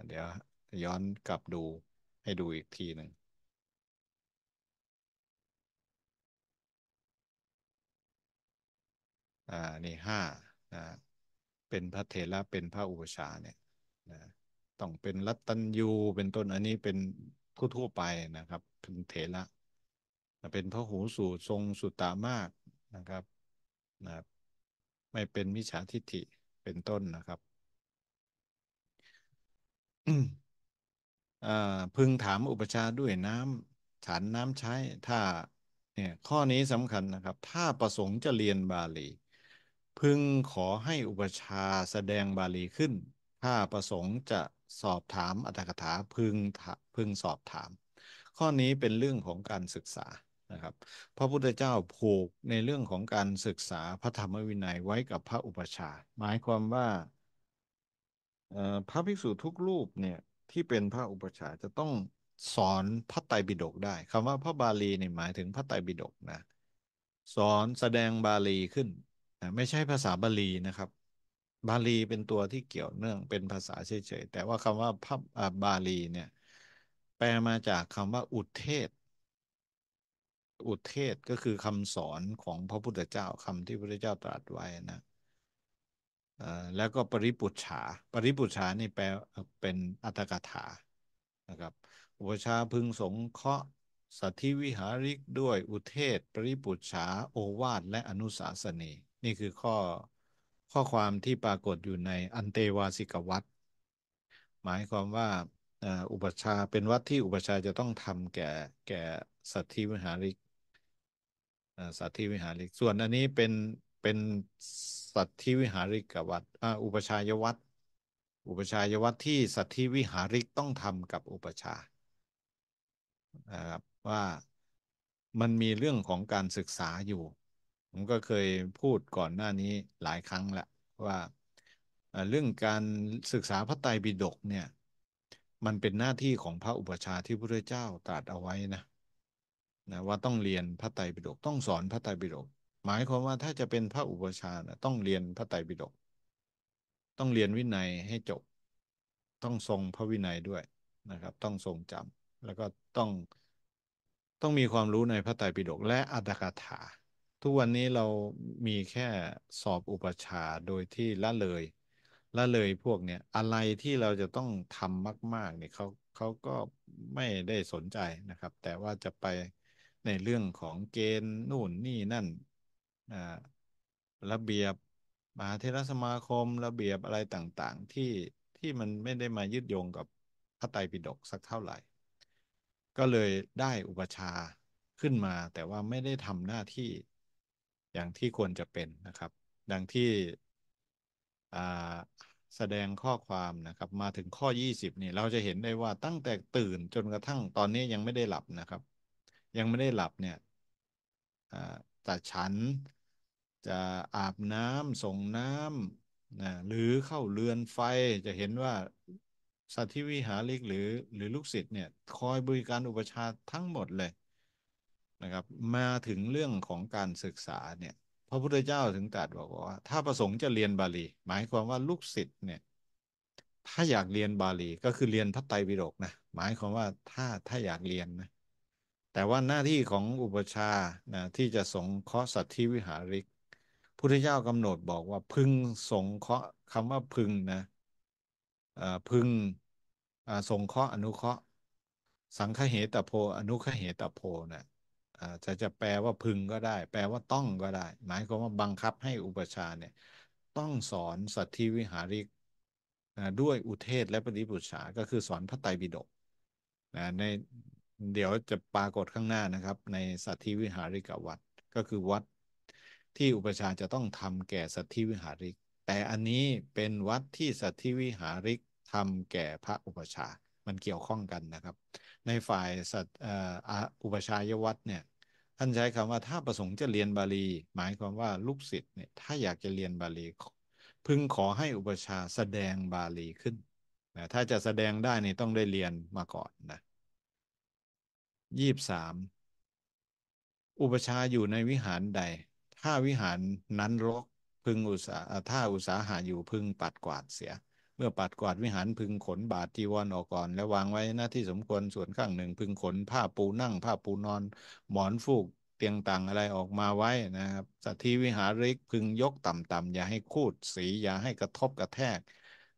เดี๋ยวย้อนกลับดูให้ดูอีกทีหนึ่ง อ่า นี่ห้านะเป็นพระเถระเป็นพระอุปชา เนี่ยนะ ต้องเป็นรัตตัญยูเป็นต้นอันนี้เป็นทั่วๆไปนะครับ เป็นเถระเป็นพระหูสูตรทรงสุตตามากนะครับ นะ ไม่เป็นมิจฉาทิฏฐิเป็นต้นนะครับพึงถามอุปชาด้วยน้ำฉันน้ำใช้ ถ้าเนี่ยข้อนี้สำคัญนะครับ ถ้าประสงค์จะเรียนบาลี พึงขอให้อุปชาแสดงบาลีขึ้น ถ้าประสงค์จะสอบถามอัตถกถาพึงพึงสอบถาม ข้อนี้เป็นเรื่องของการศึกษานะครับพระพุทธเจ้าผูกในเรื่องของการศึกษาพระธรรมวินัยไว้กับพระอุปชาหมายความว่าพระภิกษุทุกรูปเนี่ยที่เป็นพระอุปชาจะต้องสอนพระไตรปิฎกได้ คำว่าพระบาลีเนี่ยหมายถึงพระไตรปิฎกนะสอนแสดงบาลีขึ้นนะไม่ใช่ภาษาบาลีนะครับ บาลีเป็นตัวที่เกี่ยวเนื่องเป็นภาษาเฉยๆแต่ว่าคำว่าพระบาลีเนี่ย แปลมาจากคำว่าอุเทศ อุเทศก็คือคำสอนของพระพุทธเจ้าคำที่พระพุทธเจ้าตรัสไว้นะแล้วก็ปริปุชฉา ปริปุชฉานี่แปลเป็นอัตถกถา นะครับ อุปชาพึงสงเคราะห์สัิวิหาริกด้วยอุเทศ ปริปุชฉาโอวาท และอนุสาสนี นี่คือข้อข้อความที่ปรากฏอยู่ในอันเตวาสิกวัตหมายความว่าอุปชาเป็นวัดที่อุปชาจะต้องทำแก่แก่สัติวิหาริกสัติวิหาริก ส่วนอันนี้เป็นเป็นสัตธิวิหาริกวัดอุปชายวัดอุปชายวัดที่สัตธิวิหาริกต้องทำกับอุปชาครับว่ามันมีเรื่องของการศึกษาอยู่ ผมก็เคยพูดก่อนหน้านี้หลายครั้งละว่าเรื่องการศึกษาพระไตรปิฎกเนี่ยมันเป็นหน้าที่ของพระอุปชาที่พระเจ้าตรัสเอาไว้นะนะว่าต้องเรียนพระไตรปิฎกต้องสอนพระไตรปิฎกหมายความว่าถ้าจะเป็นพระอุปชาต้องเรียนพระไตรปิฎกต้องเรียนวินัยให้จบ ต้องทรงพระวินัยด้วยนะครับ ต้องทรงจำ แล้วก็ต้องต้องมีความรู้ในพระไตรปิฎกและอัตถกถา ทุกวันนี้เรามีแค่สอบอุปชาโดยที่ละเลย ละเลยพวกเนี้ยอะไรที่เราจะต้องทำมาก ๆเนี่ยเขาเขาก็ไม่ได้สนใจนะครับ แต่ว่าจะไปในเรื่องของเกณฑ์นู่นนี่นั่นระเบียบมหาเทรสมาคม ระเบียบอะไรต่างๆ ที่ที่มันไม่ได้มายึดโยงกับพระไตรปิฎกสักเท่าไหร่ ก็เลยได้อุปชาขึ้นมา แต่ว่าไม่ได้ทำหน้าที่อย่างที่ควรจะเป็นนะครับ ดังที่แสดงข้อความนะครับ มาถึงข้อ20นี่เราจะเห็นได้ว่าตั้งแต่ตื่นจนกระทั่งตอนนี้ยังไม่ได้หลับนะครับ ยังไม่ได้หลับเนี่ยแต่ฉันจะอาบน้ำส่งน้ำนะหรือเข้าเรือนไฟจะเห็นว่าสัตวิหาริกหรือ หรือลูกศิษย์เนี่ยคอยบริการอุปชาทั้งหมดเลยนะครับมาถึงเรื่องของการศึกษาเนี่ยพระพุทธเจ้าถึงตรัสบอกว่า ถ้าประสงค์จะเรียนบาลี หมายความว่าลูกศิษย์เนี่ยถ้าอยากเรียนบาลีก็คือเรียนพระไตรปิฎกนะหมายความว่าถ้าถ้าอยากเรียนนะแต่ว่าหน้าที่ของอุปชานะที่จะสงเคราะห์สัตวิหาริกพุทธเจ้ากำหนดบอกว่าพึงสงเคราะห์คำว่าพึงนะพึงสงเคราะห์อนุเคราะห์ สังฆเหตโพอนุฆเหตโพนะ่ะจะจะแปลว่าพึงก็ได้ แปลว่าต้องก็ได้ หมายความว่าบังคับให้อุปชาเนี่ย ต้องสอนสัตธิวิหาริกด้วยอุเทศและปฏิบุชาก็คือสอนพระไตรปิฎกนะในเดี๋ยวจะปรากฏข้างหน้านะครับ ในสัตธิวิหาริกวัดก็คือวัดที่อุปชาจะต้องทำแก่สัตธิวิหาริก แต่อันนี้เป็นวัดที่สัตธิวิหาริกทำแก่พระอุปชามันเกี่ยวข้องกันนะครับ ในฝ่ายสัตอุปชายวัดเนี่ย ท่านใช้คำว่าถ้าประสงค์จะเรียนบาลี หมายความว่าลูกศิษย์เนี่ย ถ้าอยากจะเรียนบาลี พึงขอให้อุปชาแสดงบาลีขึ้นนะถ้าจะแสดงได้นี่ต้องได้เรียนมาก่อนนะยี่สามอุปชาอยู่ในวิหารใดถ้าวิหารนั้นรกพึงอุตสาถ้าอุตสาหาอยู่พึงปัดกวาดเสีย เมื่อปัดกวาดวิหารพึงขนบาตทจีวรออกก่อน แล้ววางไว้หน้าที่สมควรส่วนข้างหนึ่ง พึงขน ผ้าปูนั่ง ผ้าปูนอน หมอนฟูกเตียงต่างอะไรออกมาไว้นะครับสัตีวิหาริกพึงยกต่ำๆอย่าให้คูดสีอย่าให้กระทบกระแทก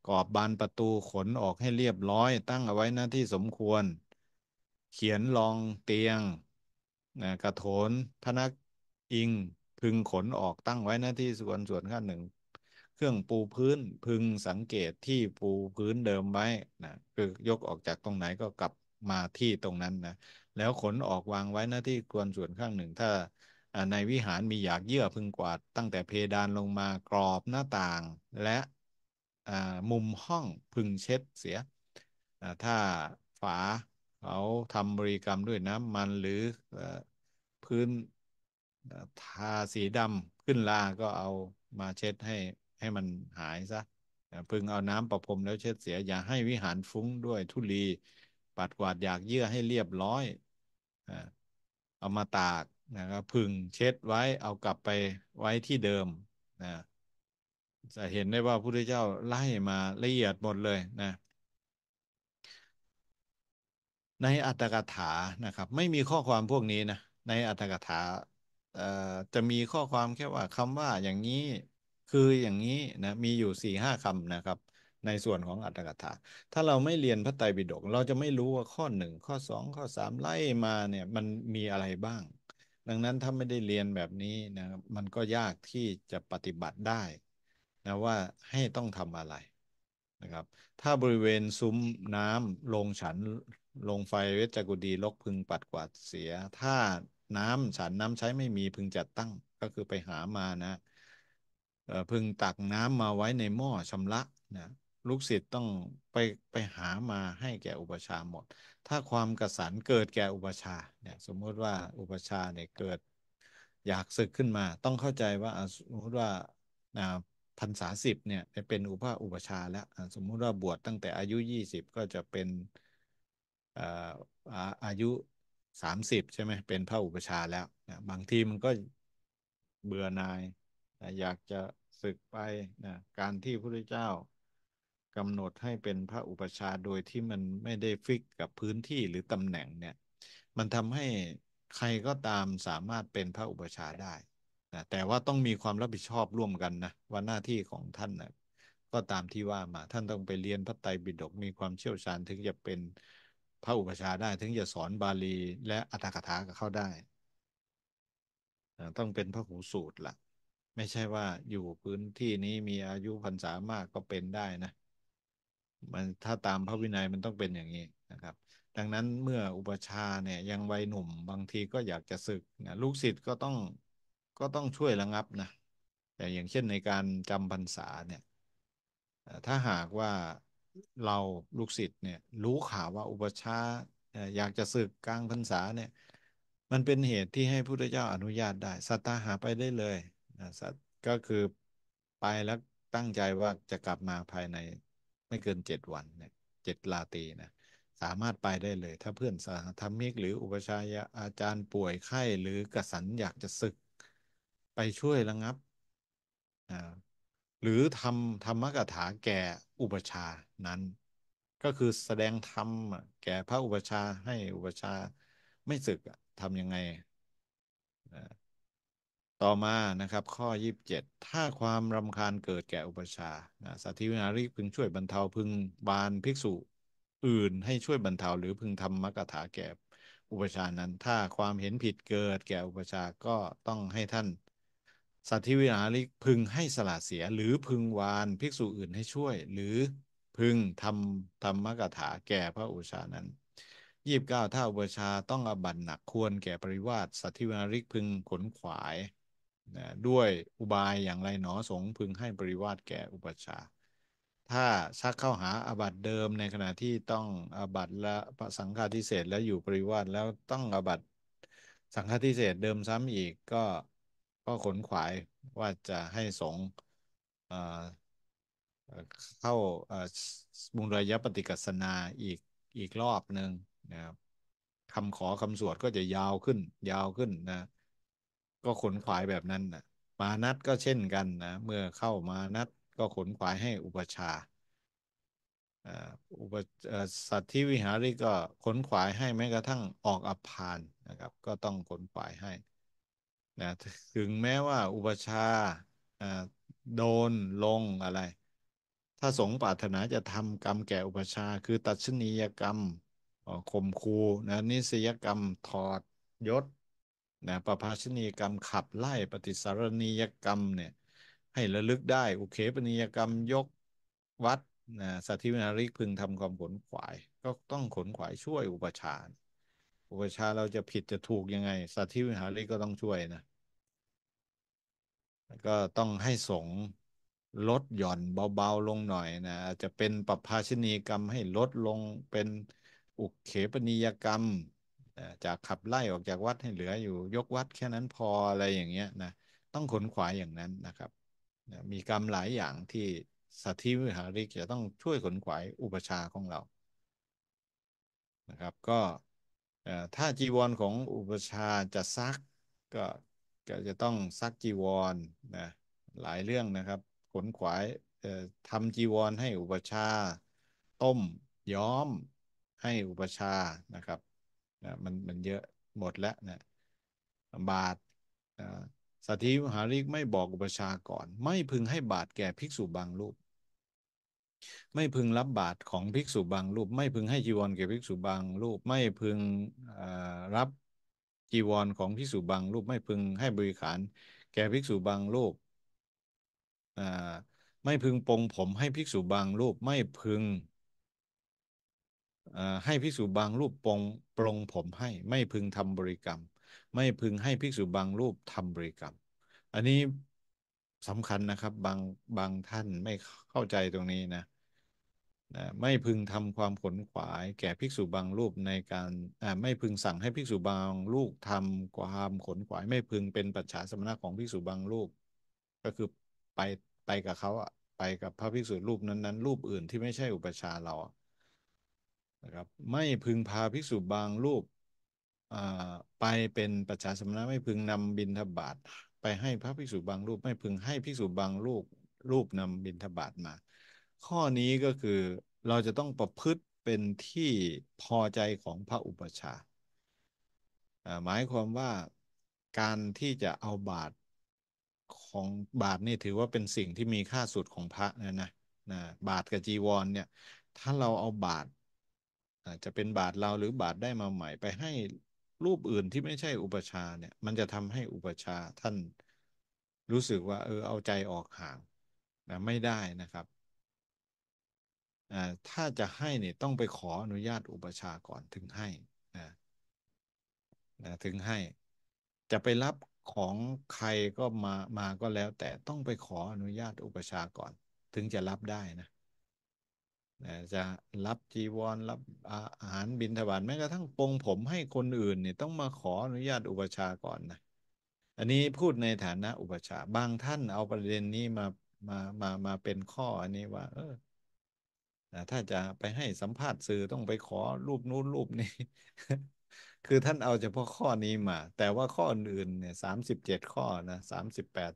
กรอบบานประตูขนออกให้เรียบร้อย ตั้งเอาไว้หน้าที่สมควร เขียนรองเตียงนะกระโถนพนักอิงพึงขนออกตั้งไว้หน้าที่ส่วนส่วนขั้นหนึ่ง เครื่องปูพื้นพึงสังเกตที่ปูพื้นเดิมไว้นะคือยกออกจากตรงไหนก็กลับมาที่ตรงนั้นนะ แล้วขนออกวางไว้หน้าที่ควรส่วนข้างหนึ่ง ถ้าในวิหารมีหยากเยื่อพึงกวาดตั้งแต่เพดานลงมากรอบหน้าต่าง และมุมห้องพึงเช็ดเสีย ถ้าฝาเขาทำบริกรรมด้วยน้ำมันหรือพื้นทาสีดำขึ้นลา ก็เอามาเช็ดให้ให้มันหายซะพึงเอาน้ำประพรมแล้วเช็ดเสีย อย่าให้วิหารฟุ้งด้วย ทุลีปัดกวาดอยากเยื่อให้เรียบร้อย เอามาตากนะครับ พึงเช็ดไว้ เอากลับไปไว้ที่เดิมนะจะเห็นได้ว่าพระพุทธเจ้าไล่มาละเอียดหมดเลยนะ ในอัตถกถานะครับ ไม่มีข้อความพวกนี้นะ ในอัตถกถาจะมีข้อความแค่ว่าคำว่าอย่างนี้คืออย่างนี้นะมีอยู่สี่ห้าคำนะครับในส่วนของอัตถกถาถ้าเราไม่เรียนพระไตรปิฎกเราจะไม่รู้ว่าข้อหนึ่งข้อสองข้อสามไล่มาเนี่ยมันมีอะไรบ้าง ดังนั้นถ้าไม่ได้เรียนแบบนี้นะครับมันก็ยากที่จะปฏิบัติได้นะว่าให้ต้องทำอะไรนะครับถ้าบริเวณซุ้มน้ำลงฉันลงไฟเวชกุดีลกพึงปัดกวาดเสียถ้าน้ำสารน้ำใช้ไม่มีพึงจัดตั้งก็คือไปหามานะพึงตักน้ำมาไว้ในหม้อชำระนะลูกศิษย์ต้องไปไปหามาให้แก่อุปชาหมด ถ้าความกระสันเกิดแก่อุปชาเนี่ยสมมติว่าอุปชาเนี่ยเกิด อยากศึกขึ้นมา ต้องเข้าใจว่าสมมติว่าพรรษาสิบเนี่ยเป็นอุปาอุปชาแล้วสมมุติว่าบวชตั้งแต่อายุยี่สิบก็จะเป็นอายุสามสิบใช่ไหมเป็นพระอุปชาแล้วนะบางทีมันก็เบื่อนายนะอยากจะศึกไปนะการที่พระเจ้ากำหนดให้เป็นพระอุปชาโดยที่มันไม่ได้ฟิกกับพื้นที่หรือตำแหน่งเนี่ย มันทำให้ใครก็ตามสามารถเป็นพระอุปชาได้นะแต่ว่าต้องมีความรับผิดชอบร่วมกันนะ ว่าหน้าที่ของท่านนะก็ตามที่ว่ามาท่านต้องไปเรียนพระไตรปิฎกมีความเชี่ยวชาญถึงจะเป็นพระอุปชาได้ถึงจะสอนบาลี และอัตถกถากับเขาได้ต้องเป็นพระหูสูตรละ่ะ ไม่ใช่ว่าอยู่พื้นที่นี้มีอายุพรรษามากก็เป็นได้นะ มันถ้าตามพระวินัยมันต้องเป็นอย่างนี้นะครับ ดังนั้นเมื่ออุปชาเนี่ย ยังวัยหนุ่มบางทีก็อยากจะศึกนะลูกศิษย์ก็ต้องก็ต้องช่วยระงับนะแต่อย่างเช่นในการจำพรรษาเนี่ยถ้าหากว่าเราลูกศิษย์เนี่ยรู้ข่าวว่าอุปชาอยากจะสึกกลางพรรษาเนี่ย มันเป็นเหตุที่ให้พุทธเจ้าอนุญาตได้ สัตตาหาไปได้เลยนะสัตก็คือไปแล้วตั้งใจว่าจะกลับมาภายใน ไม่เกินเจ็ดวันเนี่ยเจ็ดลาตีนะสามารถไปได้เลย ถ้าเพื่อนสาธรรมิกหรืออุปชายอาจารย์ป่วยไข้ หรือกระสันอยากจะศึกไปช่วยระงับหรือทำธรรมกถาแก่อุปชานั้น ก็คือแสดงธรรมแก่พระอุปชาให้อุปชาไม่ศึกทำยังไงต่อมานะครับข้อ 27 ถ้าความรำคาญเกิดแก่อุปชาสัตธิวินาริพึงช่วยบรรเทาพึงบานภิกษุอื่นให้ช่วยบรรเทา หรือพึงทำมกถาแก่อุปชานั้น ถ้าความเห็นผิดเกิดแก่อุปชาก็ต้องให้ท่านสัตว์ทวิหาริกพึงให้สละเสียหรือพึงวานภิกษุอื่นให้ช่วย หรือพึงทำธรรมกถาแก่พระอุชานั้นยีบเก้าถ้าอุปชาต้องอบัตหนักควรแก่ปริวาสสัตวิวนาริกพึงขนขวายนะด้วยอุบายอย่างไรหนอสงพึงให้ปริวาสแก่อุปชา ถ้าชักเข้าหาอบัตเดิมในขณะที่ต้องอบัตและสังฆาทิเศษแล้วอยู่ปริวาสแล้วต้องอบัตสังฆาทิเศษเดิมซ้ำอีกก็ก็ขนขวายว่าจะให้สงเข้าบุญระยะปฏิกัสนาอีกอีกรอบหนึ่งนะครับคำขอคำสวดก็จะยาวขึ้น ยาวขึ้นนะก็ขนขวายแบบนั้นนะมานัดก็เช่นกันนะเมื่อเข้ามานัดก็ขนขวายให้อุปชาอุปสัตีิวิหาริก็ขนขวายให้แม้กระทั่งออกอภานนะครับ ก็ต้องขนขวายให้นะถึงแม้ว่าอุปชาโดนลงอะไร ถ้าสงปรารถนาจะทำกรรมแก่อุปชา คือตัดชนียกรรมข่มคูนะนิสยกรรมถอดยศนะประภาชนียกรรมขับไล่ปฏิสารณียกรรมเนี่ยให้ระลึกได้อุเคปนิยกรรมยกวัดนะสัตวินาริกพึงทำความขนขวาย ก็ต้องขนขวายช่วยอุปชาอุปชาเราจะผิดจะถูกยังไงสัตธิวิหาริกก็ต้องช่วยนะก็ต้องให้สงลดหย่อนเบาๆลงหน่อยนะ จะเป็นปรับภาชนีกรรมให้ลดลงเป็นอุกเขปนิยกรรมจากขับไล่ออกจากวัดให้เหลืออยู่ ยกวัดแค่นั้นพออะไรอย่างเงี้ยนะต้องขนขวายอย่างนั้นนะครับมีกรรมหลายอย่างที่สัตธิวิหาริกจะต้องช่วยขนขวายอุปชาของเรานะครับ ก็ถ้าจีวรของอุปชาจะซักก็ก็จะต้องซักจีวรนะหลายเรื่องนะครับขนขวายทำจีวรให้อุปชาต้มย้อมให้อุปชานะครับนะมันมันเยอะหมดแล้วนะบาทสัตธิหาริกไม่บอกอุปชาก่อนไม่พึงให้บาทแก่ภิกษุบางรูปไม่พึงรับบาตรของภิกษุบางรูปไม่พึงให้จีวรแก่ภิกษุบางรูปไม่พึงรับจีวรของภิกษุบางรูปไม่พึงให้บริขารแก่ภิกษุบางรูปไม่พึงปงผมให้ภิกษุบางรูปไม่พึงให้ภิกษุบางรูปปงปรงผมให้ ไม่พึงทำบริกรรมไม่พึงให้ภิกษุบางรูปทำบริกรรมอันนี้สำคัญนะครับ บางบางท่านไม่เข้าใจตรงนี้นะนะไม่พึงทำความขนขวาย แก่ภิกษุบางรูปในการไม่พึงสั่งให้ภิกษุบางลูกทำความขนขวาย ไม่พึงเป็นปัจฉาสมณะของภิกษุบางรูป ก็คือไปไปกับเขาไปกับพระภิกษุรูปนั้นๆรูปอื่นที่ไม่ใช่อุปชาเรานะครับ ไม่พึงพาภิกษุบางรูปไปเป็นปัจฉาสมณะไม่พึงนำบินทบาทไปให้พระภิกษุบางรูปไม่พึงให้ภิกษุบางรูปรูปนำบินทบาทมาข้อนี้ก็คือเราจะต้องประพฤติเป็นที่พอใจของพระอุปชาหมายความว่าการที่จะเอาบาตรของบาตรนี่ถือว่าเป็นสิ่งที่มีค่าสุดของพระนะนะ บาตรกับจีวรเนี่ยถ้าเราเอาบาตรจะเป็นบาตรเราหรือบาตรได้มาใหม่ ไปให้รูปอื่นที่ไม่ใช่อุปชาเนี่ย มันจะทำให้อุปชาท่านรู้สึกว่าเออเอาใจออกห่างนะไม่ได้นะครับถ้าจะให้เนี่ยต้องไปขออนุญาตอุปชาก่อนถึงให้นะถึงให้จะไปรับของใครก็มามาก็แล้ว แต่ต้องไปขออนุญาตอุปชาก่อน ถึงจะรับได้นะนะจะรับจีวรรับอาหารบิณฑบาตแม้กระทั่งปรงผมให้คนอื่นเนี่ยต้องมาขออนุญาตอุปชาก่อนนะอันนี้พูดในฐานะอุปชาบางท่านเอาประเด็นนี้มามามามาเป็นข้อ อันนี้ว่า เออถ้าจะไปให้สัมภาษณ์สื่อต้องไปขอรูปนู้นรูปนี้ คือท่านเอาเฉพาะข้อนี้มา แต่ว่าข้ออื่นเนี่ยสามสิบเจ็ดข้อนะสามสิบแปด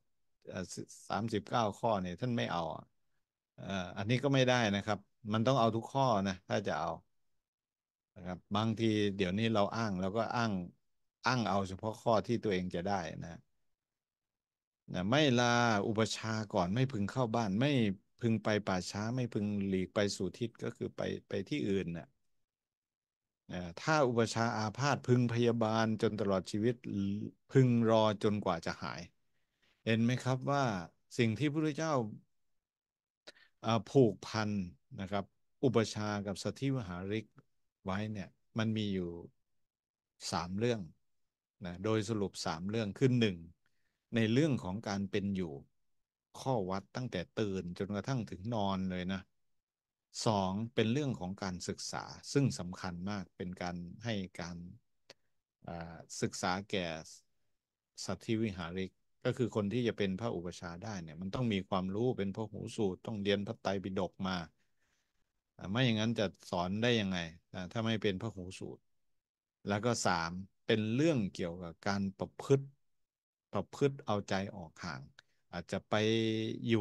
สามสิบเก้าข้อเนี่ยท่านไม่เอา อันนี้ก็ไม่ได้นะครับ มันต้องเอาทุกข้อนะถ้าจะเอานะครับบางทีเดี๋ยวนี้เราอ้างเราก็อ้างอ้างเอาเฉพาะข้อที่ตัวเองจะได้นะนะไม่ลาอุปชาก่อนไม่พึงเข้าบ้านไม่พึงไปป่าช้าไม่พึงหลีกไปสู่ทิศก็คือไปไปที่อื่นน่ะถ้าอุปชาอาพาธพึงพยาบาลจนตลอดชีวิตพึงรอจนกว่าจะหาย เห็นไหมครับว่าสิ่งที่พระพุทธเจ้าผูกพันนะครับ อุปชากับสถิวหาริกไว้เนี่ยมันมีอยู่สามเรื่องนะโดยสรุปสามเรื่องขึ้นหนึ่งในเรื่องของการเป็นอยู่ข้อวัดตั้งแต่ตื่นจนกระทั่งถึงนอนเลยนะสองเป็นเรื่องของการศึกษา ซึ่งสำคัญมากเป็นการให้การศึกษาแก่สัตธิวิหาริก ก็คือคนที่จะเป็นพระอุปชาได้เนี่ย มันต้องมีความรู้เป็นพระหูสูตรต้องเรียนพระไตรปิฎกมา ไม่อย่างนั้นจะสอนได้ยังไง ถ้าไม่เป็นพระหูสูตร แล้วก็สามเป็นเรื่องเกี่ยวกับการประพฤติประพฤติเอาใจออกห่างอาจจะไปอยู่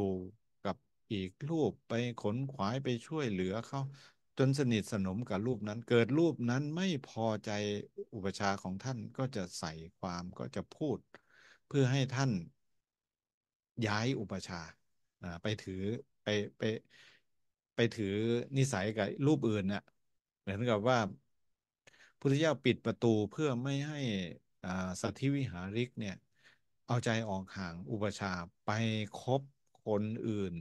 กับอีกรูปไปขนขวายไปช่วยเหลือเขาจนสนิทสนมกับรูปนั้น เกิดรูปนั้นไม่พอใจอุปชาของท่านก็จะใส่ความก็จะพูดเพื่อให้ท่านย้ายอุปชาไปถือไปไปไปถือนิสัยกับรูปอื่นน่ะเหมือนกับว่า พุทธเจ้าปิดประตูเพื่อไม่ให้สัติวิหาริกเนี่ยเอาใจออกห่างอุปชาไปคบคนอื่น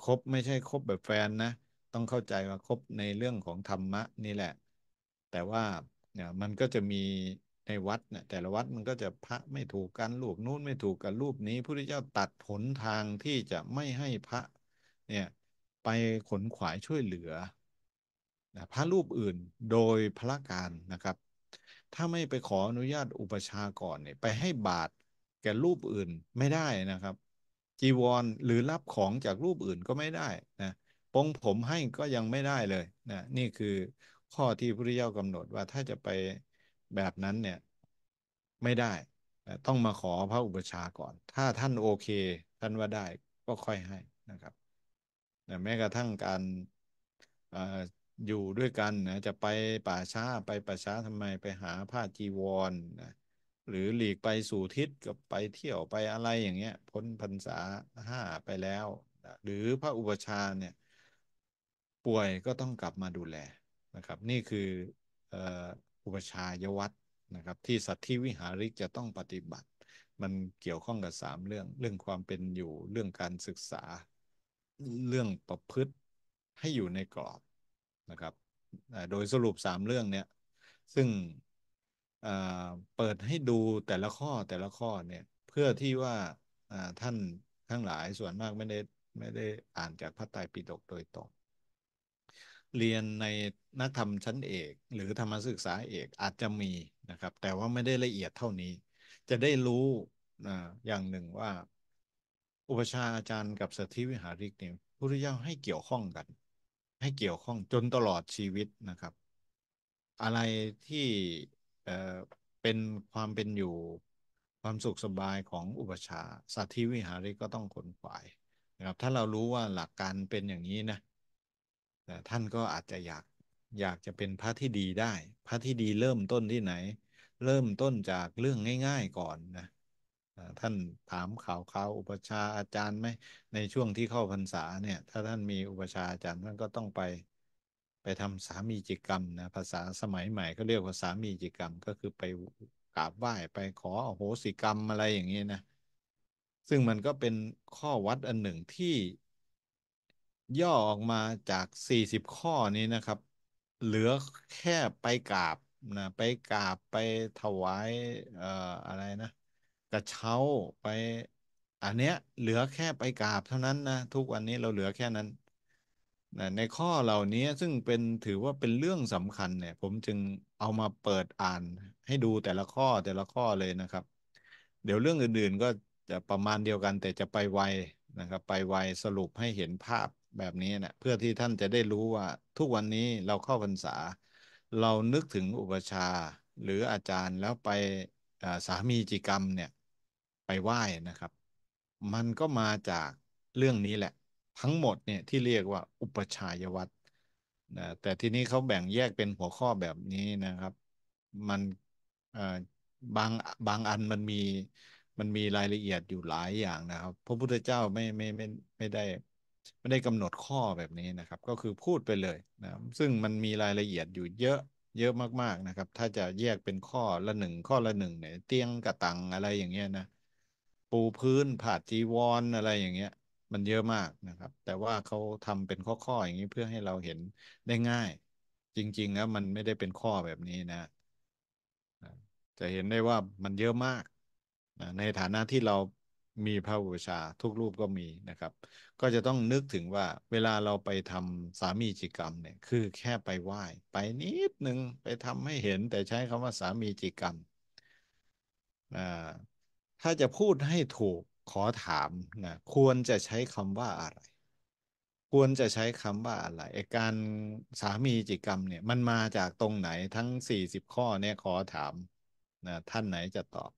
คบไม่ใช่คบแบบแฟนนะต้องเข้าใจว่าคบในเรื่องของธรรมะนี่แหละ แต่ว่าเนี่ยมันก็จะมีในวัดเนี่ยแต่ละวัดมันก็จะพระไม่ถูกกันรูปนู้นไม่ถูกกันรูปนี้พระพุทธเจ้าตัดผลทางที่จะไม่ให้พระเนี่ยไปขนขวายช่วยเหลือนะพระรูปอื่นโดยพระการนะครับ ถ้าไม่ไปขออนุญาตอุปชาก่อนเนี่ยไปให้บาตรก่รูปอื่นไม่ได้นะครับจีวรหรือรับของจากรูปอื่นก็ไม่ได้นะปองผมให้ก็ยังไม่ได้เลยนะนี่คือข้อที่พระพุทธเจ้ากำหนดว่าถ้าจะไปแบบนั้นเนี่ยไม่ได้ ต้องมาขอพระอุปชาก่อน ถ้าท่านโอเค ท่านว่าได้ ก็ค่อยให้นะครับแต่แม้กระทั่งการอยู่ด้วยกันนะจะไปป่าช้าไปป่าช้าทำไมไปหาผ้าจีวรนะหรือหลีกไปสู่ทิศกับไปเที่ยวไปอะไรอย่างเงี้ยพ้นพรรษาห้าไปแล้วหรือพระอุปชาเนี่ยป่วยก็ต้องกลับมาดูแลนะครับ นี่คืออุปชายวัตรนะครับ ที่สัตธิวิหาริกจะต้องปฏิบัติ มันเกี่ยวข้องกับสามเรื่องเรื่องความเป็นอยู่เรื่องการศึกษาเรื่องประพฤติให้อยู่ในกรอบนะครับโดยสรุปสามเรื่องเนี่ยซึ่งเปิดให้ดูแต่ละข้อแต่ละข้อเนี่ยเพื่อที่ว่าท่านทั้งหลายส่วนมากไม่ได้ไม่ได้อ่านจากพระไตรปิฎกโดยตรง เรียนในนักธรรมชั้นเอกหรือธรรมศึกษาเอกอาจจะมีนะครับ แต่ว่าไม่ได้ละเอียดเท่านี้ จะได้รู้อย่างหนึ่งว่า อุปชาอาจารย์กับสถิวิหาริกเนี่ยพุทธเจ้าให้เกี่ยวข้องกัน ให้เกี่ยวข้องจนตลอดชีวิตนะครับ อะไรที่เออเป็นความเป็นอยู่ความสุขสบายของอุปชาสัตธิวิหาริกก็ต้องขนขวายนะครับ ถ้าเรารู้ว่าหลักการเป็นอย่างนี้นะแต่ท่านก็อาจจะอยากอยากจะเป็นพระที่ดีได้ พระที่ดีเริ่มต้นที่ไหน เริ่มต้นจากเรื่องง่ายๆก่อนนะท่านถามข่าวข่าวอุปชาอาจารย์ไหมในช่วงที่เข้าพรรษาเนี่ย ถ้าท่านมีอุปชาอาจารย์ ท่านก็ต้องไปไปทำสามีจิกรรมนะภาษาสมัยใหม่ ก็เรียกว่าสามีจิกรรม ก็คือไปกราบไหว้ไปขอโหสิกรรมอะไรอย่างนี้นะ ซึ่งมันก็เป็นข้อวัดอันหนึ่งที่ ย่อออกมาจากสี่สิบข้อนี้นะครับ เหลือแค่ไปกราบนะไปกราบไปถวายเอ่ออะไรนะกระเช้าไป อันเนี้ย เหลือแค่ไปกราบ เท่านั้นนะทุกวันนี้เราเหลือแค่นั้นนะในข้อเหล่านี้ซึ่งเป็นถือว่าเป็นเรื่องสำคัญเนี่ย ผมจึงเอามาเปิดอ่านให้ดูแต่ละข้อแต่ละข้อเลยนะครับ เดี๋ยวเรื่องอื่นๆก็จะประมาณเดียวกันแต่จะไปไวนะครับ ไปไวสรุปให้เห็นภาพแบบนี้นะเพื่อที่ท่านจะได้รู้ว่า ทุกวันนี้เราเข้าพรรษา เรานึกถึงอุปชาหรืออาจารย์แล้วไปสามีจิกรรมเนี่ย ไปไหว้นะครับ มันก็มาจากเรื่องนี้แหละทั้งหมดเนี่ยที่เรียกว่าอุปชัยวัตรนะแต่ทีนี้เขาแบ่งแยกเป็นหัวข้อแบบนี้นะครับ มันบางบางอันมันมีมันมีรายละเอียดอยู่หลายอย่างนะครับพระพุทธเจ้าไม่ไม่ไม่ไม่ได้ไม่ได้กำหนดข้อแบบนี้นะครับ ก็คือพูดไปเลยนะซึ่งมันมีรายละเอียดอยู่เยอะเยอะมาก ๆนะครับ ถ้าจะแยกเป็นข้อละหนึ่ง ข้อละหนึ่งเนี่ยเตียงกระตังอะไรอย่างเงี้ยนะปูพื้นผาดจีวรออะไรอย่างเงี้ยมันเยอะมากนะครับ แต่ว่าเขาทำเป็นข้อๆอย่างนี้เพื่อให้เราเห็นได้ง่าย จริง ๆ แล้ว มันไม่ได้เป็นข้อแบบนี้นะ จะเห็นได้ว่ามันเยอะมากในฐานะที่เรามีพระบูชาทุกรูปก็มีนะครับ ก็จะต้องนึกถึงว่า เวลาเราไปทำสามีจิกรรมเนี่ย คือแค่ไปไหว้ไปนิดนึง ไปทำให้เห็นแต่ใช้คำว่าสามีจิกรรมถ้าจะพูดให้ถูกขอถามนะควรจะใช้คำว่าอะไร ควรจะใช้คำว่าอะไร การสามีจิกรรมเนี่ย มันมาจากตรงไหนทั้งสี่สิบข้อเนี่ยขอถามนะท่านไหนจะตอบ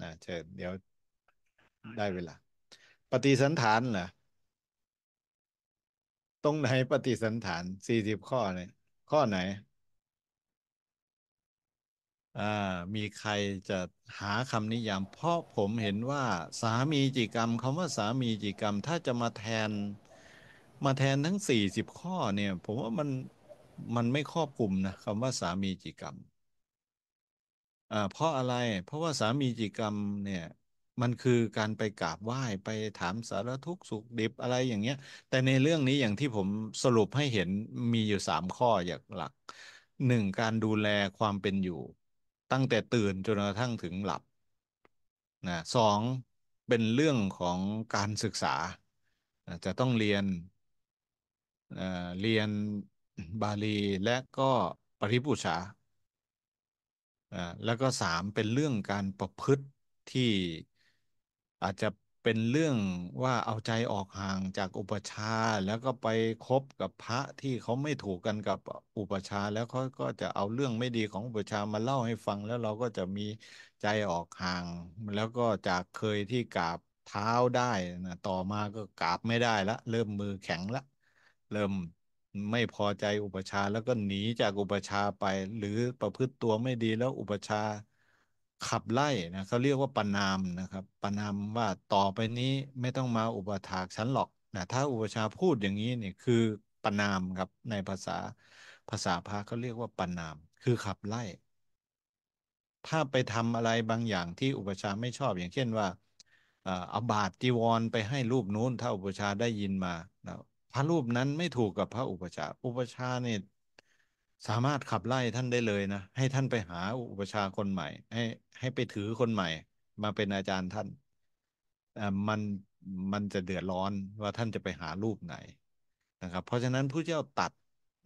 นะเชิญเดี๋ยวได้เวลา ปฏิสันฐานเหรอตรงไหนปฏิสันฐานสี่สิบข้อเนี่ย ข้อไหนมีใครจะหาคำนิยาม เพราะผมเห็นว่าสามีจิกรรมคำว่าสามีจิกรรม ถ้าจะมาแทนมาแทนทั้งสี่สิบข้อเนี่ยผมว่ามันมันไม่ครอบคลุมนะคำว่าสามีจิกรรมเพราะอะไรเพราะว่าสามีจิกรรมเนี่ยมันคือการไปกราบไหว้ ไปถามสารทุกข์สุขดิบอะไรอย่างเงี้ยแต่ในเรื่องนี้อย่างที่ผมสรุปให้เห็นมีอยู่สามข้ออย่างหลักหนึ่งการดูแลความเป็นอยู่ตั้งแต่ตื่นจนกระทั่งถึงหลับนะสองเป็นเรื่องของการศึกษา จะต้องเรียนเรียนบาลีและก็ปริพุชาแล้วก็สามเป็นเรื่องการประพฤติที่อาจจะเป็นเรื่องว่าเอาใจออกห่างจากอุปชาแล้วก็ไปคบกับพระที่เขาไม่ถูกกันกับอุปชา แล้วเขาก็จะเอาเรื่องไม่ดีของอุปชามาเล่าให้ฟังแล้วเราก็จะมีใจออกห่างแล้วก็จากเคยที่กราบเท้าได้นะต่อมาก็กราบไม่ได้ละเริ่มมือแข็งละเริ่มไม่พอใจอุปชาแล้วก็หนีจากอุปชาไป หรือประพฤติตัวไม่ดีแล้วอุปชาขับไล่นะเขาเรียกว่าประามนะครับประามว่าต่อไปนี้ไม่ต้องมาอุปถากฉันหรอกนะถ้าอุปชาพูดอย่างนี้เนี่ยคือประามครับในภาษาภาษาพระเขาเรียกว่าประามคือขับไล่ ถ้าไปทำอะไรบางอย่างที่อุปชาไม่ชอบอย่างเช่นว่าเอาบาตรจีวรไปให้รูปนู้น ถ้าอุปชาได้ยินมาพระรูปนั้นไม่ถูกกับพระอุปชา อุปชาเนี่ยสามารถขับไล่ท่านได้เลยนะให้ท่านไปหาอุปชาคนใหม่ ให้ ให้ไปถือคนใหม่ มาเป็นอาจารย์ท่านมันมันจะเดือดร้อนว่าท่านจะไปหารูปไหน นะครับ เพราะฉะนั้นผู้เจ้าตัด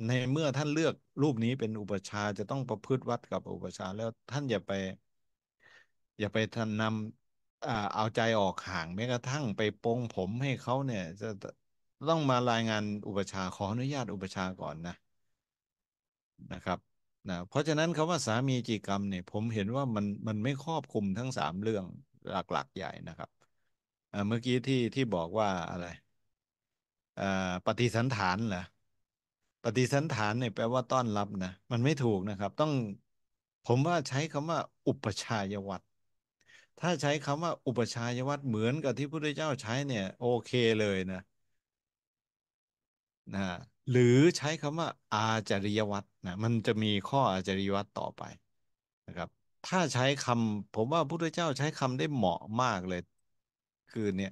ในเมื่อท่านเลือกรูปนี้เป็นอุปชาจะต้องประพฤติวัดกับอุปชาแล้วท่านอย่าไป อย่าไปท่านนำเอาใจออกห่างแม้กระทั่งไปปงผมให้เขาเนี่ย จะต้องมารายงานอุปชาขออนุญาตอุปชาก่อนนะนะครับนะเพราะฉะนั้นคาว่าสามีจีกรรมเนี่ยผมเห็นว่ามันมันไม่ครอบคลุมทั้งสามเรื่องหลัก ๆ ใหญ่นะครับเมื่อกี้ที่ที่บอกว่าอะไรปฏิสันฐานเหรอปฏิสันฐานเนี่ยแปลว่าต้อนรับนะมันไม่ถูกนะครับ ต้องผมว่าใช้คำว่า อุปชายวัตรถ้าใช้คำว่าอุปชายวัตรเหมือนกับที่พระพุทธเจ้าใช้เนี่ย โอเคเลยนะ นะหรือใช้คำว่าอาจริยวัตรนะมันจะมีข้ออาจริยวัตรต่อไปนะครับ ถ้าใช้คำผมว่าพุทธเจ้าใช้คำได้เหมาะมากเลย คือเนี่ย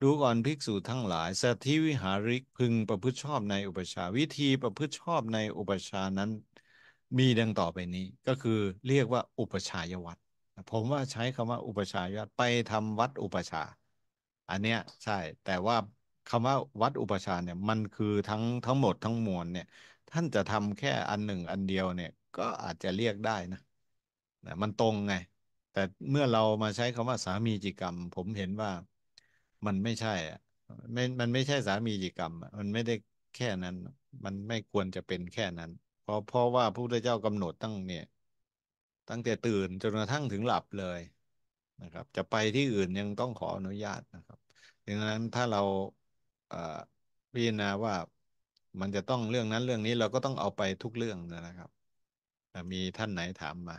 ดูก่อนภิกษุทั้งหลายสัติวิหาริกพึงประพฤติชอบในอุปชาวิธีประพฤติชอบในอุปชานั้น มีดังต่อไปนี้ ก็คือเรียกว่าอุปชายวัตรผมว่าใช้คำว่า อุปชายวัตรไปทำวัดอุปชา อันเนี้ยใช่แต่ว่าคำว่าวัดอุปชาเนี่ยมันคือทั้งทั้งหมดทั้งมวลเนี่ยท่านจะทำแค่อันหนึ่งอันเดียวเนี่ย ก็อาจจะเรียกได้นะนะ มันตรงไง แต่เมื่อเรามาใช้คำว่าสามีจิกรรม ผมเห็นว่ามันไม่ใช่อ่ะไม่มันไม่ใช่สามีจิกรรม มันไม่ได้แค่นั้น มันไม่ควรจะเป็นแค่นั้น เพราะเพราะว่าพระพุทธเจ้ากำหนดตั้งเนี่ย ตั้งแต่ตื่นจนกระทั่งถึงหลับเลยนะครับ จะไปที่อื่นยังต้องขออนุญาตนะครับดังนั้นถ้าเราพิจารณาว่ามันจะต้องเรื่องนั้นเรื่องนี้ เราก็ต้องเอาไปทุกเรื่องนะครับมีท่านไหนถามมา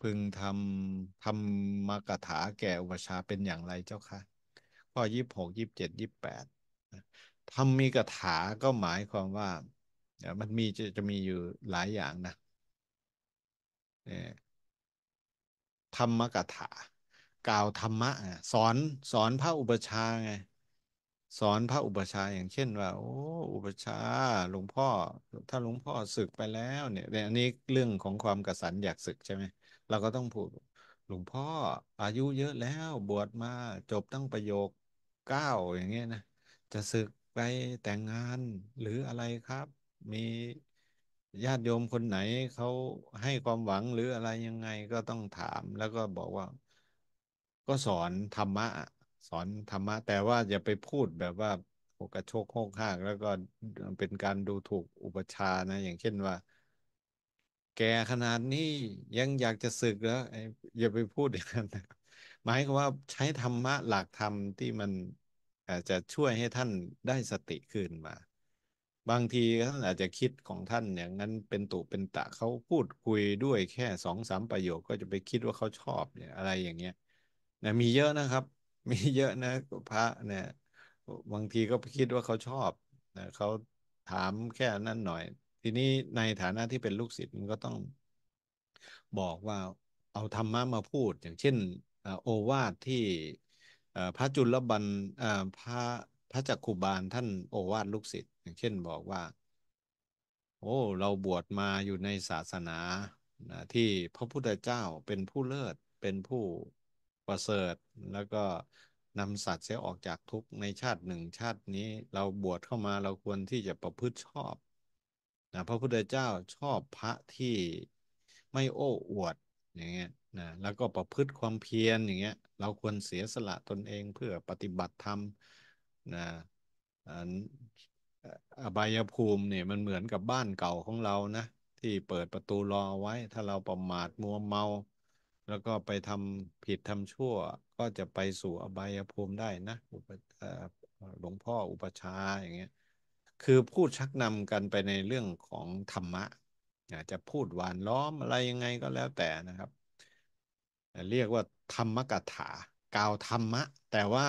พึงทำทำมากถาแก่อุปชาเป็นอย่างไรเจ้าคะข้อยี่สิบหกยี่สิบเจ็ดยี่สิบแปดทำมีกถา ก็หมายความว่ามันมีจะจะมีอยู่หลายอย่างนะธรรมกถากล่าวธรรมะสอนสอนพระอุปชาไงสอนพระอุปชาอย่างเช่น ว่าโอ้อุปชาหลวงพ่อ ถ้าหลวงพ่อศึกไปแล้วเนี่ยแต่อันนี้เรื่องของความกระสันอยากศึกใช่ไหมเราก็ต้องพูดหลวงพ่อ อายุเยอะแล้วบวชมาจบตั้งประโยคเก้า อย่างเงี้ยนะ จะศึกไปแต่งงานหรืออะไรครับ มีญาติโยมคนไหนเขาให้ความหวังหรืออะไรยังไงก็ต้องถาม แล้วก็บอกว่า ก็สอนธรรมะสอนธรรมะแต่ว่าอย่าไปพูดแบบว่าโกระโชกโหกหั้างแล้วก็เป็นการดูถูกอุปชานะ อย่างเช่นว่า แกขนาดนี้ยังอยากจะศึกแล้วอย่าไปพูดอย่างนั้นหมายความว่าใช้ธรรมะหลักธรรม ที่มันอาจจะช่วยให้ท่านได้สติคืนมา บางทีท่านอาจจะคิดของท่านอย่างนั้นเป็นตุเป็นตะเขาพูดคุยด้วยแค่สองสามประโยคก็จะไปคิดว่าเขาชอบ เนี่ยอะไรอย่างเงี้ยมีเยอะนะครับมีเยอะนะพระเนี่ยบางทีก็คิดว่าเขาชอบนะเขาถามแค่นั้นหน่อย ทีนี้ในฐานะที่เป็นลูกศิษย์มันก็ต้อง บอกว่า เอาธรรมะมาพูด อย่างเช่นโอวาทที่พระจุลบันพระพระจักขุบาลท่านโอวาทลูกศิษย์อย่างเช่นบอกว่า โอ้ เราบวชมาอยู่ในศาสนาที่พระพุทธเจ้าเป็นผู้เลิศเป็นผู้ประเสริฐแล้วก็นำสัตว์เสียออกจากทุกข์ในชาติหนึ่งชาตินี้เราบวชเข้ามาเราควรที่จะประพฤติชอบ นะพระพุทธเจ้าชอบพระที่ไม่โอ้อวดอย่างเงี้ยนะแล้วก็ประพฤติความเพียรอย่างเงี้ย เราควรเสียสละตนเองเพื่อปฏิบัติธรรมนะอบายภูมิเนี่ยมันเหมือนกับบ้านเก่าของเรานะ ที่เปิดประตูรอไว้ ถ้าเราประมาทมัวเมาแล้วก็ไปทำผิดทำชั่วก็จะไปสู่อบายภูมิได้นะอุปหลวงพ่ออุปชาอย่างเงี้ยคือพูดชักนำกันไปในเรื่องของธรรมะอาจจะพูดหวานล้อมอะไรยังไงก็แล้วแต่นะครับเรียกว่าธรรมกถากล่าวธรรมะ แต่ว่า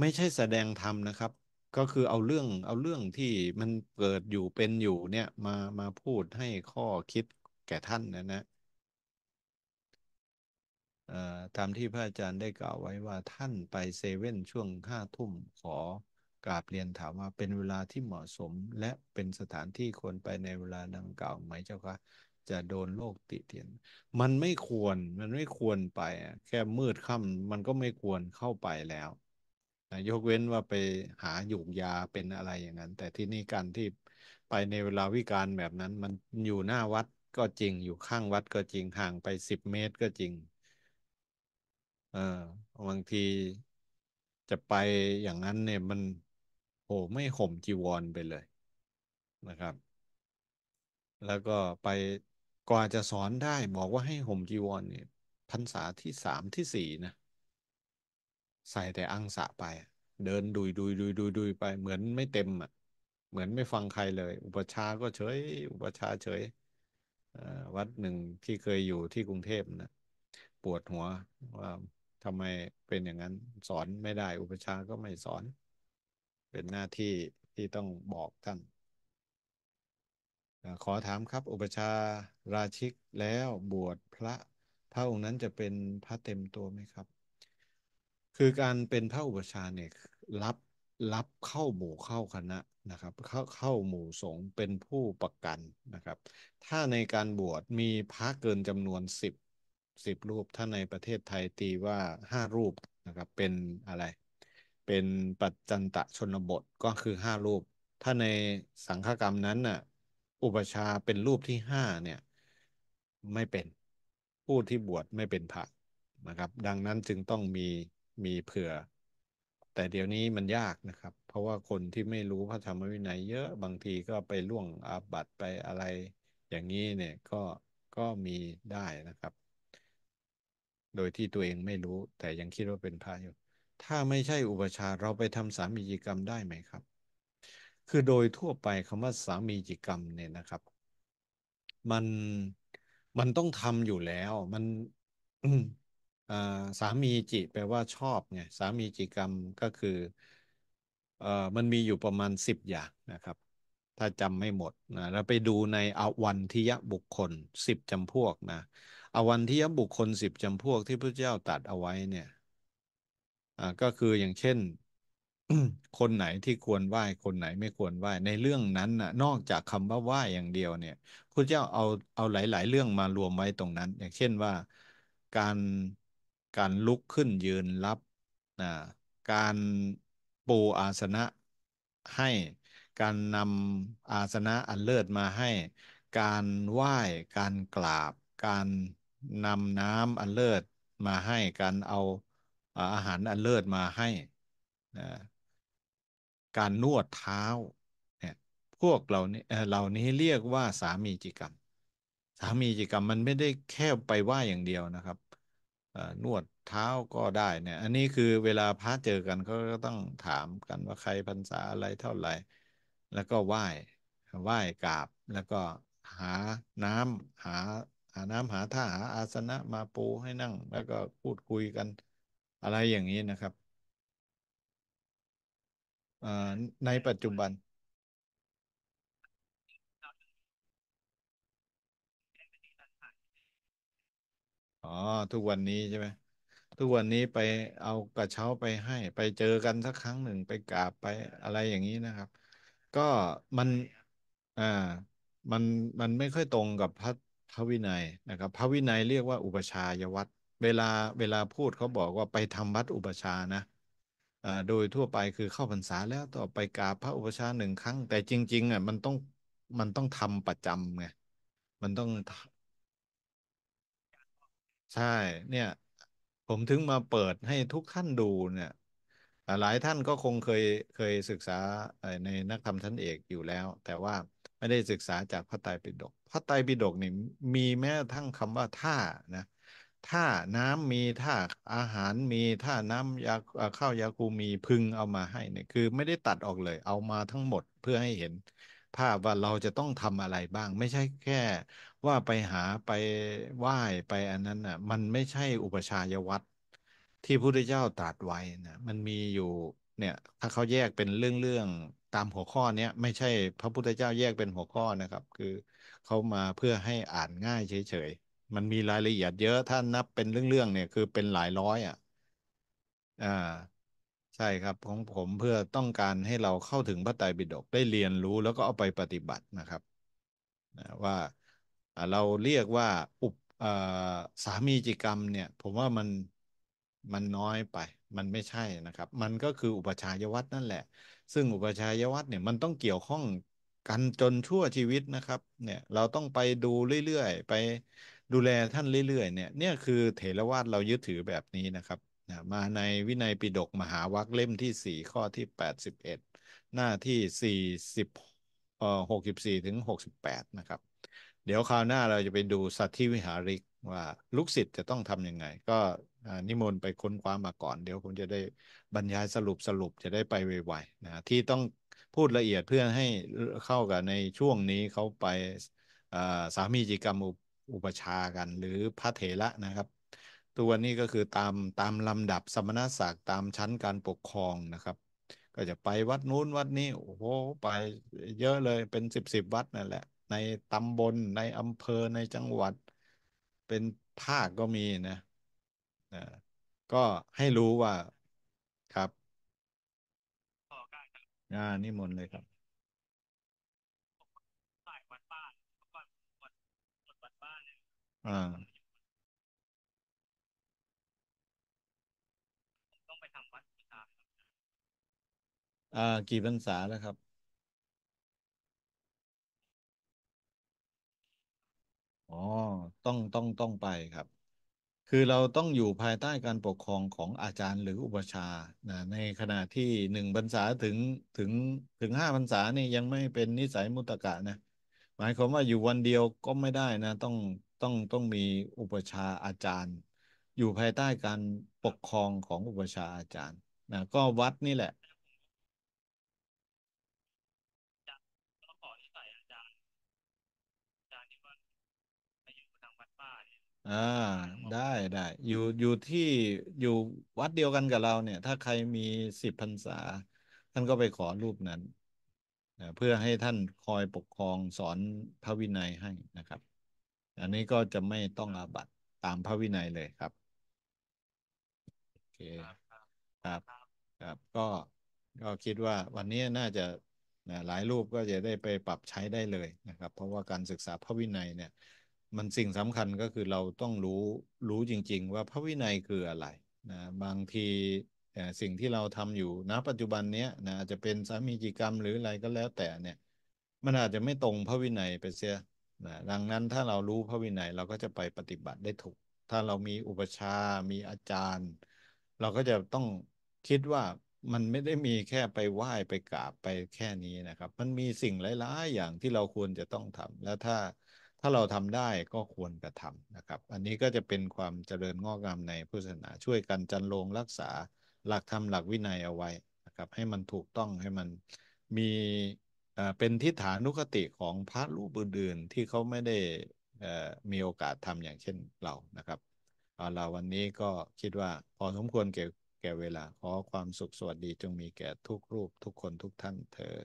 ไม่ใช่แสดงธรรมนะครับ ก็คือเอาเรื่องเอาเรื่องที่มันเกิดอยู่เป็นอยู่เนี่ยมามาพูดให้ข้อคิดแก่ท่านนะนะตามที่พระอาจารย์ได้กล่าวไว้ว่าท่านไปเซเว่นช่วงห้าทุ่มขอกราบเรียนถามว่าเป็นเวลาที่เหมาะสมและเป็นสถานที่ควรไปในเวลาดังกล่าวไหมเจ้าคะจะโดนโลกติเตียน มันไม่ควรมันไม่ควรไป แค่มืดค่ำมันก็ไม่ควรเข้าไปแล้ว ยกเว้นว่าไปหาหยูกยาเป็นอะไรอย่างนั้น แต่ที่นี่การที่ไปในเวลาวิกาลแบบนั้นมันอยู่หน้าวัดก็จริงอยู่ข้างวัดก็จริงห่างไปสิบเมตรก็จริงเออบางทีจะไปอย่างนั้นเนี่ยมัน โอ้ ไม่ห่มจีวรไปเลยนะครับ แล้วก็ไป กว่าจะสอนได้บอกว่าให้ห่มจีวรเนี่ยพรรษาที่สามที่สี่นะใส่แต่อังสะไป เดินดุยดุยดุยดุยดุยไปเหมือนไม่เต็มอ่ะเหมือนไม่ฟังใครเลย อุปชาก็เฉย อุปชาเฉยวัดหนึ่งที่เคยอยู่ที่กรุงเทพนะ ปวดหัวว่าทำไมเป็นอย่างนั้นสอนไม่ได้ อุปชาก็ไม่สอนเป็นหน้าที่ที่ต้องบอกท่านขอถามครับ อุปชาราชิกแล้วบวชพระพระองค์นั้นจะเป็นพระเต็มตัวไหมครับ คือการเป็นพระอุปชาเนี่ยรับรับเข้าหมู่เข้าคณะนะครับ เข้า เข้าหมู่สงฆ์เป็นผู้ประกันนะครับ ถ้าในการบวชมีพระเกินจำนวนสิบสิบรูปถ้าในประเทศไทยตีว่าห้ารูปนะครับเป็นอะไร เป็นปัจจันตะชนบทก็คือห้ารูป ถ้าในสังฆกรรมนั้นน่ะอุปชาเป็นรูปที่ห้าเนี่ย ไม่เป็นผู้ที่บวชไม่เป็นพระนะครับ ดังนั้นจึงต้องมีมีเผื่อ แต่เดี๋ยวนี้มันยากนะครับ เพราะว่าคนที่ไม่รู้พระธรรมวินัย เยอะบางทีก็ไปล่วงอาบัติไปอะไรอย่างนี้เนี่ยก็ก็มีได้นะครับโดยที่ตัวเองไม่รู้ แต่ยังคิดว่าเป็นพระอยู่ถ้าไม่ใช่อุปชาเราไปทำสามีจิกรรมได้ไหมครับ คือโดยทั่วไปคำว่าสามีจิกรรมเนี่ยนะครับ มันมันต้องทำอยู่แล้ว มันสามีจิแปลว่าชอบไงสามีจิกรรมก็คือมันมีอยู่ประมาณสิบอย่างนะครับ ถ้าจำไม่หมดนะเราไปดูในอวันทิยะบุคคลสิบจำพวกนะอวันที่ยบุคคลสิบจำพวกที่พระเจ้าตัดเอาไว้ เนี่ยก็คืออย่างเช่น คนไหนที่ควรไหว้ คนไหนไม่ควรไหว้ ในเรื่องนั้นน่ะ นอกจากคำว่าไหว้อย่างเดียว เนี่ย พระเจ้าเอาเอาหลาย ๆ เรื่องมารวมไว้ตรงนั้น อย่างเช่นว่า การการลุกขึ้นยืนรับนะการปูอาสนะให้ การนำอาสนะอันเลิศมาให้ การไหว้ การกราบ การนำน้ำอันเลิศมาให้การเอาอาหารอันเลิศมาให้นะการนวดเท้าเนี่ยพวกเราเนี่ยเหล่านี้เรียกว่าสามีจิกรรม สามีจิกรรมมันไม่ได้แค่ไปว่าอย่างเดียวนะครับนวดเท้าก็ได้เนี่ยอันนี้คือเวลาพระเจอกันก็ต้องถามกันว่าใครพรรษาอะไรเท่าไหร่แล้วก็ไหว้ไหว้กราบแล้วก็หาน้ำหาหาน้ำหาท่าหาอาสนะมาปูให้นั่ง แล้วก็พูดคุยกันอะไรอย่างนี้นะครับในปัจจุบันอ๋อทุกวันนี้ใช่ไหมทุกวันนี้ไปเอากระเช้าไปให้ ไปเจอกันสักครั้งหนึ่งไปกราบไปอะไรอย่างนี้นะครับ ก็มันอ่ามันมันไม่ค่อยตรงกับพระพระวินัยนะครับ พระวินัยเรียกว่าอุปชายวัดเวลาเวลาพูดเขาบอกว่าไปทำวัดอุปชานะโดยทั่วไปคือเข้าพรรษาแล้วต่อไปกราบพระอุปชาหนึ่งครั้ง แต่จริงๆอ่ะมันต้องมันต้องทำประจำไงมันต้อง ใช่ เนี่ย ผมถึงมาเปิดให้ทุกท่านดูเนี่ยหลายท่านก็คงเคยเคยศึกษาในนักธรรมชั้นเอกอยู่แล้ว แต่ว่าไม่ได้ศึกษาจากพระไตรปิฎก พระไตรปิฎกนี่มีแม้ทั้งคำว่าท่านะท่าน้ำมีท่าอาหารมีท่าน้ำยาข้าวยาคูมีพึงเอามาให้เนี่ยคือไม่ได้ตัดออกเลย เอามาทั้งหมดเพื่อให้เห็นภาพว่าเราจะต้องทำอะไรบ้าง ไม่ใช่แค่ว่าไปหาไปไหว้ไปอันนั้นอ่ะมันไม่ใช่อุปชายวัตรที่พระพุทธเจ้าตรัสไว้นะมันมีอยู่เนี่ยถ้าเขาแยกเป็นเรื่องเรื่องตามหัวข้อเนี้ยไม่ใช่พระพุทธเจ้าแยกเป็นหัวข้อนะครับ คือเขามาเพื่อให้อ่านง่ายเฉยๆมันมีรายละเอียดเยอะถ้านับเป็นเรื่องๆเนี่ยคือเป็นหลายร้อยอ่ะอ่าใช่ครับของผมเพื่อต้องการให้เราเข้าถึงพระไตรปิฎกได้เรียนรู้แล้วก็เอาไปปฏิบัตินะครับนะว่าเราเรียกว่าอุปสามีจิกรรมเนี่ย ผมว่ามันมันน้อยไปมันไม่ใช่นะครับ มันก็คืออุปชัยวัตนั่นแหละซึ่งอุปชัยวัตรเนี่ยมันต้องเกี่ยวข้องกันจนชั่วชีวิตนะครับ เนี่ยเราต้องไปดูเรื่อยๆ ไปดูแลท่านเรื่อยๆเนี่ยเนี่ยคือเถรวาทเรายึดถือแบบนี้นะครับ มาในวินัยปิฎกมหาวัคเล่มที่สี่ข้อที่แปดสิบเอ็ดหน้าที่สี่สิบเอ่อหกสิบสี่ถึงหกสิบแปดนะครับเดี๋ยวคราวหน้าเราจะไปดูสัตธิวิหาริกว่าลูกศิษย์จะต้องทำยังไงก็นิมนต์ไปค้นคว้ามาก่อนเดี๋ยวผมจะได้บรรยายสรุปสรุปจะได้ไปไวๆนะที่ต้องพูดละเอียดเพื่อให้เข้ากับในช่วงนี้เขาไปสามีจิกรรมอุปชากันหรือพระเถระนะครับ ตัวนี้ก็คือตามตามลำดับสมณศักดิ์ตามชั้นการปกครองนะครับ ก็จะไปวัดนู้นวัดนี้ โอ้โห ไปเยอะเลยเป็นสิบสิบวัดนั่นแหละ ในตำบลในอำเภอในจังหวัดเป็นภาคก็มีนะนะก็ให้รู้ว่าครับอานี่มนเลยครับอ่าอ่ากี่พรรษาแล้วครับอ๋อต้องต้องต้องไปครับคือเราต้องอยู่ภายใต้การปกครองของอาจารย์ หรืออุปชานะในขณะที่หนึ่งพรรษาถึงถึงถึงห้าพรรษานี่ยังไม่เป็นนิสัยมุตกะนะหมายความว่าอยู่วันเดียวก็ไม่ได้นะต้องต้องต้องมีอุปชาอาจารย์ อยู่ภายใต้การปกครองของอุปชาอาจารย์นะก็วัดนี่แหละอ่าได้ได้ อยู่อยู่ที่อยู่วัดเดียวกันกับเราเนี่ย ถ้าใครมีสิบพรรษา ท่านก็ไปขอรูปนั้นเพื่อให้ท่านคอยปกครองสอนพระวินัยให้นะครับ อันนี้ก็จะไม่ต้องอาบัติตามพระวินัยเลยครับโอเคครับครับ ครับก็ก็คิดว่าวันนี้น่าจะนะหลายรูปก็จะได้ไปปรับใช้ได้เลยนะครับ เพราะว่าการศึกษาพระวินัยเนี่ยมันสิ่งสำคัญก็คือเราต้องรู้รู้จริง ๆ ว่าพระวินัยคืออะไรนะบางทีสิ่งที่เราทำอยู่ณ ปัจจุบันเนี้ยนะอาจจะเป็นสามีจิกรรมหรืออะไรก็แล้ว แต่เนี่ย มันอาจจะไม่ตรงพระวินัยไปเสียนะดังนั้นถ้าเรารู้พระวินัยเราก็จะไปปฏิบัติได้ถูก ถ้าเรามีอุปชา มีอาจารย์ เราก็จะต้องคิดว่ามันไม่ได้มีแค่ไปไหว้ไปกราบไปแค่นี้นะครับ มันมีสิ่งหลายๆอย่างที่เราควรจะต้องทำแล้วถ้าถ้าเราทำได้ก็ควรกระทำนะครับ อันนี้ก็จะเป็นความเจริญงอกงามในพุทธศาสนา ช่วยกันจันลงรักษาหลักธรรมหลักวินัยเอาไว้นะครับ ให้มันถูกต้องให้มันมีเป็นทิฏฐานุคติของพระรูปอื่นๆที่เขาไม่ได้มีโอกาสทำอย่างเช่นเรานะครับเอาวันนี้ก็คิดว่าพอสมควรแก่แก่เวลาขอความสุขสวัสดีจงมีแก่ทุกรูป ทุกคนทุกท่านเถิด